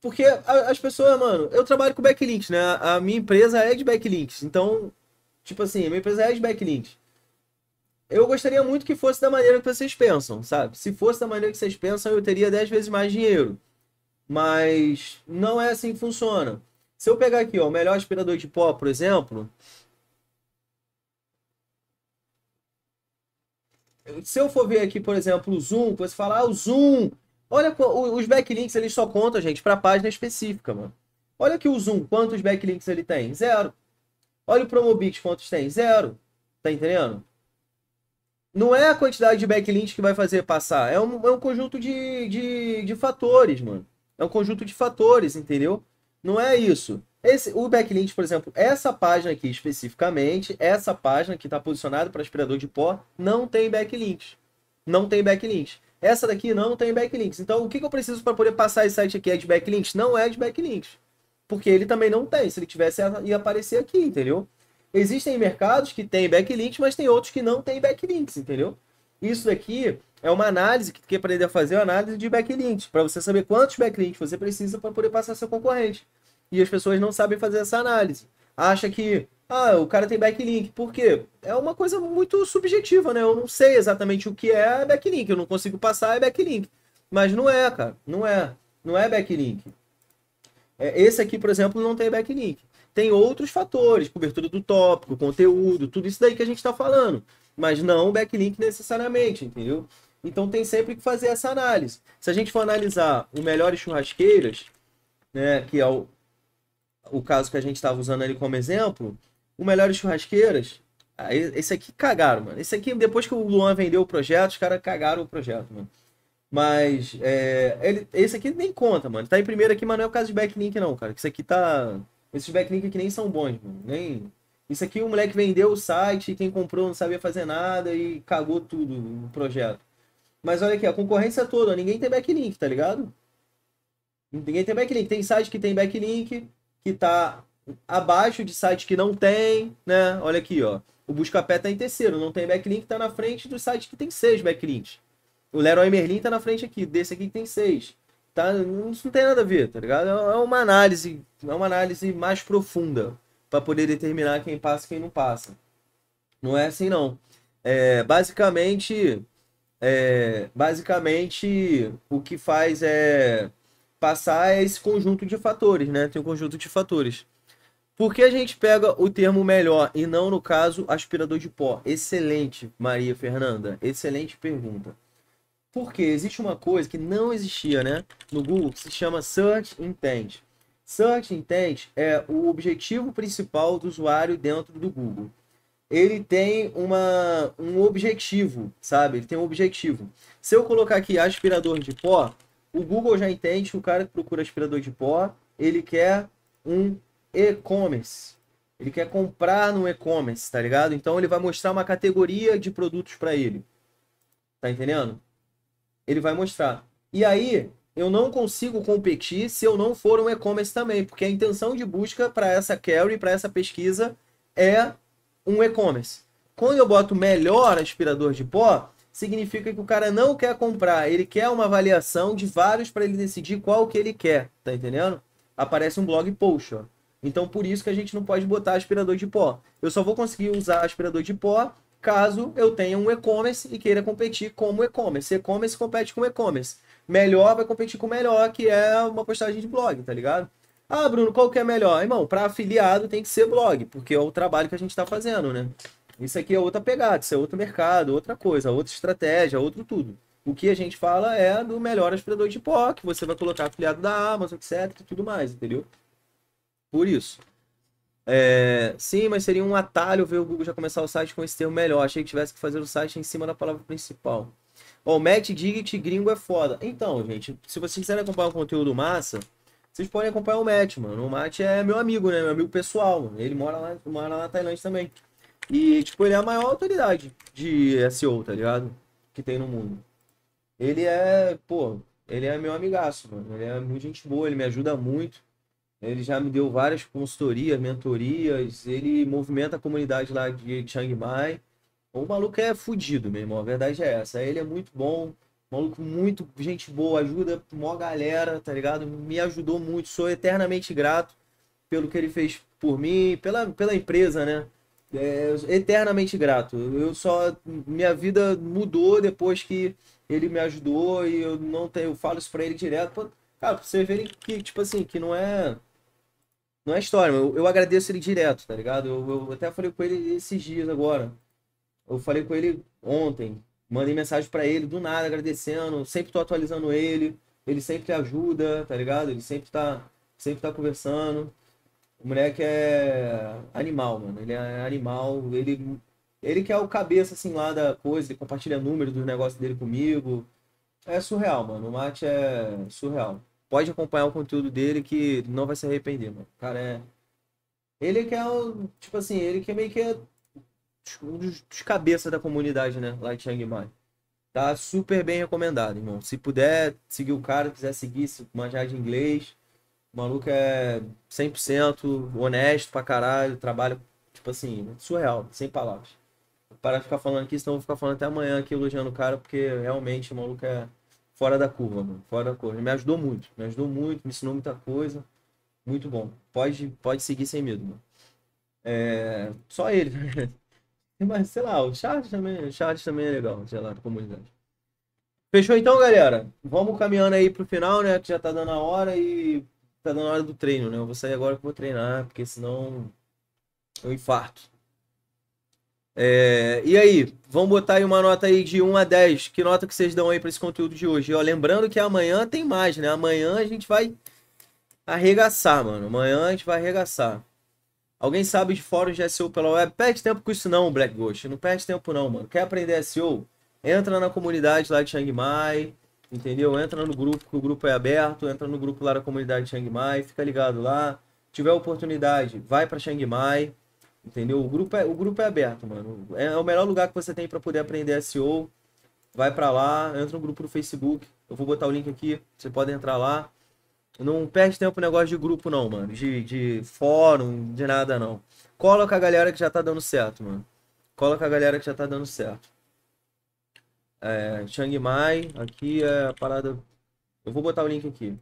Porque as pessoas, mano, eu trabalho com backlinks, né? A minha empresa é de backlinks. Então, tipo assim, a minha empresa é de backlinks eu gostaria muito que fosse da maneira que vocês pensam, sabe? Se fosse da maneira que vocês pensam, eu teria 10 vezes mais dinheiro. Mas não é assim que funciona. Se eu pegar aqui, ó, o melhor aspirador de pó, por exemplo. Se eu for ver aqui, por exemplo, o Zoom, você falar ah, o Zoom. Olha, os backlinks eles só contam, gente, para página específica, mano. Olha aqui o Zoom, quantos backlinks ele tem? Zero. Olha o Promobit, quantos tem? Zero. Tá entendendo? não é a quantidade de backlinks que vai fazer passar. É um, é um conjunto de, de, de fatores, mano. É um conjunto de fatores, entendeu? Não é isso. Esse, o backlink, por exemplo, essa página aqui especificamente, essa página que está posicionada para aspirador de pó, não tem backlinks. Não tem backlinks. Essa daqui não tem backlinks. Então, o que, que eu preciso para poder passar esse site aqui? É de backlinks? Não é de backlinks. Porque ele também não tem. Se ele tivesse, ia aparecer aqui, entendeu? existem mercados que têm backlinks, mas tem outros que não têm backlinks, entendeu? Isso daqui é uma análise que quer aprender a fazer, é uma análise de backlinks, para você saber quantos backlinks você precisa para poder passar seu concorrente. E as pessoas não sabem fazer essa análise. Acha que, ah, o cara tem backlink, por quê? É uma coisa muito subjetiva, né? Eu não sei exatamente o que é backlink, eu não consigo passar é backlink. Mas não é, cara, não é, não é backlink. É, esse aqui, por exemplo, não tem backlink. Tem outros fatores, cobertura do tópico, conteúdo, tudo isso daí que a gente está falando. Mas não o backlink necessariamente, entendeu? Então tem sempre que fazer essa análise. Se a gente for analisar o Melhores Churrasqueiras, né, que é o, o caso que a gente estava usando ali como exemplo, o Melhores Churrasqueiras, ah, esse aqui cagaram, mano. Esse aqui, depois que o Luan vendeu o projeto, os caras cagaram o projeto, mano. Mas é, ele, esse aqui nem conta, mano. Tá em primeiro aqui, mas não é o caso de backlink, não, cara. Isso aqui tá. Esses backlink que nem são bons, mano. Nem. Isso aqui o moleque vendeu o site, quem comprou não sabia fazer nada e cagou tudo o projeto. Mas olha aqui, a concorrência toda, ninguém tem backlink, tá ligado? Ninguém tem backlink. Tem site que tem backlink, que tá abaixo de site que não tem, né? Olha aqui, ó. O Buscapé tá em terceiro, não tem backlink, tá na frente do site que tem seis backlinks. O Leroy Merlin tá na frente aqui, desse aqui que tem seis. Tá? Isso não tem nada a ver, tá ligado? É, é uma análise, é uma análise mais profunda para poder determinar quem passa e quem não passa. Não é assim não. É, basicamente, é, basicamente o que faz é passar é esse conjunto de fatores, né? Tem um conjunto de fatores. Por que a gente pega o termo melhor e não, no caso, aspirador de pó? Excelente, Maria Fernanda. Excelente pergunta. Porque existe uma coisa que não existia, né? No Google, que se chama Search Intent. Search Intent é o objetivo principal do usuário dentro do Google. Ele tem uma, um objetivo, sabe? Ele tem um objetivo. Se eu colocar aqui aspirador de pó, o Google já entende que o cara que procura aspirador de pó, ele quer um e-commerce. Ele quer comprar no e-commerce, tá ligado? Então ele vai mostrar uma categoria de produtos para ele. Tá entendendo? Ele vai mostrar. E aí, eu não consigo competir se eu não for um e-commerce também, porque a intenção de busca para essa carry, para essa pesquisa, é um e-commerce. Quando eu boto melhor aspirador de pó, significa que o cara não quer comprar, ele quer uma avaliação de vários para ele decidir qual que ele quer, tá entendendo? Aparece um blog post, ó. Então por isso que a gente não pode botar aspirador de pó. Eu só vou conseguir usar aspirador de pó caso eu tenha um e-commerce e queira competir como e-commerce. E-commerce compete com e-commerce. Melhor vai competir com melhor, que é uma postagem de blog, tá ligado? Ah, Bruno, qual que é melhor? Ah, irmão, para afiliado tem que ser blog, porque é o trabalho que a gente está fazendo, né? Isso aqui é outra pegada, isso é outro mercado, outra coisa, outra estratégia, outro tudo. O que a gente fala é do melhor aspirador de pó, que você vai colocar afiliado da Amazon, etc, tudo mais, entendeu? Por isso. É, sim, mas seria um atalho ver o Google já começar o site com esse termo melhor. Achei que tivesse que fazer o site em cima da palavra principal. Ó, oh, Matt Digit gringo é foda. Então, gente, se vocês quiserem acompanhar o conteúdo massa, vocês podem acompanhar o Matt, mano. O Matt é meu amigo, né? Meu amigo pessoal, mano. Ele mora lá, mora lá na Tailândia também. E, tipo, ele é a maior autoridade de SEO, tá ligado? Que tem no mundo. Ele é, pô, ele é meu amigaço, mano. Ele é muito gente boa, ele me ajuda muito. Ele já me deu várias consultorias, mentorias, ele movimenta a comunidade lá de Chiang Mai. O maluco é fudido, meu irmão, a verdade é essa. Ele é muito bom, maluco muito, gente boa, ajuda mó galera, tá ligado? Me ajudou muito, sou eternamente grato pelo que ele fez por mim, pela, pela empresa, né? É, eternamente grato. Eu só minha vida mudou depois que ele me ajudou e eu não tenho, eu falo isso pra ele direto, pra, cara, pra vocês verem que tipo assim, que não é não é história, eu, eu agradeço ele direto, tá ligado? Eu, eu até falei com ele esses dias agora. Eu falei com ele ontem, mandei mensagem para ele do nada, agradecendo, sempre tô atualizando ele, ele sempre ajuda, tá ligado? Ele sempre tá, sempre tá conversando. O moleque é animal, mano. Ele é animal, ele ele que é o cabeça assim lá da coisa, ele compartilha números dos negócios dele comigo. É surreal, mano. O Mate é surreal pode acompanhar o conteúdo dele que não vai se arrepender, mano. Cara, é. Ele que é o. Tipo assim, ele que é meio que é tipo, um dos, dos cabeças da comunidade, né? Light em Mai. Tá super bem recomendado, irmão. Se puder seguir o cara, quiser seguir, se manjar de inglês. O maluco é 100% honesto pra caralho. Trabalha, tipo assim, surreal, sem palavras. Para de ficar falando aqui, senão eu vou ficar falando até amanhã aqui elogiando o cara, porque realmente o maluco é fora da curva, mano. Fora da curva. Me ajudou muito, me ajudou muito, me ensinou muita coisa. Muito bom. Pode, pode seguir sem medo, mano. É... Só ele. Mas, sei lá, o Charles também, o Charles também é legal, sei lá, da comunidade. Fechou então, galera? Vamos caminhando aí pro final, né? Que já tá dando a hora e tá dando a hora do treino, né? Eu vou sair agora que vou treinar, porque senão eu infarto. É, e aí, vamos botar aí uma nota aí de 1 a 10. Que nota que vocês dão aí para esse conteúdo de hoje? ó, lembrando que amanhã tem mais, né? Amanhã a gente vai arregaçar, mano. Amanhã a gente vai arregaçar. Alguém sabe de fóruns de SEO pela web? Perde tempo com isso não, Black Ghost. Não perde tempo não, mano. Quer aprender SEO? Entra na comunidade lá de Chiang Mai, entendeu? Entra no grupo, que o grupo é aberto. Entra no grupo lá da comunidade de Chiang Mai, fica ligado lá. Se tiver oportunidade, vai para Chiang Mai Entendeu? O grupo é, o grupo é aberto, mano. É, é o melhor lugar que você tem para poder aprender SEO. Vai para lá, entra no grupo do Facebook. Eu vou botar o link aqui, você pode entrar lá. Não perde tempo negócio de grupo, não, mano. De, de fórum, de nada, não. Cola com a galera que já tá dando certo, mano. Cola com a galera que já tá dando certo. É, Chiang Mai, aqui é a parada. Eu vou botar o link aqui.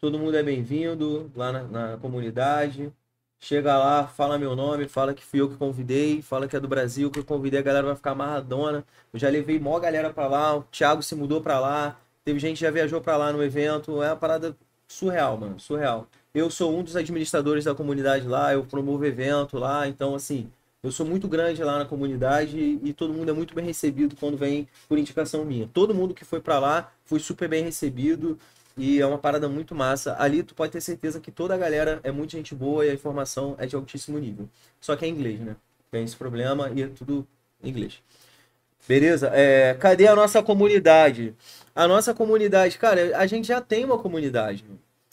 Todo mundo é bem-vindo lá na, na comunidade. Chega lá, fala meu nome, fala que fui eu que convidei, fala que é do Brasil, que eu convidei, a galera vai ficar amarradona. Eu já levei mó galera pra lá, o Thiago se mudou pra lá, teve gente que já viajou pra lá no evento. É uma parada surreal, mano, surreal. Eu sou um dos administradores da comunidade lá, eu promovo evento lá, então assim, eu sou muito grande lá na comunidade e todo mundo é muito bem recebido quando vem por indicação minha. Todo mundo que foi para lá foi super bem recebido. E é uma parada muito massa. Ali tu pode ter certeza que toda a galera é muito gente boa e a informação é de altíssimo nível. Só que é inglês, né? Tem esse problema e é tudo inglês. Beleza? É, cadê a nossa comunidade? A nossa comunidade, cara, a gente já tem uma comunidade.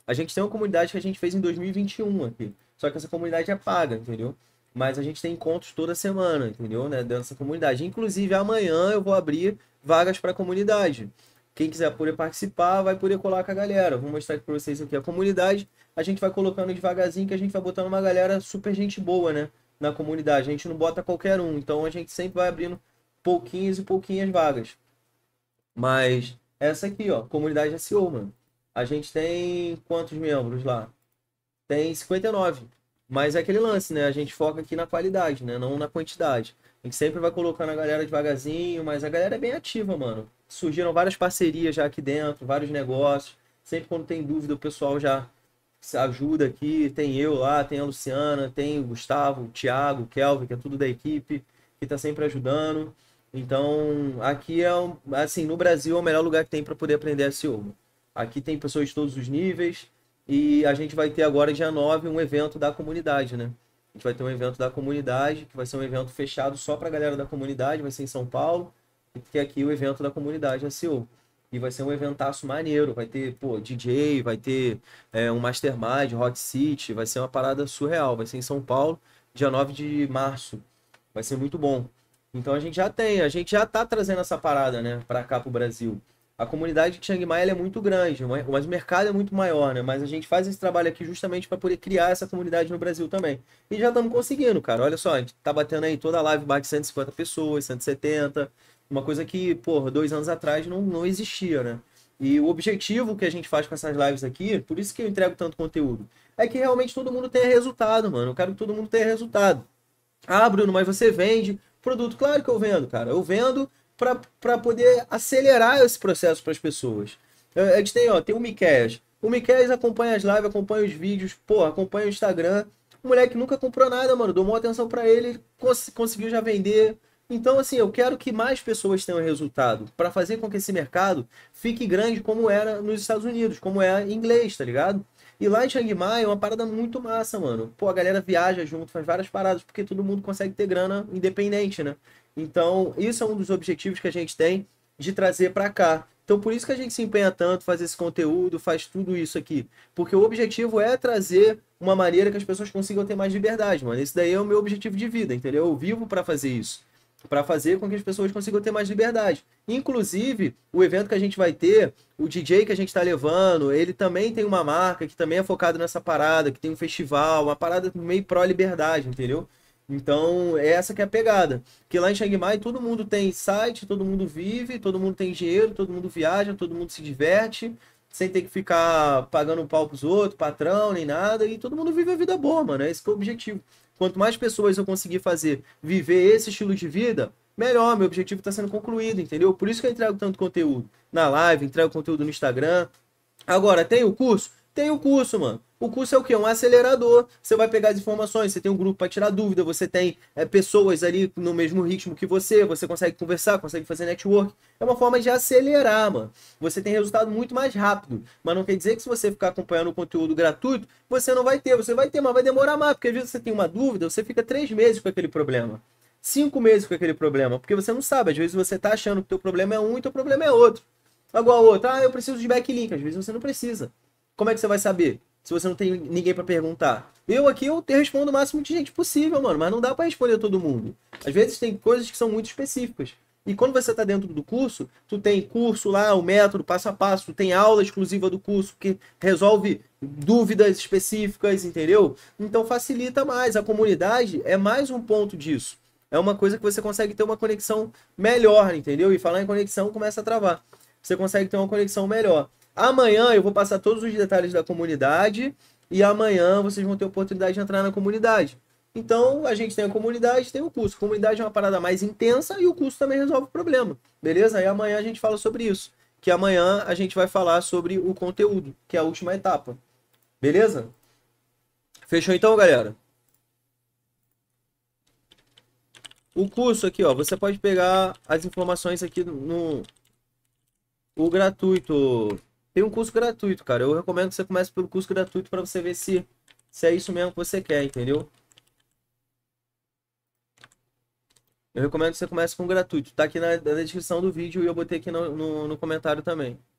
A gente tem uma comunidade que a gente fez em 2021 aqui. Só que essa comunidade é paga, entendeu? Mas a gente tem encontros toda semana, entendeu? Né? Dessa comunidade. Inclusive, amanhã eu vou abrir vagas para a comunidade. Quem quiser poder participar, vai poder colar com a galera. Vou mostrar aqui pra vocês aqui a comunidade. A gente vai colocando devagarzinho que a gente vai botando uma galera super gente boa, né? Na comunidade. A gente não bota qualquer um. Então a gente sempre vai abrindo pouquinhas e pouquinhas vagas. Mas essa aqui, ó, comunidade SEO, mano. A gente tem quantos membros lá? Tem 59. Mas é aquele lance, né? A gente foca aqui na qualidade, né? Não na quantidade. A gente sempre vai colocando a galera devagarzinho, mas a galera é bem ativa, mano. Surgiram várias parcerias já aqui dentro, vários negócios. Sempre quando tem dúvida, o pessoal já se ajuda aqui. Tem eu lá, tem a Luciana, tem o Gustavo, o Thiago, o Kelvin, que é tudo da equipe, que tá sempre ajudando. Então, aqui é, um, assim, no Brasil é o melhor lugar que tem para poder aprender SEO. Aqui tem pessoas de todos os níveis e a gente vai ter agora, dia 9, um evento da comunidade, né? gente vai ter um evento da comunidade, que vai ser um evento fechado só para a galera da comunidade, vai ser em São Paulo, que é aqui o evento da comunidade é SEO. E vai ser um eventaço maneiro, vai ter, pô, DJ, vai ter é, um Mastermind, Hot City, vai ser uma parada surreal, vai ser em São Paulo, dia 9 de março. Vai ser muito bom. Então a gente já tem, a gente já tá trazendo essa parada, né, para cá pro Brasil. A comunidade de Chiang Mai é muito grande, mas o mercado é muito maior, né? Mas a gente faz esse trabalho aqui justamente para poder criar essa comunidade no Brasil também. E já estamos conseguindo, cara. Olha só, a gente tá batendo aí toda a live, bate 150 pessoas, 170. Uma coisa que, porra, dois anos atrás não, não existia, né? E o objetivo que a gente faz com essas lives aqui, por isso que eu entrego tanto conteúdo, é que realmente todo mundo tenha resultado, mano. Eu quero que todo mundo tenha resultado. Ah, Bruno, mas você vende produto? Claro que eu vendo, cara. Eu vendo para poder acelerar esse processo para as pessoas. É, a gente tem, ó, tem o Miquel. O Miquel acompanha as lives, acompanha os vídeos, pô, acompanha o Instagram. O moleque nunca comprou nada, mano. Dou uma atenção para ele, cons conseguiu já vender. Então, assim, eu quero que mais pessoas tenham resultado para fazer com que esse mercado fique grande como era nos Estados Unidos, como é inglês, tá ligado? E lá em Chiang Mai é uma parada muito massa, mano. Pô, a galera viaja junto, faz várias paradas, porque todo mundo consegue ter grana independente, né? Então, isso é um dos objetivos que a gente tem de trazer para cá. Então, por isso que a gente se empenha tanto, faz esse conteúdo, faz tudo isso aqui. Porque o objetivo é trazer uma maneira que as pessoas consigam ter mais liberdade, mano. Esse daí é o meu objetivo de vida, entendeu? Eu vivo para fazer isso. Para fazer com que as pessoas consigam ter mais liberdade. Inclusive, o evento que a gente vai ter, o DJ que a gente está levando, ele também tem uma marca que também é focado nessa parada, que tem um festival, uma parada meio pró-liberdade, entendeu? Então, é essa que é a pegada. Que lá em Chiang Mai todo mundo tem site, todo mundo vive, todo mundo tem dinheiro, todo mundo viaja, todo mundo se diverte, sem ter que ficar pagando um pau pros outros, patrão, nem nada, e todo mundo vive a vida boa, mano. É esse é o objetivo. Quanto mais pessoas eu conseguir fazer viver esse estilo de vida, melhor, meu objetivo está sendo concluído, entendeu? Por isso que eu entrego tanto conteúdo na live, entrego conteúdo no Instagram. Agora, tem o curso? Tem o curso, mano. O curso é o quê? Um acelerador. Você vai pegar as informações, você tem um grupo para tirar dúvida, você tem é, pessoas ali no mesmo ritmo que você, você consegue conversar, consegue fazer network. É uma forma de acelerar, mano. Você tem resultado muito mais rápido. Mas não quer dizer que se você ficar acompanhando o conteúdo gratuito, você não vai ter. Você vai ter, mas vai demorar mais, porque às vezes você tem uma dúvida, você fica três meses com aquele problema cinco meses com aquele problema, porque você não sabe. Às vezes você tá achando que o teu problema é um e teu problema é outro. Agora outro, ah, eu preciso de backlink. Às vezes você não precisa. Como é que você vai saber? se você não tem ninguém para perguntar. Eu aqui eu te respondo o máximo de gente possível, mano, mas não dá para responder todo mundo. Às vezes tem coisas que são muito específicas. E quando você está dentro do curso, tu tem curso lá, o método passo a passo, tu tem aula exclusiva do curso que resolve dúvidas específicas, entendeu? Então facilita mais. A comunidade é mais um ponto disso. É uma coisa que você consegue ter uma conexão melhor, entendeu? E falar em conexão começa a travar. Você consegue ter uma conexão melhor. Amanhã eu vou passar todos os detalhes da comunidade e amanhã vocês vão ter oportunidade de entrar na comunidade. Então, a gente tem a comunidade, tem o curso. A comunidade é uma parada mais intensa e o curso também resolve o problema. Beleza? E amanhã a gente fala sobre isso. Que amanhã a gente vai falar sobre o conteúdo, que é a última etapa. Beleza? Fechou então, galera? O curso aqui, ó, você pode pegar as informações aqui no o gratuito, tem um curso gratuito, cara. Eu recomendo que você comece pelo curso gratuito para você ver se, se é isso mesmo que você quer, entendeu? Eu recomendo que você comece com gratuito. Tá aqui na, na descrição do vídeo e eu botei aqui no, no, no comentário também.